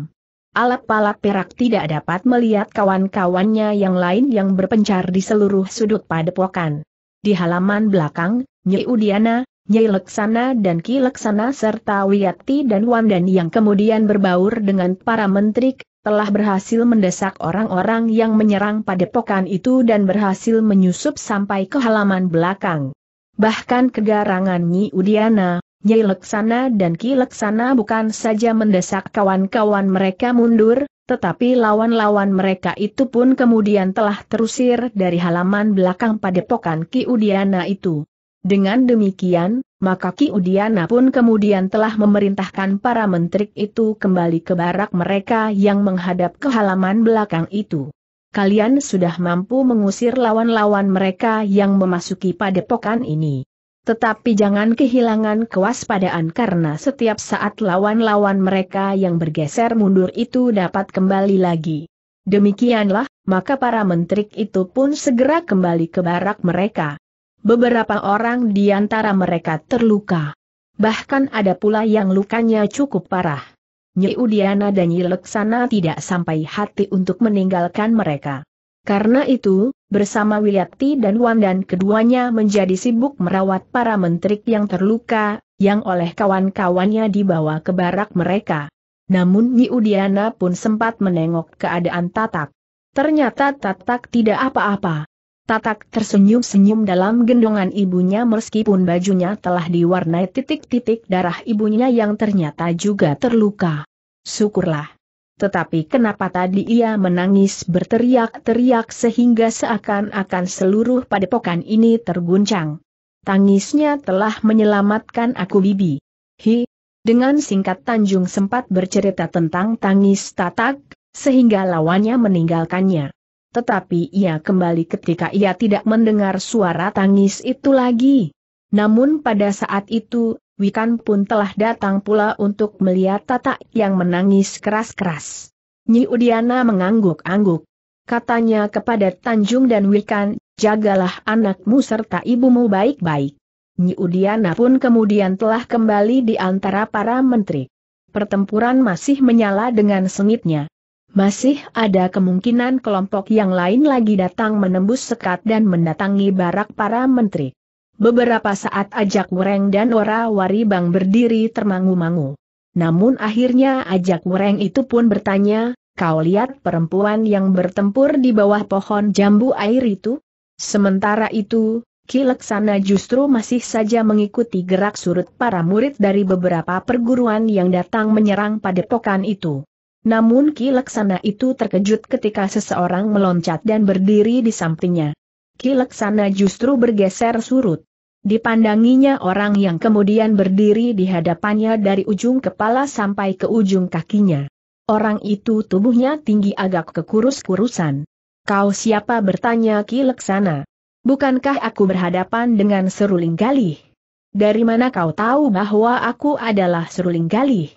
Alap-alap perak tidak dapat melihat kawan-kawannya yang lain yang berpencar di seluruh sudut padepokan. Di halaman belakang, Nyai Udiana, Nyai Leksana dan Ki Leksana serta Wiyati dan Wandan yang kemudian berbaur dengan para menteri telah berhasil mendesak orang-orang yang menyerang padepokan itu dan berhasil menyusup sampai ke halaman belakang. Bahkan kegarangan Nyi Udiana, Nyi Leksana dan Ki Leksana bukan saja mendesak kawan-kawan mereka mundur, tetapi lawan-lawan mereka itu pun kemudian telah terusir dari halaman belakang padepokan Ki Udiana itu. Dengan demikian, maka Ki Udiana pun kemudian telah memerintahkan para menteri itu kembali ke barak mereka yang menghadap ke halaman belakang itu. Kalian sudah mampu mengusir lawan-lawan mereka yang memasuki padepokan ini. Tetapi jangan kehilangan kewaspadaan karena setiap saat lawan-lawan mereka yang bergeser mundur itu dapat kembali lagi. Demikianlah, maka para menteri itu pun segera kembali ke barak mereka beberapa orang di antara mereka terluka. Bahkan ada pula yang lukanya cukup parah. Nyi Udiana dan Nyi Leksana tidak sampai hati untuk meninggalkan mereka. Karena itu, bersama Wilyati dan Wandan keduanya menjadi sibuk merawat para menteri yang terluka, yang oleh kawan-kawannya dibawa ke barak mereka. Namun Nyi Udiana pun sempat menengok keadaan Tatak. Ternyata Tatak tidak apa-apa. Tatak tersenyum-senyum dalam gendongan ibunya meskipun bajunya telah diwarnai titik-titik darah ibunya yang ternyata juga terluka. Syukurlah. Tetapi kenapa tadi ia menangis berteriak-teriak sehingga seakan-akan seluruh padepokan ini terguncang. Tangisnya telah menyelamatkan aku bibi. Hi, dengan singkat Tanjung sempat bercerita tentang tangis Tatak, sehingga lawannya meninggalkannya. Tetapi ia kembali ketika ia tidak mendengar suara tangis itu lagi. Namun pada saat itu, Wikan pun telah datang pula untuk melihat Tatak yang menangis keras-keras. Nyi Udiana mengangguk-angguk. Katanya kepada Tanjung dan Wikan, jagalah anakmu serta ibumu baik-baik. Nyi Udiana pun kemudian telah kembali di antara para menteri. Pertempuran masih menyala dengan sengitnya. Masih ada kemungkinan kelompok yang lain lagi datang menembus sekat dan mendatangi barak para menteri. Beberapa saat ajak Wureng dan Ora Waribang berdiri termangu-mangu. Namun akhirnya ajak Wureng itu pun bertanya, kau lihat perempuan yang bertempur di bawah pohon jambu air itu? Sementara itu, Ki Leksana justru masih saja mengikuti gerak surut para murid dari beberapa perguruan yang datang menyerang padepokan itu. Namun Ki Laksana itu terkejut ketika seseorang meloncat dan berdiri di sampingnya. Ki Laksana justru bergeser surut. Dipandanginya orang yang kemudian berdiri di hadapannya dari ujung kepala sampai ke ujung kakinya. Orang itu tubuhnya tinggi agak kekurus-kurusan. Kau siapa bertanya Ki Laksana? Bukankah aku berhadapan dengan seruling galih? Dari mana kau tahu bahwa aku adalah seruling galih?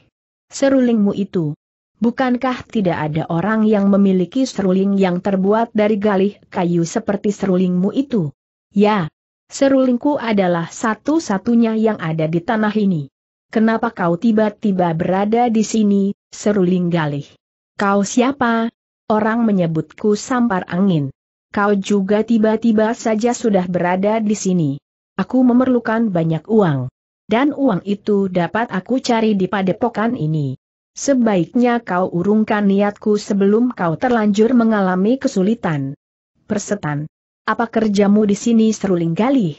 Serulingmu itu, Bukankah tidak ada orang yang memiliki seruling yang terbuat dari galih kayu seperti serulingmu itu? Ya, serulingku adalah satu-satunya yang ada di tanah ini. Kenapa kau tiba-tiba berada di sini, seruling galih? Kau siapa? Orang menyebutku sampar angin. Kau juga tiba-tiba saja sudah berada di sini. Aku memerlukan banyak uang. Dan uang itu dapat aku cari di padepokan ini. Sebaiknya kau urungkan niatku sebelum kau terlanjur mengalami kesulitan. Persetan. Apa kerjamu di sini seruling galih?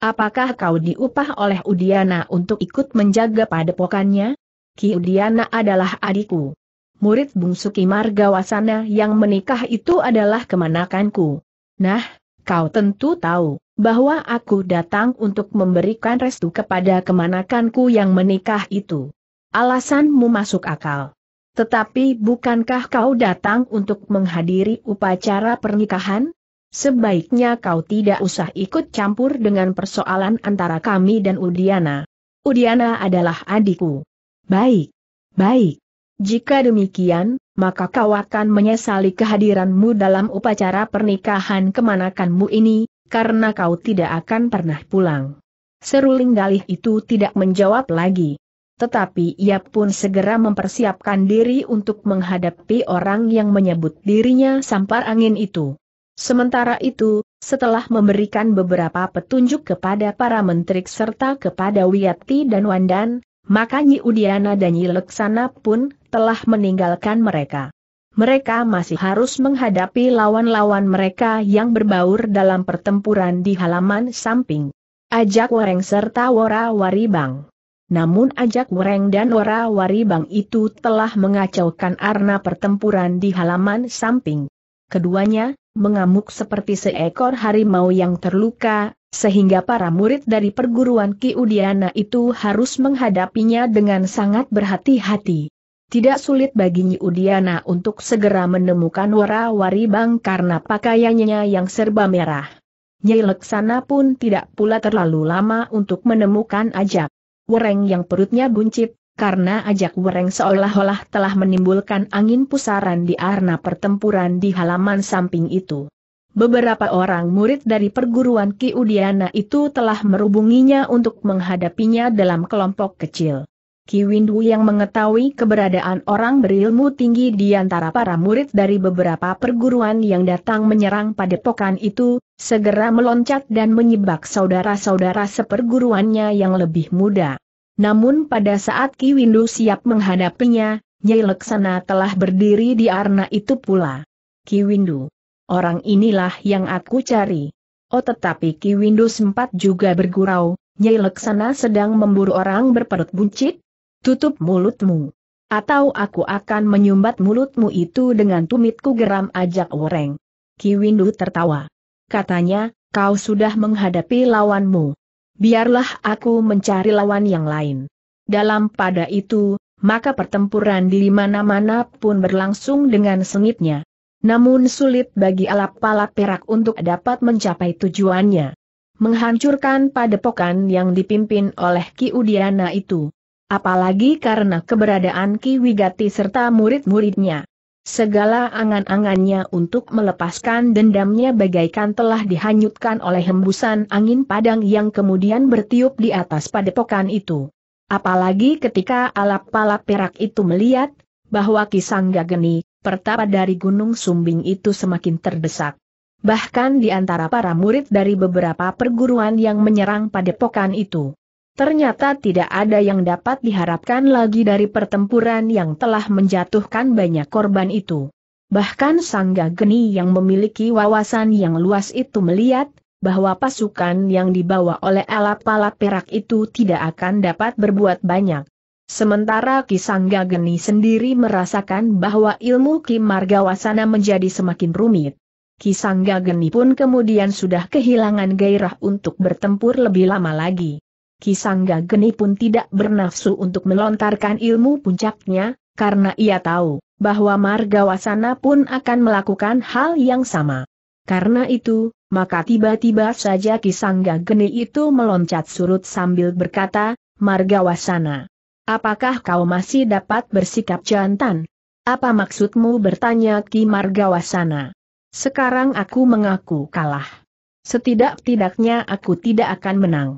Apakah kau diupah oleh Udiana untuk ikut menjaga padepokannya? Ki Udiana adalah adikku. Murid bungsu Kimar Margawasana yang menikah itu adalah kemanakanku. Nah, kau tentu tahu bahwa aku datang untuk memberikan restu kepada kemanakanku yang menikah itu. Alasanmu masuk akal. Tetapi bukankah kau datang untuk menghadiri upacara pernikahan? Sebaiknya kau tidak usah ikut campur dengan persoalan antara kami dan Udiana. Udiana adalah adikku. Baik. Baik. Jika demikian, maka kau akan menyesali kehadiranmu dalam upacara pernikahan kemanakanmu ini, karena kau tidak akan pernah pulang. Seruling Galih itu tidak menjawab lagi. Tetapi ia pun segera mempersiapkan diri untuk menghadapi orang yang menyebut dirinya sampar angin itu. Sementara itu, setelah memberikan beberapa petunjuk kepada para menteri serta kepada Wiyati dan Wandan, maka Nyi Udiana dan Nyi Leksana pun telah meninggalkan mereka. Mereka masih harus menghadapi lawan-lawan mereka yang berbaur dalam pertempuran di halaman samping. Ajak Wareng serta Wora Waribang. Namun ajak mureng dan wara-wari bang itu telah mengacaukan arna pertempuran di halaman samping. Keduanya, mengamuk seperti seekor harimau yang terluka, sehingga para murid dari perguruan Ki Udiana itu harus menghadapinya dengan sangat berhati-hati. Tidak sulit bagi Nyi Udiana untuk segera menemukan wara-wari bang karena pakaiannya yang serba merah. Nyi Leksana pun tidak pula terlalu lama untuk menemukan ajak. Wereng yang perutnya buncit, karena ajak Wereng seolah-olah telah menimbulkan angin pusaran di arena pertempuran di halaman samping itu. Beberapa orang murid dari perguruan Ki Udiana itu telah merubunginya untuk menghadapinya dalam kelompok kecil. Ki Windu yang mengetahui keberadaan orang berilmu tinggi di antara para murid dari beberapa perguruan yang datang menyerang padepokan itu, segera meloncat dan menyebak saudara-saudara seperguruannya yang lebih muda. Namun pada saat Ki Windu siap menghadapinya, Nyai Leksana telah berdiri di arna itu pula. Ki Windu, Orang inilah yang aku cari. Oh tetapi Ki Windu sempat juga bergurau, Nyai Leksana sedang memburu orang berperut buncit, Tutup mulutmu. Atau aku akan menyumbat mulutmu itu dengan tumitku geram ajak Woreng. Windu tertawa. Katanya, kau sudah menghadapi lawanmu. Biarlah aku mencari lawan yang lain. Dalam pada itu, maka pertempuran di mana-mana pun berlangsung dengan sengitnya. Namun sulit bagi alap-alap perak untuk dapat mencapai tujuannya. Menghancurkan padepokan yang dipimpin oleh Ki Udiana itu. Apalagi karena keberadaan Ki Wigati serta murid-muridnya. Segala angan-angannya untuk melepaskan dendamnya bagaikan telah dihanyutkan oleh hembusan angin padang yang kemudian bertiup di atas padepokan itu. Apalagi ketika alap-alap perak itu melihat, bahwa Kisangga Geni, pertapa dari Gunung Sumbing itu semakin terdesak. Bahkan di antara para murid dari beberapa perguruan yang menyerang padepokan itu Ternyata tidak ada yang dapat diharapkan lagi dari pertempuran yang telah menjatuhkan banyak korban itu. Bahkan Sangga Geni yang memiliki wawasan yang luas itu melihat, bahwa pasukan yang dibawa oleh alat alap perak itu tidak akan dapat berbuat banyak. Sementara Ki Sangga Geni sendiri merasakan bahwa ilmu Ki Margawasana menjadi semakin rumit. Ki Sangga Geni pun kemudian sudah kehilangan gairah untuk bertempur lebih lama lagi. Kisangga Geni pun tidak bernafsu untuk melontarkan ilmu puncaknya, karena ia tahu bahwa Margawasana pun akan melakukan hal yang sama. Karena itu, maka tiba-tiba saja Kisangga Geni itu meloncat surut sambil berkata, Margawasana, apakah kau masih dapat bersikap jantan? Apa maksudmu bertanya Ki Margawasana? Sekarang aku mengaku kalah. Setidak-tidaknya aku tidak akan menang.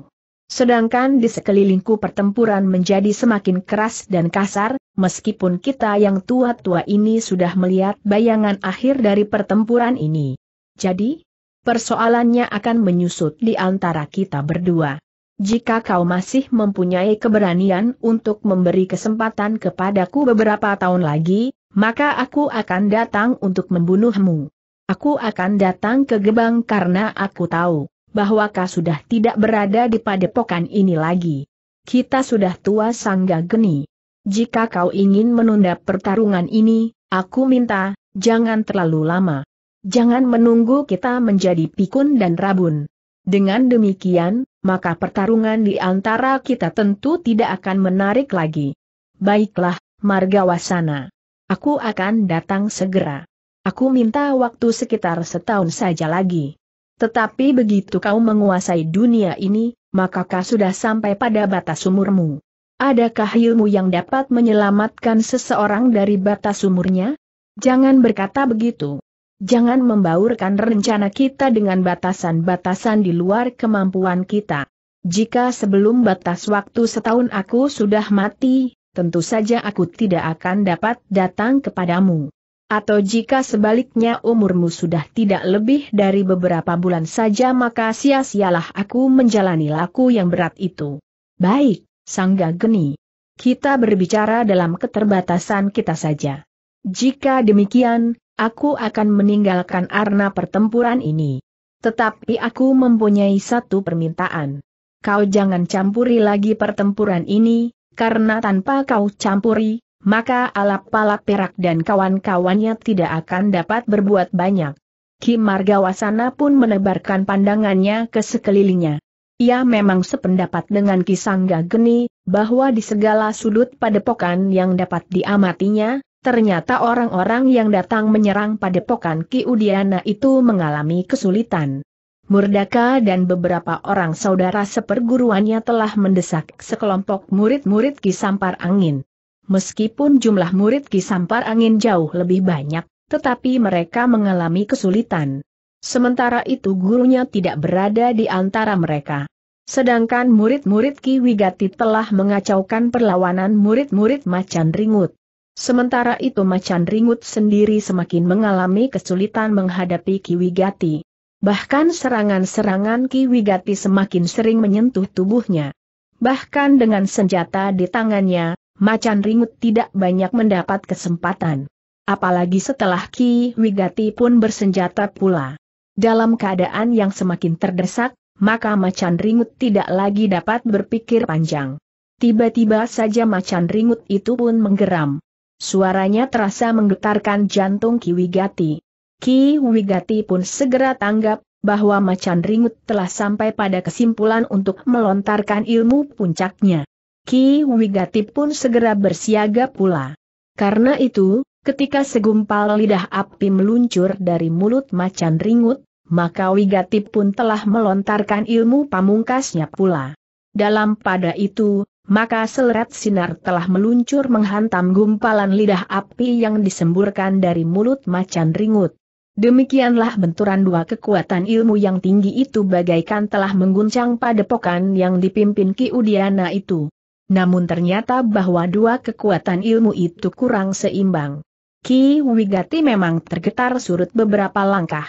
Sedangkan di sekelilingku pertempuran menjadi semakin keras dan kasar, meskipun kita yang tua-tua ini sudah melihat bayangan akhir dari pertempuran ini. Jadi, persoalannya akan menyusut di antara kita berdua. Jika kau masih mempunyai keberanian untuk memberi kesempatan kepadaku beberapa tahun lagi, maka aku akan datang untuk membunuhmu. Aku akan datang ke Gebang karena aku tahu bahwa kau sudah tidak berada di padepokan ini lagi. Kita sudah tua sangga geni. Jika kau ingin menunda pertarungan ini, aku minta, jangan terlalu lama. Jangan menunggu kita menjadi pikun dan rabun. Dengan demikian, maka pertarungan di antara kita tentu tidak akan menarik lagi. Baiklah, Margawasana. Aku akan datang segera. Aku minta waktu sekitar setahun saja lagi. Tetapi begitu kau menguasai dunia ini, maka kau sudah sampai pada batas umurmu. Adakah ilmu yang dapat menyelamatkan seseorang dari batas umurnya? Jangan berkata begitu. Jangan membaurkan rencana kita dengan batasan-batasan di luar kemampuan kita. Jika sebelum batas waktu setahun aku sudah mati, tentu saja aku tidak akan dapat datang kepadamu atau jika sebaliknya umurmu sudah tidak lebih dari beberapa bulan saja maka sia-sialah aku menjalani laku yang berat itu. Baik, Sangga Geni. Kita berbicara dalam keterbatasan kita saja. Jika demikian, aku akan meninggalkan arna pertempuran ini. Tetapi aku mempunyai satu permintaan. Kau jangan campuri lagi pertempuran ini, karena tanpa kau campuri, maka alap palap perak dan kawan-kawannya tidak akan dapat berbuat banyak. Kim Margawasana pun menebarkan pandangannya ke sekelilingnya. Ia memang sependapat dengan Kisangga Geni, bahwa di segala sudut padepokan yang dapat diamatinya, ternyata orang-orang yang datang menyerang padepokan Ki Udiana itu mengalami kesulitan. Murdaka dan beberapa orang saudara seperguruannya telah mendesak sekelompok murid-murid Ki Sampar Angin. Meskipun jumlah murid Ki Sampar Angin jauh lebih banyak, tetapi mereka mengalami kesulitan. Sementara itu gurunya tidak berada di antara mereka. Sedangkan murid-murid Ki Wigati telah mengacaukan perlawanan murid-murid Macan Ringut. Sementara itu Macan Ringut sendiri semakin mengalami kesulitan menghadapi Ki Wigati. Bahkan serangan-serangan Ki Wigati semakin sering menyentuh tubuhnya. Bahkan dengan senjata di tangannya, Macan Ringut tidak banyak mendapat kesempatan. Apalagi setelah Ki Wigati pun bersenjata pula. Dalam keadaan yang semakin terdesak, maka Macan Ringut tidak lagi dapat berpikir panjang. Tiba-tiba saja Macan Ringut itu pun menggeram. Suaranya terasa menggetarkan jantung Ki Wigati. Ki Wigati pun segera tanggap, bahwa macan ringut telah sampai pada kesimpulan untuk melontarkan ilmu puncaknya. Ki Wigati pun segera bersiaga pula. Karena itu, ketika segumpal lidah api meluncur dari mulut macan ringut, maka Wigati pun telah melontarkan ilmu pamungkasnya pula. Dalam pada itu, maka seleret sinar telah meluncur menghantam gumpalan lidah api yang disemburkan dari mulut macan ringut. Demikianlah benturan dua kekuatan ilmu yang tinggi itu bagaikan telah mengguncang padepokan yang dipimpin Ki Udiana itu namun ternyata bahwa dua kekuatan ilmu itu kurang seimbang. Ki Wigati memang tergetar surut beberapa langkah.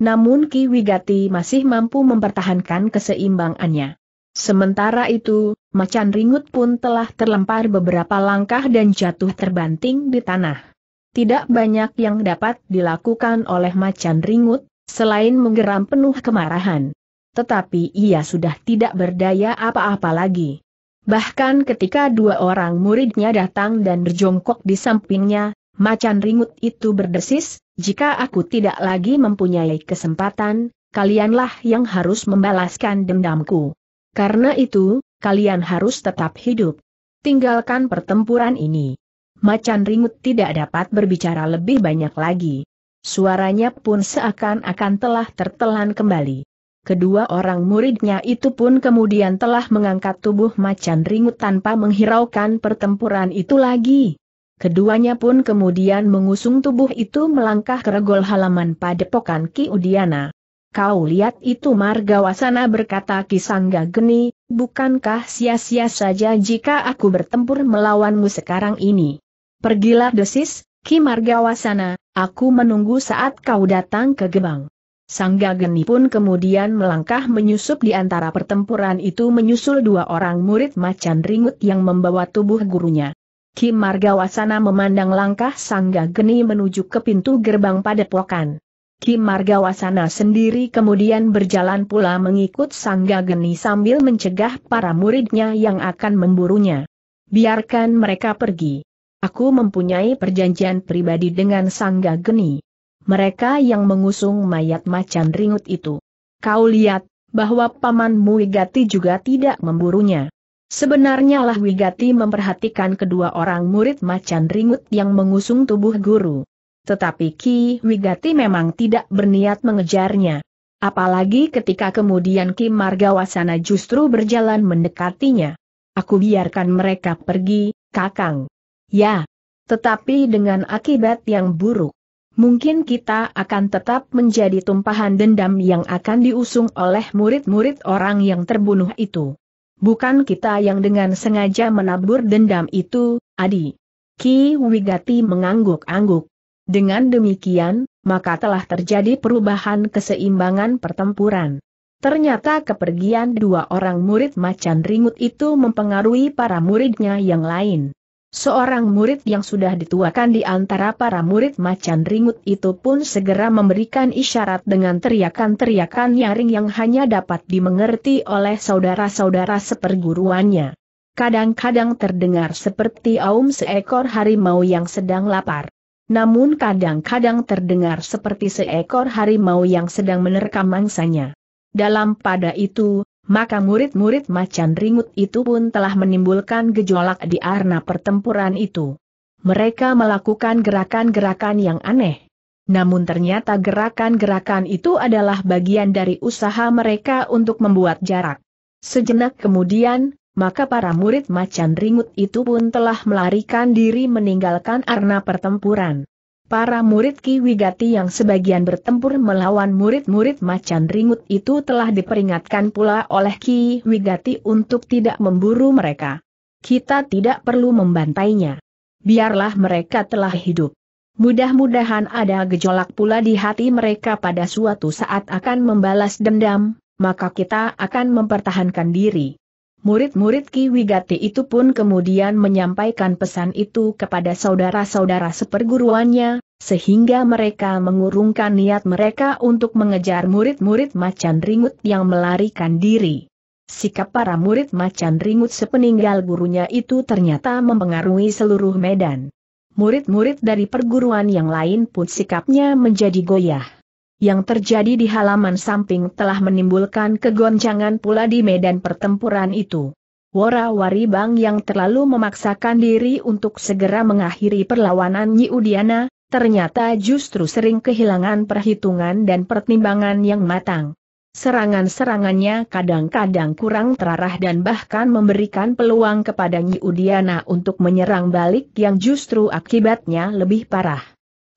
Namun Ki Wigati masih mampu mempertahankan keseimbangannya. Sementara itu, macan ringut pun telah terlempar beberapa langkah dan jatuh terbanting di tanah. Tidak banyak yang dapat dilakukan oleh macan ringut, selain menggeram penuh kemarahan. Tetapi ia sudah tidak berdaya apa-apa lagi. Bahkan ketika dua orang muridnya datang dan berjongkok di sampingnya, macan ringut itu berdesis, jika aku tidak lagi mempunyai kesempatan, kalianlah yang harus membalaskan dendamku. Karena itu, kalian harus tetap hidup. Tinggalkan pertempuran ini. Macan ringut tidak dapat berbicara lebih banyak lagi. Suaranya pun seakan-akan telah tertelan kembali. Kedua orang muridnya itu pun kemudian telah mengangkat tubuh macan ringut tanpa menghiraukan pertempuran itu lagi. Keduanya pun kemudian mengusung tubuh itu melangkah ke regol halaman padepokan Ki Udiana. Kau lihat itu Margawasana berkata Sangga Geni, bukankah sia-sia saja jika aku bertempur melawanmu sekarang ini? Pergilah desis, Ki Margawasana, aku menunggu saat kau datang ke Gebang. Sangga Geni pun kemudian melangkah menyusup di antara pertempuran itu menyusul dua orang murid macan ringut yang membawa tubuh gurunya. Kim Margawasana memandang langkah Sangga Geni menuju ke pintu gerbang padepokan. Kim Margawasana sendiri kemudian berjalan pula mengikut Sangga Geni sambil mencegah para muridnya yang akan memburunya. Biarkan mereka pergi. Aku mempunyai perjanjian pribadi dengan Sangga Geni mereka yang mengusung mayat macan ringut itu. Kau lihat, bahwa paman Wigati juga tidak memburunya. Sebenarnya lah Wigati memperhatikan kedua orang murid macan ringut yang mengusung tubuh guru. Tetapi Ki Wigati memang tidak berniat mengejarnya. Apalagi ketika kemudian Ki Margawasana justru berjalan mendekatinya. Aku biarkan mereka pergi, Kakang. Ya, tetapi dengan akibat yang buruk mungkin kita akan tetap menjadi tumpahan dendam yang akan diusung oleh murid-murid orang yang terbunuh itu. Bukan kita yang dengan sengaja menabur dendam itu, Adi. Ki Wigati mengangguk-angguk. Dengan demikian, maka telah terjadi perubahan keseimbangan pertempuran. Ternyata kepergian dua orang murid macan ringut itu mempengaruhi para muridnya yang lain. Seorang murid yang sudah dituakan di antara para murid macan ringut itu pun segera memberikan isyarat dengan teriakan-teriakan nyaring yang hanya dapat dimengerti oleh saudara-saudara seperguruannya. Kadang-kadang terdengar seperti aum seekor harimau yang sedang lapar. Namun kadang-kadang terdengar seperti seekor harimau yang sedang menerkam mangsanya. Dalam pada itu, maka murid-murid macan ringut itu pun telah menimbulkan gejolak di arena pertempuran itu. Mereka melakukan gerakan-gerakan yang aneh. Namun ternyata gerakan-gerakan itu adalah bagian dari usaha mereka untuk membuat jarak. Sejenak kemudian, maka para murid macan ringut itu pun telah melarikan diri meninggalkan arena pertempuran. Para murid Ki Wigati yang sebagian bertempur melawan murid-murid macan ringut itu telah diperingatkan pula oleh Ki Wigati untuk tidak memburu mereka. Kita tidak perlu membantainya. Biarlah mereka telah hidup. Mudah-mudahan ada gejolak pula di hati mereka pada suatu saat akan membalas dendam, maka kita akan mempertahankan diri. Murid-murid Ki Wigati itu pun kemudian menyampaikan pesan itu kepada saudara-saudara seperguruannya, sehingga mereka mengurungkan niat mereka untuk mengejar murid-murid macan ringut yang melarikan diri. Sikap para murid macan ringut sepeninggal gurunya itu ternyata mempengaruhi seluruh medan. Murid-murid dari perguruan yang lain pun sikapnya menjadi goyah yang terjadi di halaman samping telah menimbulkan kegoncangan pula di medan pertempuran itu. Wora wari Bang yang terlalu memaksakan diri untuk segera mengakhiri perlawanan Nyi Udiana, ternyata justru sering kehilangan perhitungan dan pertimbangan yang matang. Serangan-serangannya kadang-kadang kurang terarah dan bahkan memberikan peluang kepada Nyi Udiana untuk menyerang balik yang justru akibatnya lebih parah.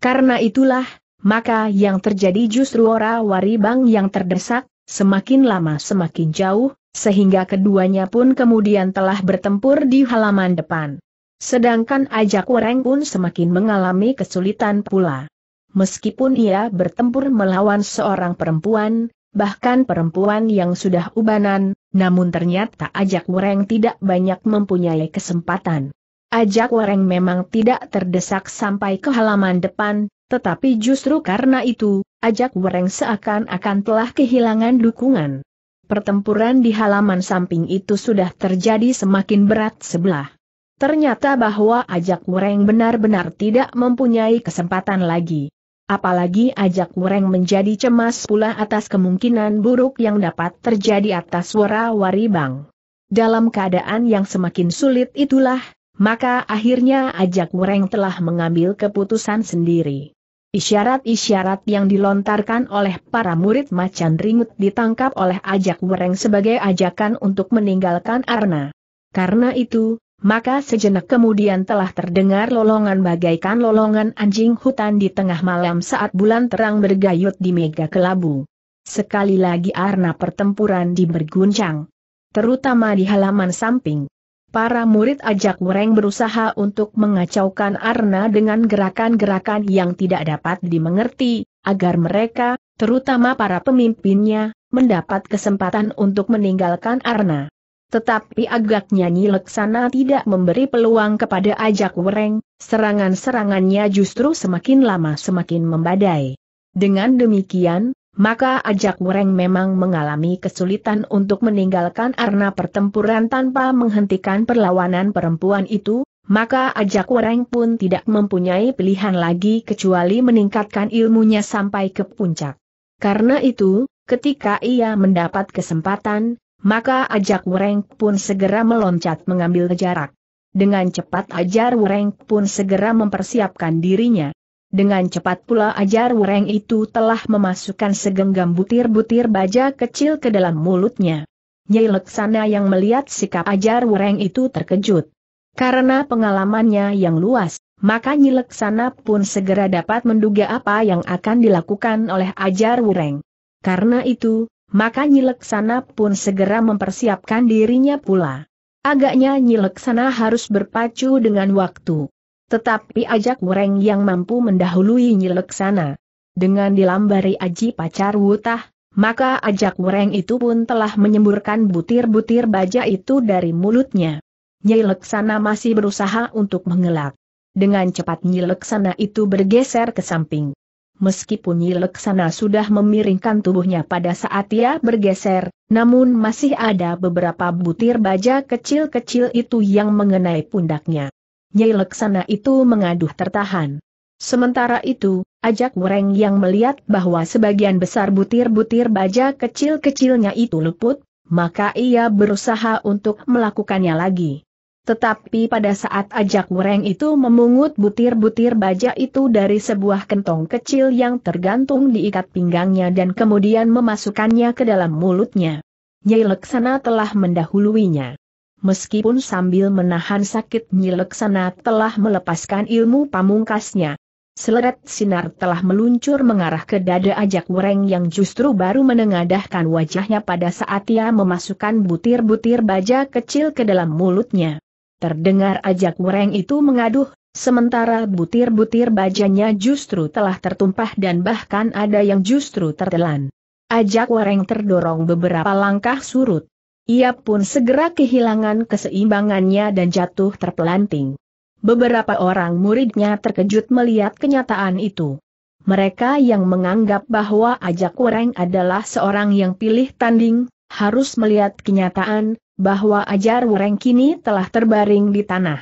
Karena itulah, maka yang terjadi justru ora-wari bang yang terdesak, semakin lama semakin jauh, sehingga keduanya pun kemudian telah bertempur di halaman depan. Sedangkan ajak Wereng pun semakin mengalami kesulitan pula. Meskipun ia bertempur melawan seorang perempuan, bahkan perempuan yang sudah ubanan, namun ternyata ajak Wereng tidak banyak mempunyai kesempatan. Ajak Wereng memang tidak terdesak sampai ke halaman depan, tetapi justru karena itu, ajak Wereng seakan-akan telah kehilangan dukungan. Pertempuran di halaman samping itu sudah terjadi semakin berat sebelah. Ternyata bahwa ajak Wereng benar-benar tidak mempunyai kesempatan lagi. Apalagi ajak Wereng menjadi cemas pula atas kemungkinan buruk yang dapat terjadi atas suara Waribang. Dalam keadaan yang semakin sulit itulah, maka akhirnya ajak Wereng telah mengambil keputusan sendiri. Isyarat-isyarat yang dilontarkan oleh para murid macan ringut ditangkap oleh ajak wereng sebagai ajakan untuk meninggalkan Arna. Karena itu, maka sejenak kemudian telah terdengar lolongan bagaikan lolongan anjing hutan di tengah malam saat bulan terang bergayut di mega kelabu. Sekali lagi Arna pertempuran di berguncang. Terutama di halaman samping. Para murid ajak Mureng berusaha untuk mengacaukan Arna dengan gerakan-gerakan yang tidak dapat dimengerti, agar mereka, terutama para pemimpinnya, mendapat kesempatan untuk meninggalkan Arna. Tetapi agaknya Laksana tidak memberi peluang kepada ajak wereng, serangan-serangannya justru semakin lama semakin membadai. Dengan demikian, maka Ajak Mureng memang mengalami kesulitan untuk meninggalkan arena pertempuran tanpa menghentikan perlawanan perempuan itu, maka Ajak Mureng pun tidak mempunyai pilihan lagi kecuali meningkatkan ilmunya sampai ke puncak. Karena itu, ketika ia mendapat kesempatan, maka Ajak Mureng pun segera meloncat mengambil jarak. Dengan cepat Ajar Wureng pun segera mempersiapkan dirinya. Dengan cepat pula ajar wureng itu telah memasukkan segenggam butir-butir baja kecil ke dalam mulutnya. Nyai Leksana yang melihat sikap ajar wureng itu terkejut. Karena pengalamannya yang luas, maka Nyai Leksana pun segera dapat menduga apa yang akan dilakukan oleh ajar wureng. Karena itu, maka Nyai Leksana pun segera mempersiapkan dirinya pula. Agaknya Nyai Leksana harus berpacu dengan waktu. Tetapi ajak mureng yang mampu mendahului Nyileksana, Dengan dilambari aji pacar wutah, maka ajak mureng itu pun telah menyemburkan butir-butir baja itu dari mulutnya. Nyileksana masih berusaha untuk mengelak. Dengan cepat Nyileksana itu bergeser ke samping. Meskipun Nyileksana sudah memiringkan tubuhnya pada saat ia bergeser, namun masih ada beberapa butir baja kecil-kecil itu yang mengenai pundaknya. Nyai Leksana itu mengaduh tertahan. Sementara itu, ajak Wureng yang melihat bahwa sebagian besar butir-butir baja kecil-kecilnya itu luput, maka ia berusaha untuk melakukannya lagi. Tetapi pada saat ajak Wureng itu memungut butir-butir baja itu dari sebuah kentong kecil yang tergantung diikat pinggangnya dan kemudian memasukkannya ke dalam mulutnya. Nyai Leksana telah mendahuluinya meskipun sambil menahan sakit nyileksana telah melepaskan ilmu pamungkasnya. Seleret sinar telah meluncur mengarah ke dada ajak wereng yang justru baru menengadahkan wajahnya pada saat ia memasukkan butir-butir baja kecil ke dalam mulutnya. Terdengar ajak wereng itu mengaduh, sementara butir-butir bajanya justru telah tertumpah dan bahkan ada yang justru tertelan. Ajak wereng terdorong beberapa langkah surut. Ia pun segera kehilangan keseimbangannya dan jatuh terpelanting. Beberapa orang muridnya terkejut melihat kenyataan itu. Mereka yang menganggap bahwa Ajak Wereng adalah seorang yang pilih tanding, harus melihat kenyataan, bahwa Ajar Wereng kini telah terbaring di tanah.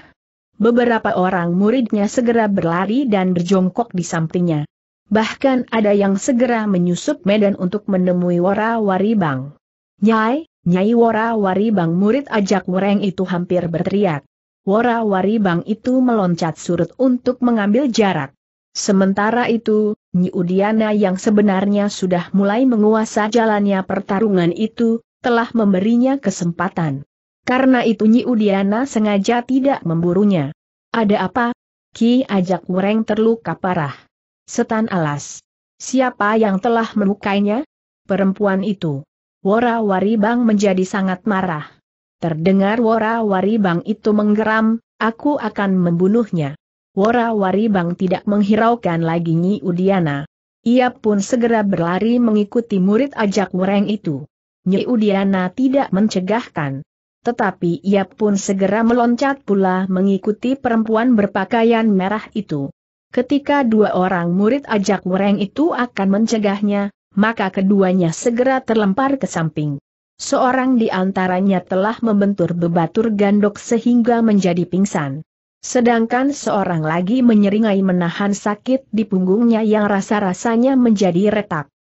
Beberapa orang muridnya segera berlari dan berjongkok di sampingnya. Bahkan ada yang segera menyusup medan untuk menemui Wara Waribang. Nyai, Nyai Wora Wari Bang murid ajak Wereng itu hampir berteriak. Wora Wari Bang itu meloncat surut untuk mengambil jarak. Sementara itu, Nyi Udiana yang sebenarnya sudah mulai menguasai jalannya pertarungan itu, telah memberinya kesempatan. Karena itu Nyi Udiana sengaja tidak memburunya. Ada apa? Ki ajak Wereng terluka parah. Setan alas. Siapa yang telah melukainya? Perempuan itu. Wora Bang menjadi sangat marah. Terdengar Wora Bang itu menggeram, aku akan membunuhnya. Wora Bang tidak menghiraukan lagi Nyi Udiana. Ia pun segera berlari mengikuti murid ajak mureng itu. Nyi Udiana tidak mencegahkan. Tetapi ia pun segera meloncat pula mengikuti perempuan berpakaian merah itu. Ketika dua orang murid ajak mureng itu akan mencegahnya, maka keduanya segera terlempar ke samping. Seorang di antaranya telah membentur bebatur gandok sehingga menjadi pingsan. Sedangkan seorang lagi menyeringai menahan sakit di punggungnya yang rasa-rasanya menjadi retak.